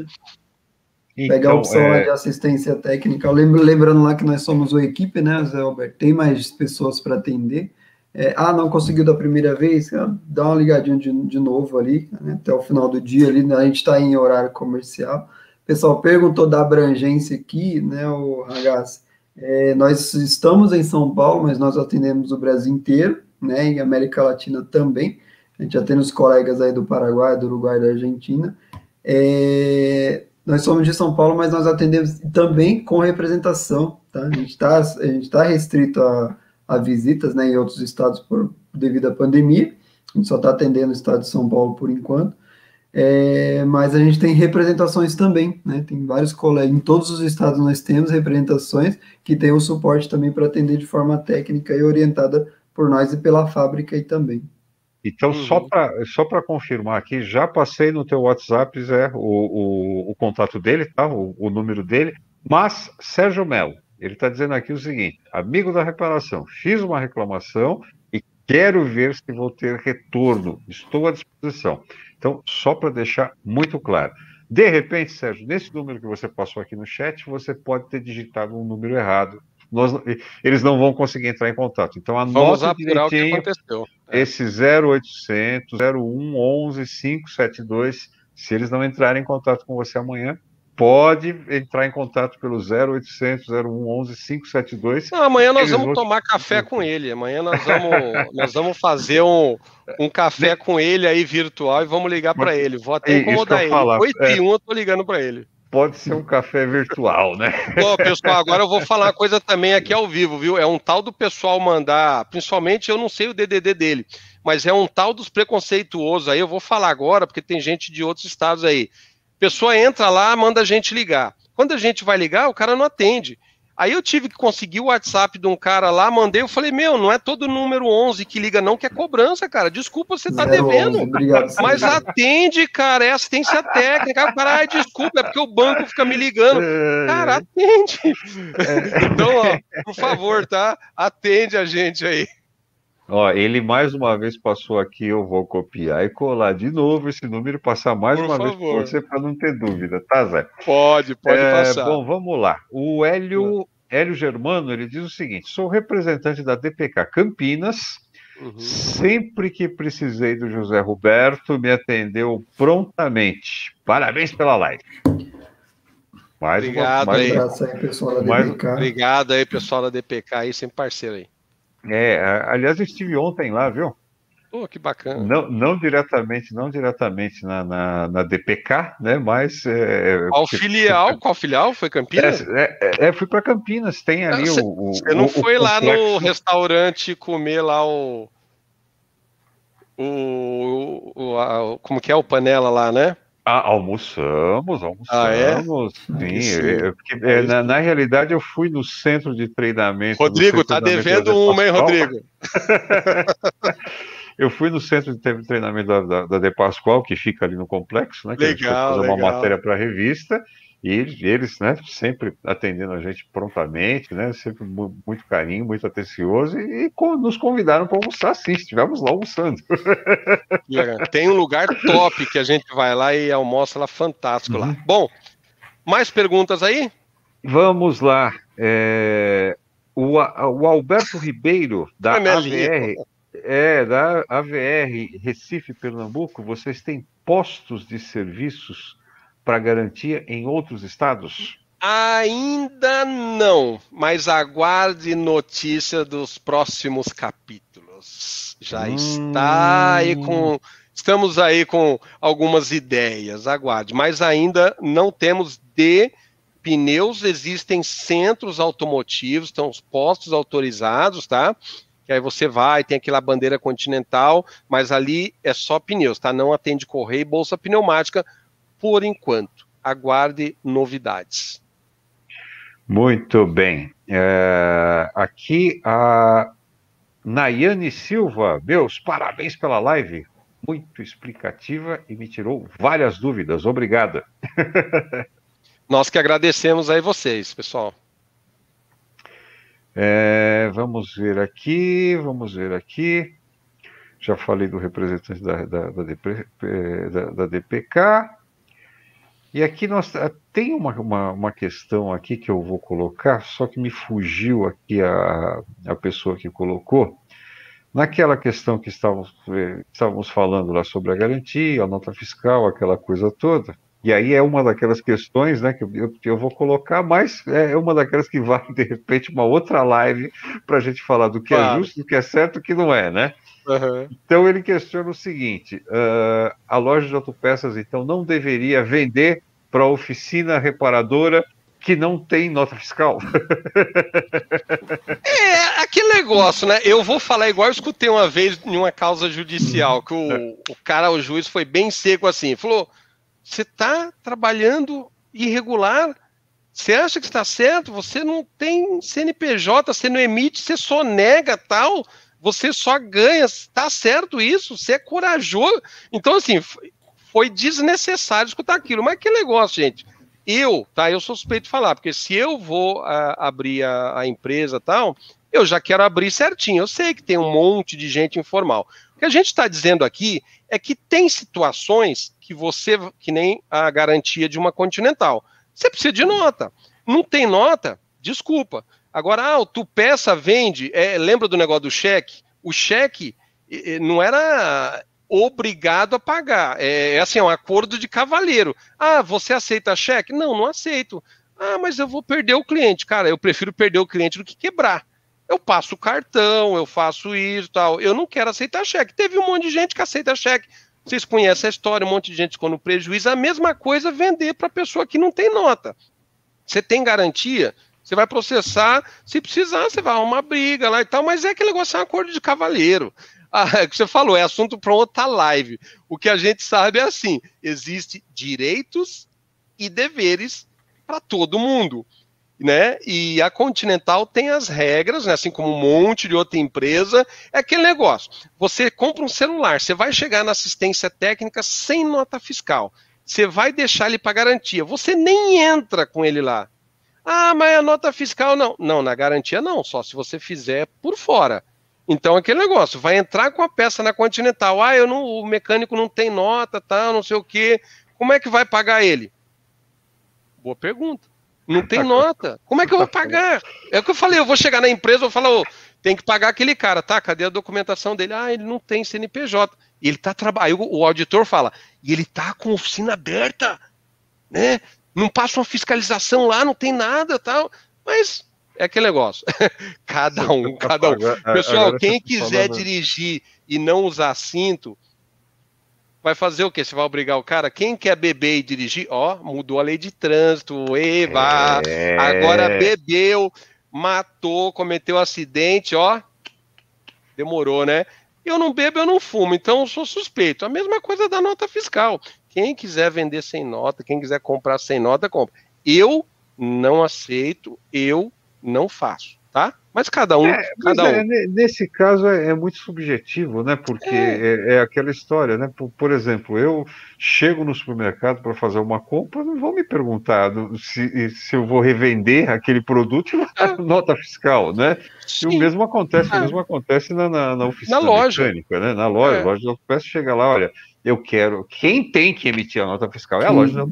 Então, Pegar a opção é... de assistência técnica. lembrando lá que nós somos uma equipe, né, Zé Alberto? Tem mais pessoas para atender. É, ah, não conseguiu da primeira vez, ah, dá uma ligadinha de, de novo ali, né, até o final do dia ali, né? a gente está em horário comercial. O pessoal perguntou da abrangência aqui, né, o Ragaz? É, nós estamos em São Paulo, mas nós atendemos o Brasil inteiro, né, e América Latina também. A gente já tem os colegas aí do Paraguai, do Uruguai, da Argentina. É, nós somos de São Paulo, mas nós atendemos também com representação, tá? A gente está tá restrito a, a visitas né, em outros estados por, devido à pandemia, a gente só está atendendo o estado de São Paulo por enquanto, é, mas a gente tem representações também, né? Tem vários colegas, em todos os estados nós temos representações que têm o suporte também para atender de forma técnica e orientada por nós e pela fábrica aí também. Então, uhum. só para só confirmar aqui, já passei no teu WhatsApp, Zé, o, o, o contato dele, tá? O, o, número dele. Mas, Sérgio Melo, ele está dizendo aqui o seguinte: amigo da reparação, fiz uma reclamação e quero ver se vou ter retorno. Estou à disposição. Então, só para deixar muito claro. De repente, Sérgio, nesse número que você passou aqui no chat, você pode ter digitado um número errado. Nós, eles não vão conseguir entrar em contato. Então, anota Vamos apurar o que aconteceu. É. Esse 0800 01 11 572, se eles não entrarem em contato com você amanhã, pode entrar em contato pelo 0800 01 11 572. Não, amanhã nós vamos tomar café com ele. Amanhã nós vamos, [laughs] nós vamos fazer um, um café com ele aí virtual e vamos ligar para ele. Vou até é incomodar ele. 8 é. e 1 eu tô ligando para ele pode ser um café virtual, né? Bom, pessoal, agora eu vou falar uma coisa também aqui ao vivo, viu? É um tal do pessoal mandar, principalmente eu não sei o DDD dele, mas é um tal dos preconceituosos aí, eu vou falar agora, porque tem gente de outros estados aí. Pessoa entra lá, manda a gente ligar. Quando a gente vai ligar, o cara não atende. Aí eu tive que conseguir o WhatsApp de um cara lá, mandei, eu falei, meu, não é todo número 11 que liga não que é cobrança, cara, desculpa, você tá 011, devendo, obrigado, mas atende, cara, é assistência técnica, o ah, cara, ai, desculpa, é porque o banco fica me ligando, é, é. cara, atende, é. então, ó, por favor, tá, atende a gente aí. Ó, ele mais uma vez passou aqui, eu vou copiar e colar de novo esse número e passar mais Por uma favor. vez para você para não ter dúvida, tá, Zé? Pode, pode é, passar. Bom, vamos lá. O Hélio, hum. Hélio Germano, ele diz o seguinte, sou representante da DPK Campinas, uhum. sempre que precisei do José Roberto, me atendeu prontamente. Parabéns pela live. Mais obrigado uma, mais, aí. Mais, obrigado aí, pessoal da DPK aí, sempre parceiro aí. É, aliás, eu estive ontem lá, viu? Pô, oh, que bacana. Não, não diretamente, não diretamente na, na, na DPK, né? Mas. É, é qual porque... filial? Qual filial? Foi Campinas? É, é, é fui para Campinas, tem ah, ali ah, o. Você não o, foi o lá no restaurante comer lá o. O, o a, como que é o panela lá, né? Ah, almoçamos, almoçamos. Ah, é? Ah, sim, sim. É, na, na, realidade eu fui no centro de treinamento. Rodrigo, tá de tá treinamento devendo uma, hein, Rodrigo? [laughs] eu fui no centro de treinamento da, da, da, De Pascoal, que fica ali no complexo, né? Que legal, a gente fazer legal. uma matéria para a revista. E eles, né, sempre atendendo a gente prontamente, né, sempre muito carinho, muito atencioso, e, e nos convidaram para almoçar, sim, estivemos lá almoçando. Tem um lugar top que a gente vai lá e almoça lá, fantástico uhum. lá. Bom, mais perguntas aí? Vamos lá. É... O, o, Alberto Ribeiro, da é AVR, é, da AVR Recife, Pernambuco, vocês têm postos de serviços para garantia em outros estados? Ainda não, mas aguarde notícia dos próximos capítulos. Já hum... está aí com. Estamos aí com algumas ideias, aguarde, mas ainda não temos de pneus, existem centros automotivos, estão os postos autorizados, tá? Que aí você vai, tem aquela bandeira continental, mas ali é só pneus, tá? Não atende correio e bolsa pneumática, por enquanto. Aguarde novidades. Muito bem. É, aqui a Nayane Silva, meus parabéns pela live. Muito explicativa e me tirou várias dúvidas. Obrigada. [laughs] Nós que agradecemos aí vocês, pessoal. É, vamos ver aqui, vamos ver aqui. Já falei do representante da, da, da, DP, eh, da DPK. E aqui nós eh, tem uma, uma, uma, questão aqui que eu vou colocar, só que me fugiu aqui a, a pessoa que colocou. Naquela questão que estávamos, eh, estávamos falando lá sobre a garantia, a nota fiscal, aquela coisa toda, e aí é uma daquelas questões, né, que eu, eu vou colocar, mas é, é uma daquelas que vai, de repente, uma outra live para a gente falar do que é claro. é justo, do que é certo, do que não é, né? Uhum. Então ele questiona o seguinte: uh, a loja de autopeças, então, não deveria vender para a oficina reparadora que não tem nota fiscal. [laughs] é, aquele negócio, né? Eu vou falar igual eu escutei uma vez em uma causa judicial, uhum. que o, o cara, o juiz, foi bem seco assim, falou você está trabalhando irregular, você acha que está certo, você não tem CNPJ, você não emite, você só nega tal, você só ganha, está certo isso, você é corajoso. Então, assim, foi desnecessário escutar aquilo. Mas que negócio, gente. Eu, tá? Eu sou suspeito de falar, porque se eu vou a, abrir a, a empresa tal, eu já quero abrir certinho. Eu sei que tem um monte de gente informal. O que a gente está dizendo aqui é que tem situações que você, que nem a garantia de uma Continental. Você precisa de nota. Não tem nota? Desculpa. Agora, ah, tu peça, vende. É, lembra do negócio do cheque? O cheque não era obrigado a pagar. É, é, assim, é um acordo de cavaleiro. Ah, você aceita cheque? Não, não aceito. Ah, mas eu vou perder o cliente. Cara, eu prefiro perder o cliente do que quebrar. Eu passo cartão, eu faço isso tal. Eu não quero aceitar cheque. Teve um monte de gente que aceita cheque. Vocês conhecem a história, um monte de gente com no prejuízo. A mesma coisa é vender para pessoa que não tem nota. Você tem garantia, você vai processar, se precisar, você vai arrumar briga lá e tal, mas é aquele negócio é um acordo de cavaleiro. [laughs] Ah, é que você falou, é assunto para outra live. O que a gente sabe é assim: existe direitos e deveres para todo mundo né? E a Continental tem as regras, né? assim como um monte de outra empresa. É aquele negócio: você compra um celular, você vai chegar na assistência técnica sem nota fiscal. Você vai deixar ele para garantia. Você nem entra com ele lá. Ah, mas a nota fiscal não. Não, na garantia não, só se você fizer por fora. Então, aquele negócio, vai entrar com a peça na Continental. Ah, eu não, o mecânico não tem nota, tá, não sei o quê. Como é que vai pagar ele? Boa pergunta. Não tem nota. Como é que eu vou pagar? É o que eu falei, eu vou chegar na empresa, vou falar, oh, tem que pagar aquele cara, tá? Cadê a documentação dele? Ah, ele não tem CNPJ. ele tá trabalhando. O auditor fala, e ele tá com oficina aberta, né? Não passa uma fiscalização lá, não tem nada, tal. Mas é aquele negócio. [laughs] cada um, tá cada um. É, Pessoal, quem tá quiser dirigir e não usar cinto, Vai fazer o quê? Você vai obrigar o cara? Quem quer beber e dirigir? Ó, mudou a lei de trânsito, eva, é... agora bebeu, matou, cometeu acidente, ó. Demorou, né? Eu não bebo, eu não fumo, então eu sou suspeito. A mesma coisa da nota fiscal. Quem quiser vender sem nota, quem quiser comprar sem nota, compra. Eu não aceito, eu não faço, tá? Mas cada um. É, cada é, um. É, nesse caso é, é, muito subjetivo, né? Porque é. É, é, aquela história, né? Por, por, exemplo, eu chego no supermercado para fazer uma compra, não vão me perguntar se, se eu vou revender aquele produto e ah. nota fiscal, né? Sim. E o mesmo acontece, ah. o mesmo acontece na, na, na oficina na loja. mecânica, né? Na loja, é. loja peço chega lá, olha, eu quero. Quem tem que emitir a nota fiscal é a loja né,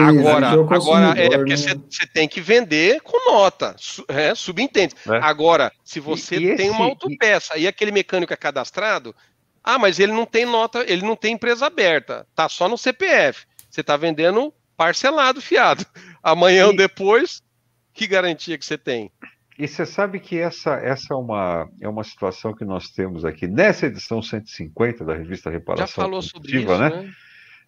Agora, agora é, é né? porque você né? tem que vender com nota, é, subentende. É. Agora, se você e, e tem esse, uma autopeça e... e aquele mecânico é cadastrado, ah, mas ele não tem nota, ele não tem empresa aberta, tá só no CPF. Você está vendendo parcelado, [laughs] fiado. Amanhã ou depois, que garantia que você tem? E você sabe que essa, essa é, uma, é uma situação que nós temos aqui nessa edição 150 da revista Reparação. Já falou sobre isso, né? né?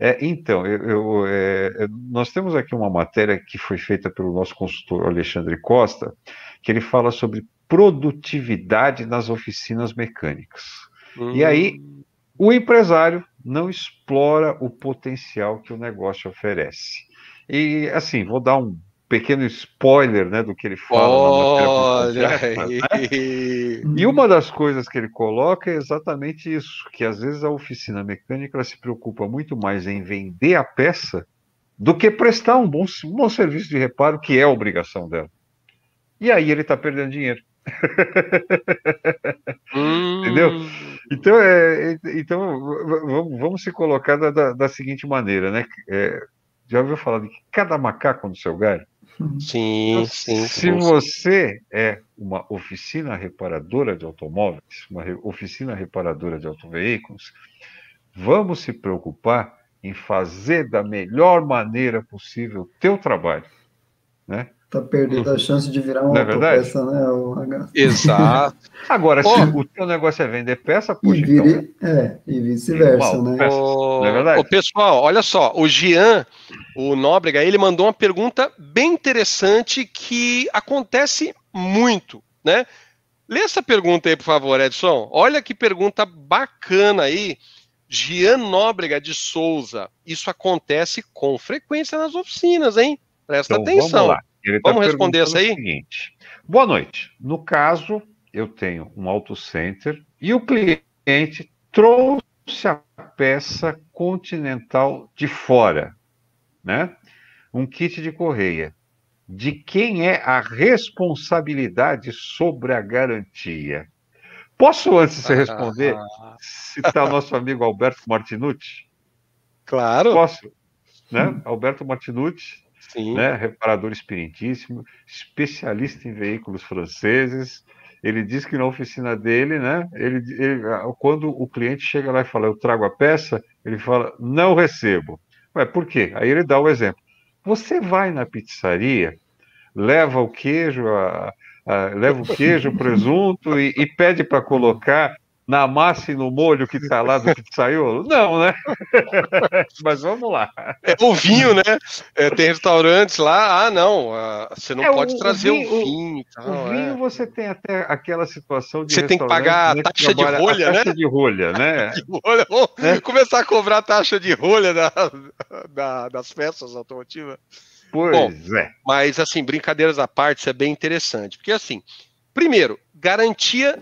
É, então, eu, eu, é, é, nós temos aqui uma matéria que foi feita pelo nosso consultor Alexandre Costa, que ele fala sobre produtividade nas oficinas mecânicas. Hum. E aí, hum. o empresário não explora o potencial que o negócio oferece. E, assim, vou dar um pequeno spoiler né, do que ele fala. Olha né? aí. Né? E uma das coisas que ele coloca é exatamente isso, que às vezes a oficina mecânica se preocupa muito mais em vender a peça do que prestar um bom, um bom serviço de reparo, que é obrigação dela. E aí ele está perdendo dinheiro. Hum. Entendeu? Então, é, é então vamos, vamos se colocar da, da, da seguinte maneira, né? É, já ouviu falar de cada macaco no seu galho? Uhum. Sim, então, sim. Se sim. você é uma oficina reparadora de automóveis, uma oficina reparadora de autoveículos, vamos se preocupar em fazer da melhor maneira possível o teu trabalho, né? tá perdendo a uhum. chance de virar uma é peça, né? O... Exato. [laughs] Agora, oh. se o teu negócio é vender peça, puxa, e vire, então... Né? É, e vice-versa, né? Peça, o... É o pessoal, olha só, o Gian, o Nóbrega, ele mandou uma pergunta bem interessante que acontece muito, né? Lê essa pergunta aí, por favor, Edson. Olha que pergunta bacana aí. Gian Nóbrega de Souza. Isso acontece com frequência nas oficinas, hein? Presta então, atenção. Vamos lá. Tá Vamos responder essa aí? Seguinte. Boa noite. No caso, eu tenho um auto center e o cliente trouxe a peça continental de fora, né? Um kit de correia. De quem é a responsabilidade sobre a garantia? Posso, antes de você responder, ah. citar nosso amigo Alberto Martinucci? Claro. Posso? Né? Alberto Martinucci, Sim. Né? reparador experientíssimo, especialista em veículos franceses. Ele diz que na oficina dele, né, ele, ele, quando o cliente chega lá e fala, eu trago a peça, ele fala, não recebo. Ué, por quê? Aí ele dá o exemplo. Você vai na pizzaria, leva o queijo, a, a, leva o queijo, o presunto e, e pede para colocar na massa e no molho que tá lá do que saiu, Não, né? [laughs] Mas vamos lá. É o vinho, né? É, tem restaurantes lá, ah, não, ah, você não é, pode o, trazer o vinho. O vinho, tal, o é. vinho é. você tem até aquela situação de. Você tem que pagar né, a taxa de rolha, né? Taxa de rolha, né? de rolha. Vamos é. começar a cobrar a taxa de rolha da, da, das festas automotivas. Pois Bom, é. Mas, assim, brincadeiras à parte, isso é bem interessante. Porque, assim, primeiro, garantia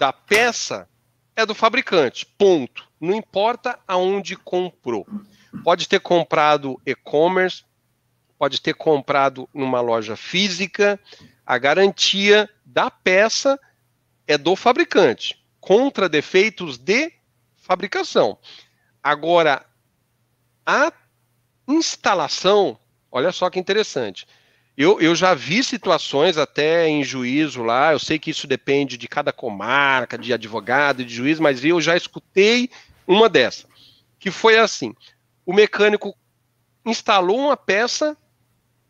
da peça é do fabricante. Ponto. Não importa aonde comprou. Pode ter comprado e-commerce, pode ter comprado numa loja física. A garantia da peça é do fabricante contra defeitos de fabricação. Agora, a instalação, olha só que interessante. Eu, eu já vi situações até em juízo lá, eu sei que isso depende de cada comarca, de advogado, de juiz, mas eu já escutei uma dessa, que foi assim: o mecânico instalou uma peça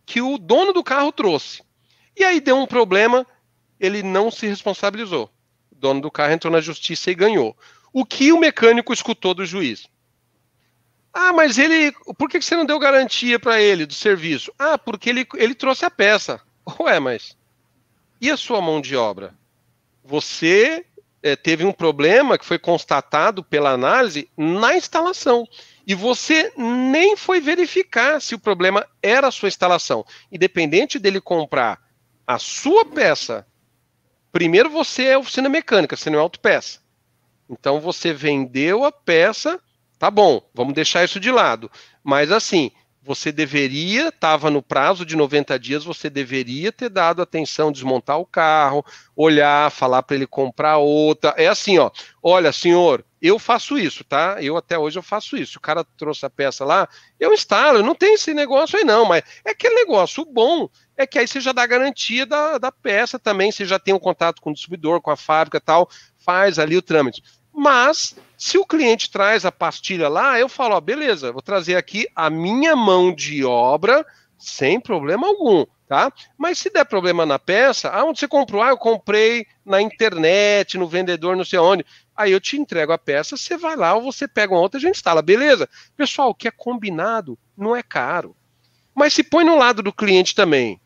que o dono do carro trouxe. E aí deu um problema, ele não se responsabilizou. O dono do carro entrou na justiça e ganhou. O que o mecânico escutou do juiz? Ah, mas ele. Por que você não deu garantia para ele do serviço? Ah, porque ele, ele trouxe a peça. [laughs] Ué, mas. E a sua mão de obra? Você é, teve um problema que foi constatado pela análise na instalação. E você nem foi verificar se o problema era a sua instalação. Independente dele comprar a sua peça, primeiro você é oficina mecânica, você não é autopeça. Então você vendeu a peça Tá bom, vamos deixar isso de lado. Mas assim, você deveria, estava no prazo de 90 dias, você deveria ter dado atenção, desmontar o carro, olhar, falar para ele comprar outra. É assim, ó. Olha, senhor, eu faço isso, tá? Eu até hoje eu faço isso. O cara trouxe a peça lá, eu instalo, não tem esse negócio aí não, mas é aquele negócio, o bom é que aí você já dá garantia da, da peça também, você já tem um contato com o distribuidor, com a fábrica tal, faz ali o trâmite mas se o cliente traz a pastilha lá, eu falo, ó, beleza, vou trazer aqui a minha mão de obra sem problema algum, tá? Mas se der problema na peça, ah, onde você comprou? Ah, eu comprei na internet, no vendedor, não sei onde. Aí eu te entrego a peça, você vai lá ou você pega uma outra, a gente instala, beleza? Pessoal, o que é combinado não é caro. Mas se põe no lado do cliente também.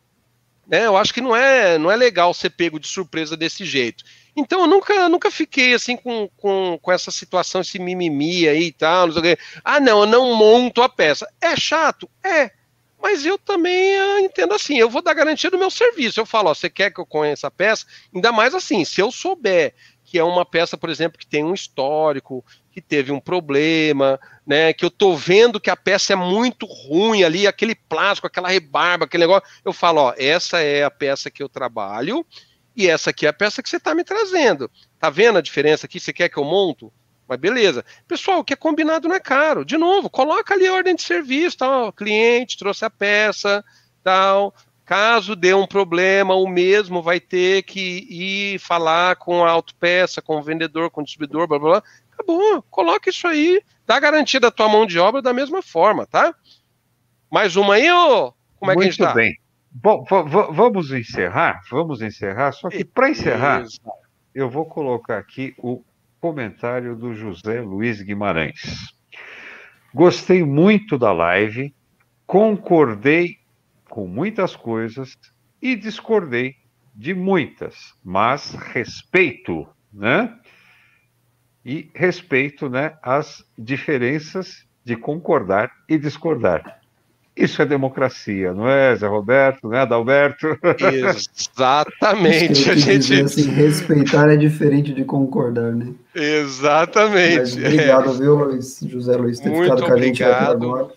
Né? Eu acho que não é, não é legal ser pego de surpresa desse jeito. Então eu nunca, nunca fiquei assim com, com, com essa situação, esse mimimi aí e tal. Não ah, não, eu não monto a peça. É chato? É. Mas eu também ah, entendo assim, eu vou dar garantia do meu serviço. Eu falo, ó, você quer que eu conheça a peça? Ainda mais assim, se eu souber que é uma peça, por exemplo, que tem um histórico, que teve um problema, né? Que eu tô vendo que a peça é muito ruim ali, aquele plástico, aquela rebarba, aquele negócio. Eu falo, ó, essa é a peça que eu trabalho e essa aqui é a peça que você está me trazendo. Tá vendo a diferença aqui? Você quer que eu monto? Mas beleza. Pessoal, o que é combinado não é caro. De novo, coloca ali a ordem de serviço, tal, tá? cliente trouxe a peça, tal. Caso dê um problema, o mesmo vai ter que ir falar com a autopeça, com o vendedor, com o distribuidor, blá blá blá. Acabou. Coloca isso aí, dá garantia da tua mão de obra da mesma forma, tá? Mais uma aí, ô? Como é Muito que a gente tá? Muito bem. Bom, vamos encerrar, vamos encerrar. Só que para encerrar, eu vou colocar aqui o comentário do José Luiz Guimarães. Gostei muito da live, concordei com muitas coisas e discordei de muitas, mas respeito, né? E respeito, né, as diferenças de concordar e discordar. Isso é democracia, não é, Zé Roberto, né, Adalberto? Exatamente. a gente... assim, respeitar é diferente de concordar, né? Exatamente. Mas obrigado, é. viu, Luiz, José Luiz, ter Muito ficado com obrigado. a gente até agora.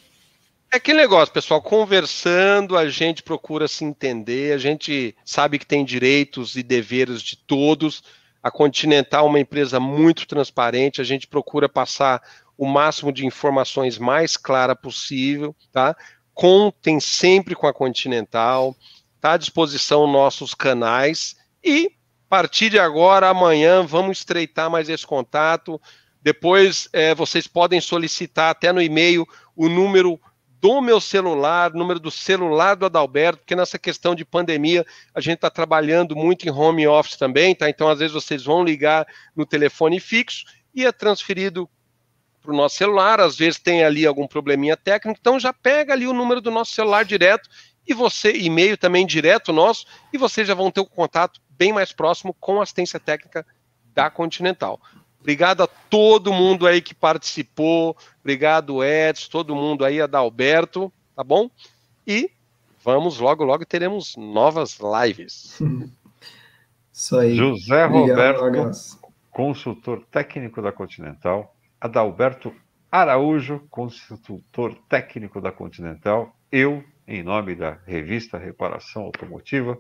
É aquele negócio, pessoal, conversando, a gente procura se entender, a gente sabe que tem direitos e deveres de todos. A Continental é uma empresa muito transparente, a gente procura passar o máximo de informações mais clara possível, tá? contem sempre com a Continental, está à disposição nossos canais e a partir de agora, amanhã, vamos estreitar mais esse contato. Depois é, vocês podem solicitar até no e-mail o número do meu celular, número do celular do Adalberto, porque nessa questão de pandemia a gente está trabalhando muito em home office também, tá? Então, às vezes, vocês vão ligar no telefone fixo e é transferido para o nosso celular, às vezes tem ali algum probleminha técnico, então já pega ali o número do nosso celular direto e você, e-mail também direto nosso, e vocês já vão ter um contato bem mais próximo com a assistência técnica da Continental. Obrigado a todo mundo aí que participou. Obrigado, Edson, todo mundo aí, Adalberto, tá bom? E vamos, logo, logo teremos novas lives. Isso aí. José Roberto, Obrigado, consultor técnico da Continental. Adalberto Araújo, consultor técnico da Continental, eu, em nome da revista Reparação Automotiva,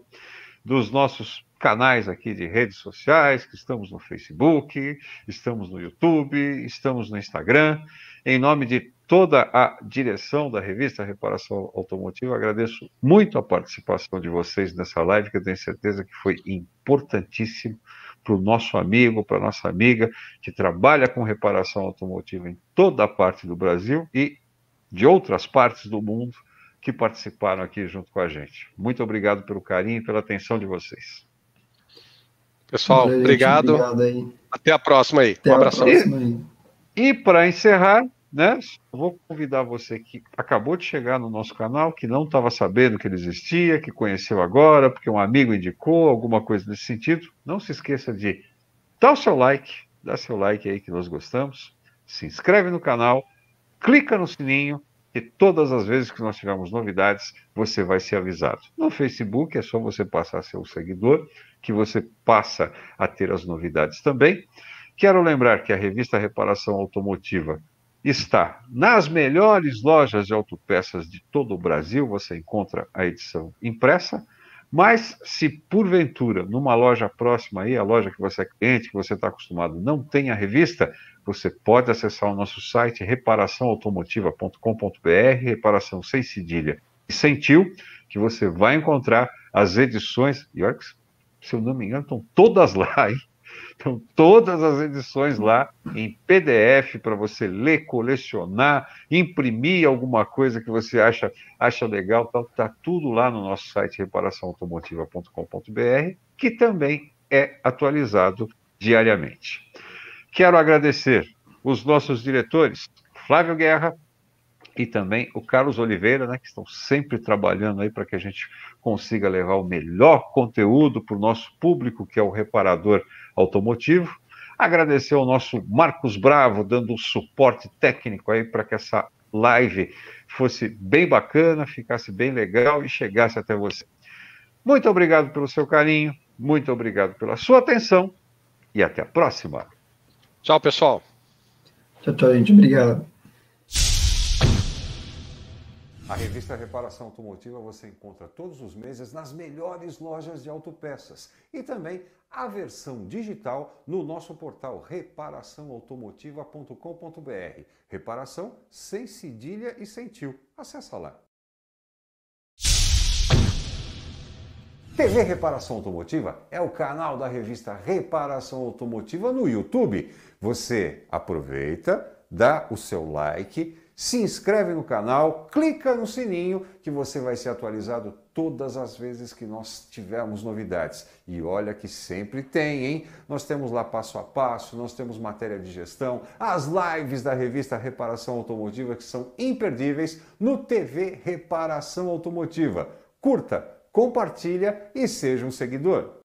dos nossos canais aqui de redes sociais, que estamos no Facebook, estamos no YouTube, estamos no Instagram. Em nome de toda a direção da revista Reparação Automotiva, agradeço muito a participação de vocês nessa live, que eu tenho certeza que foi importantíssimo para o nosso amigo, para a nossa amiga, que trabalha com reparação automotiva em toda a parte do Brasil e de outras partes do mundo que participaram aqui junto com a gente. Muito obrigado pelo carinho e pela atenção de vocês. Pessoal, obrigado. obrigado Até a próxima aí. Até um abraço. E, e para encerrar, né? Vou convidar você que acabou de chegar no nosso canal, que não estava sabendo que ele existia, que conheceu agora, porque um amigo indicou, alguma coisa nesse sentido. Não se esqueça de dar o seu like, dá seu like aí que nós gostamos, se inscreve no canal, clica no sininho e todas as vezes que nós tivermos novidades, você vai ser avisado. No Facebook é só você passar seu seguidor, que você passa a ter as novidades também. Quero lembrar que a revista Reparação Automotiva está nas melhores lojas de autopeças de todo o Brasil, você encontra a edição impressa. Mas se porventura, numa loja próxima aí, a loja que você é cliente, que você está acostumado, não tem a revista, você pode acessar o nosso site reparaçãoautomotiva.com.br, reparação sem cedilha e sem tio, que você vai encontrar as edições, e olha que, se eu não me engano, estão todas lá, hein? Estão todas as edições lá em PDF para você ler, colecionar, imprimir alguma coisa que você acha, acha legal. Está tá tudo lá no nosso site reparaçãoautomotiva.com.br, que também é atualizado diariamente. Quero agradecer os nossos diretores, Flávio Guerra, e também o Carlos Oliveira, né, que estão sempre trabalhando aí para que a gente consiga levar o melhor conteúdo para o nosso público, que é o reparador automotivo. Agradecer ao nosso Marcos Bravo, dando o suporte técnico aí para que essa live fosse bem bacana, ficasse bem legal e chegasse até você. Muito obrigado pelo seu carinho, muito obrigado pela sua atenção e até a próxima. Tchau, pessoal. Tchau, tchau, gente. Obrigado. A revista Reparação Automotiva você encontra todos os meses nas melhores lojas de autopeças e também a versão digital no nosso portal reparaçãoautomotiva.com.br. Reparação sem cedilha e sem tio. Acesse lá. TV Reparação Automotiva é o canal da revista Reparação Automotiva no YouTube. Você aproveita, dá o seu like se inscreve no canal, clica no sininho que você vai ser atualizado todas as vezes que nós tivermos novidades. E olha que sempre tem, hein? Nós temos lá passo a passo, nós temos matéria de gestão, as lives da revista Reparação Automotiva que são imperdíveis no TV Reparação Automotiva. Curta, compartilha e seja um seguidor.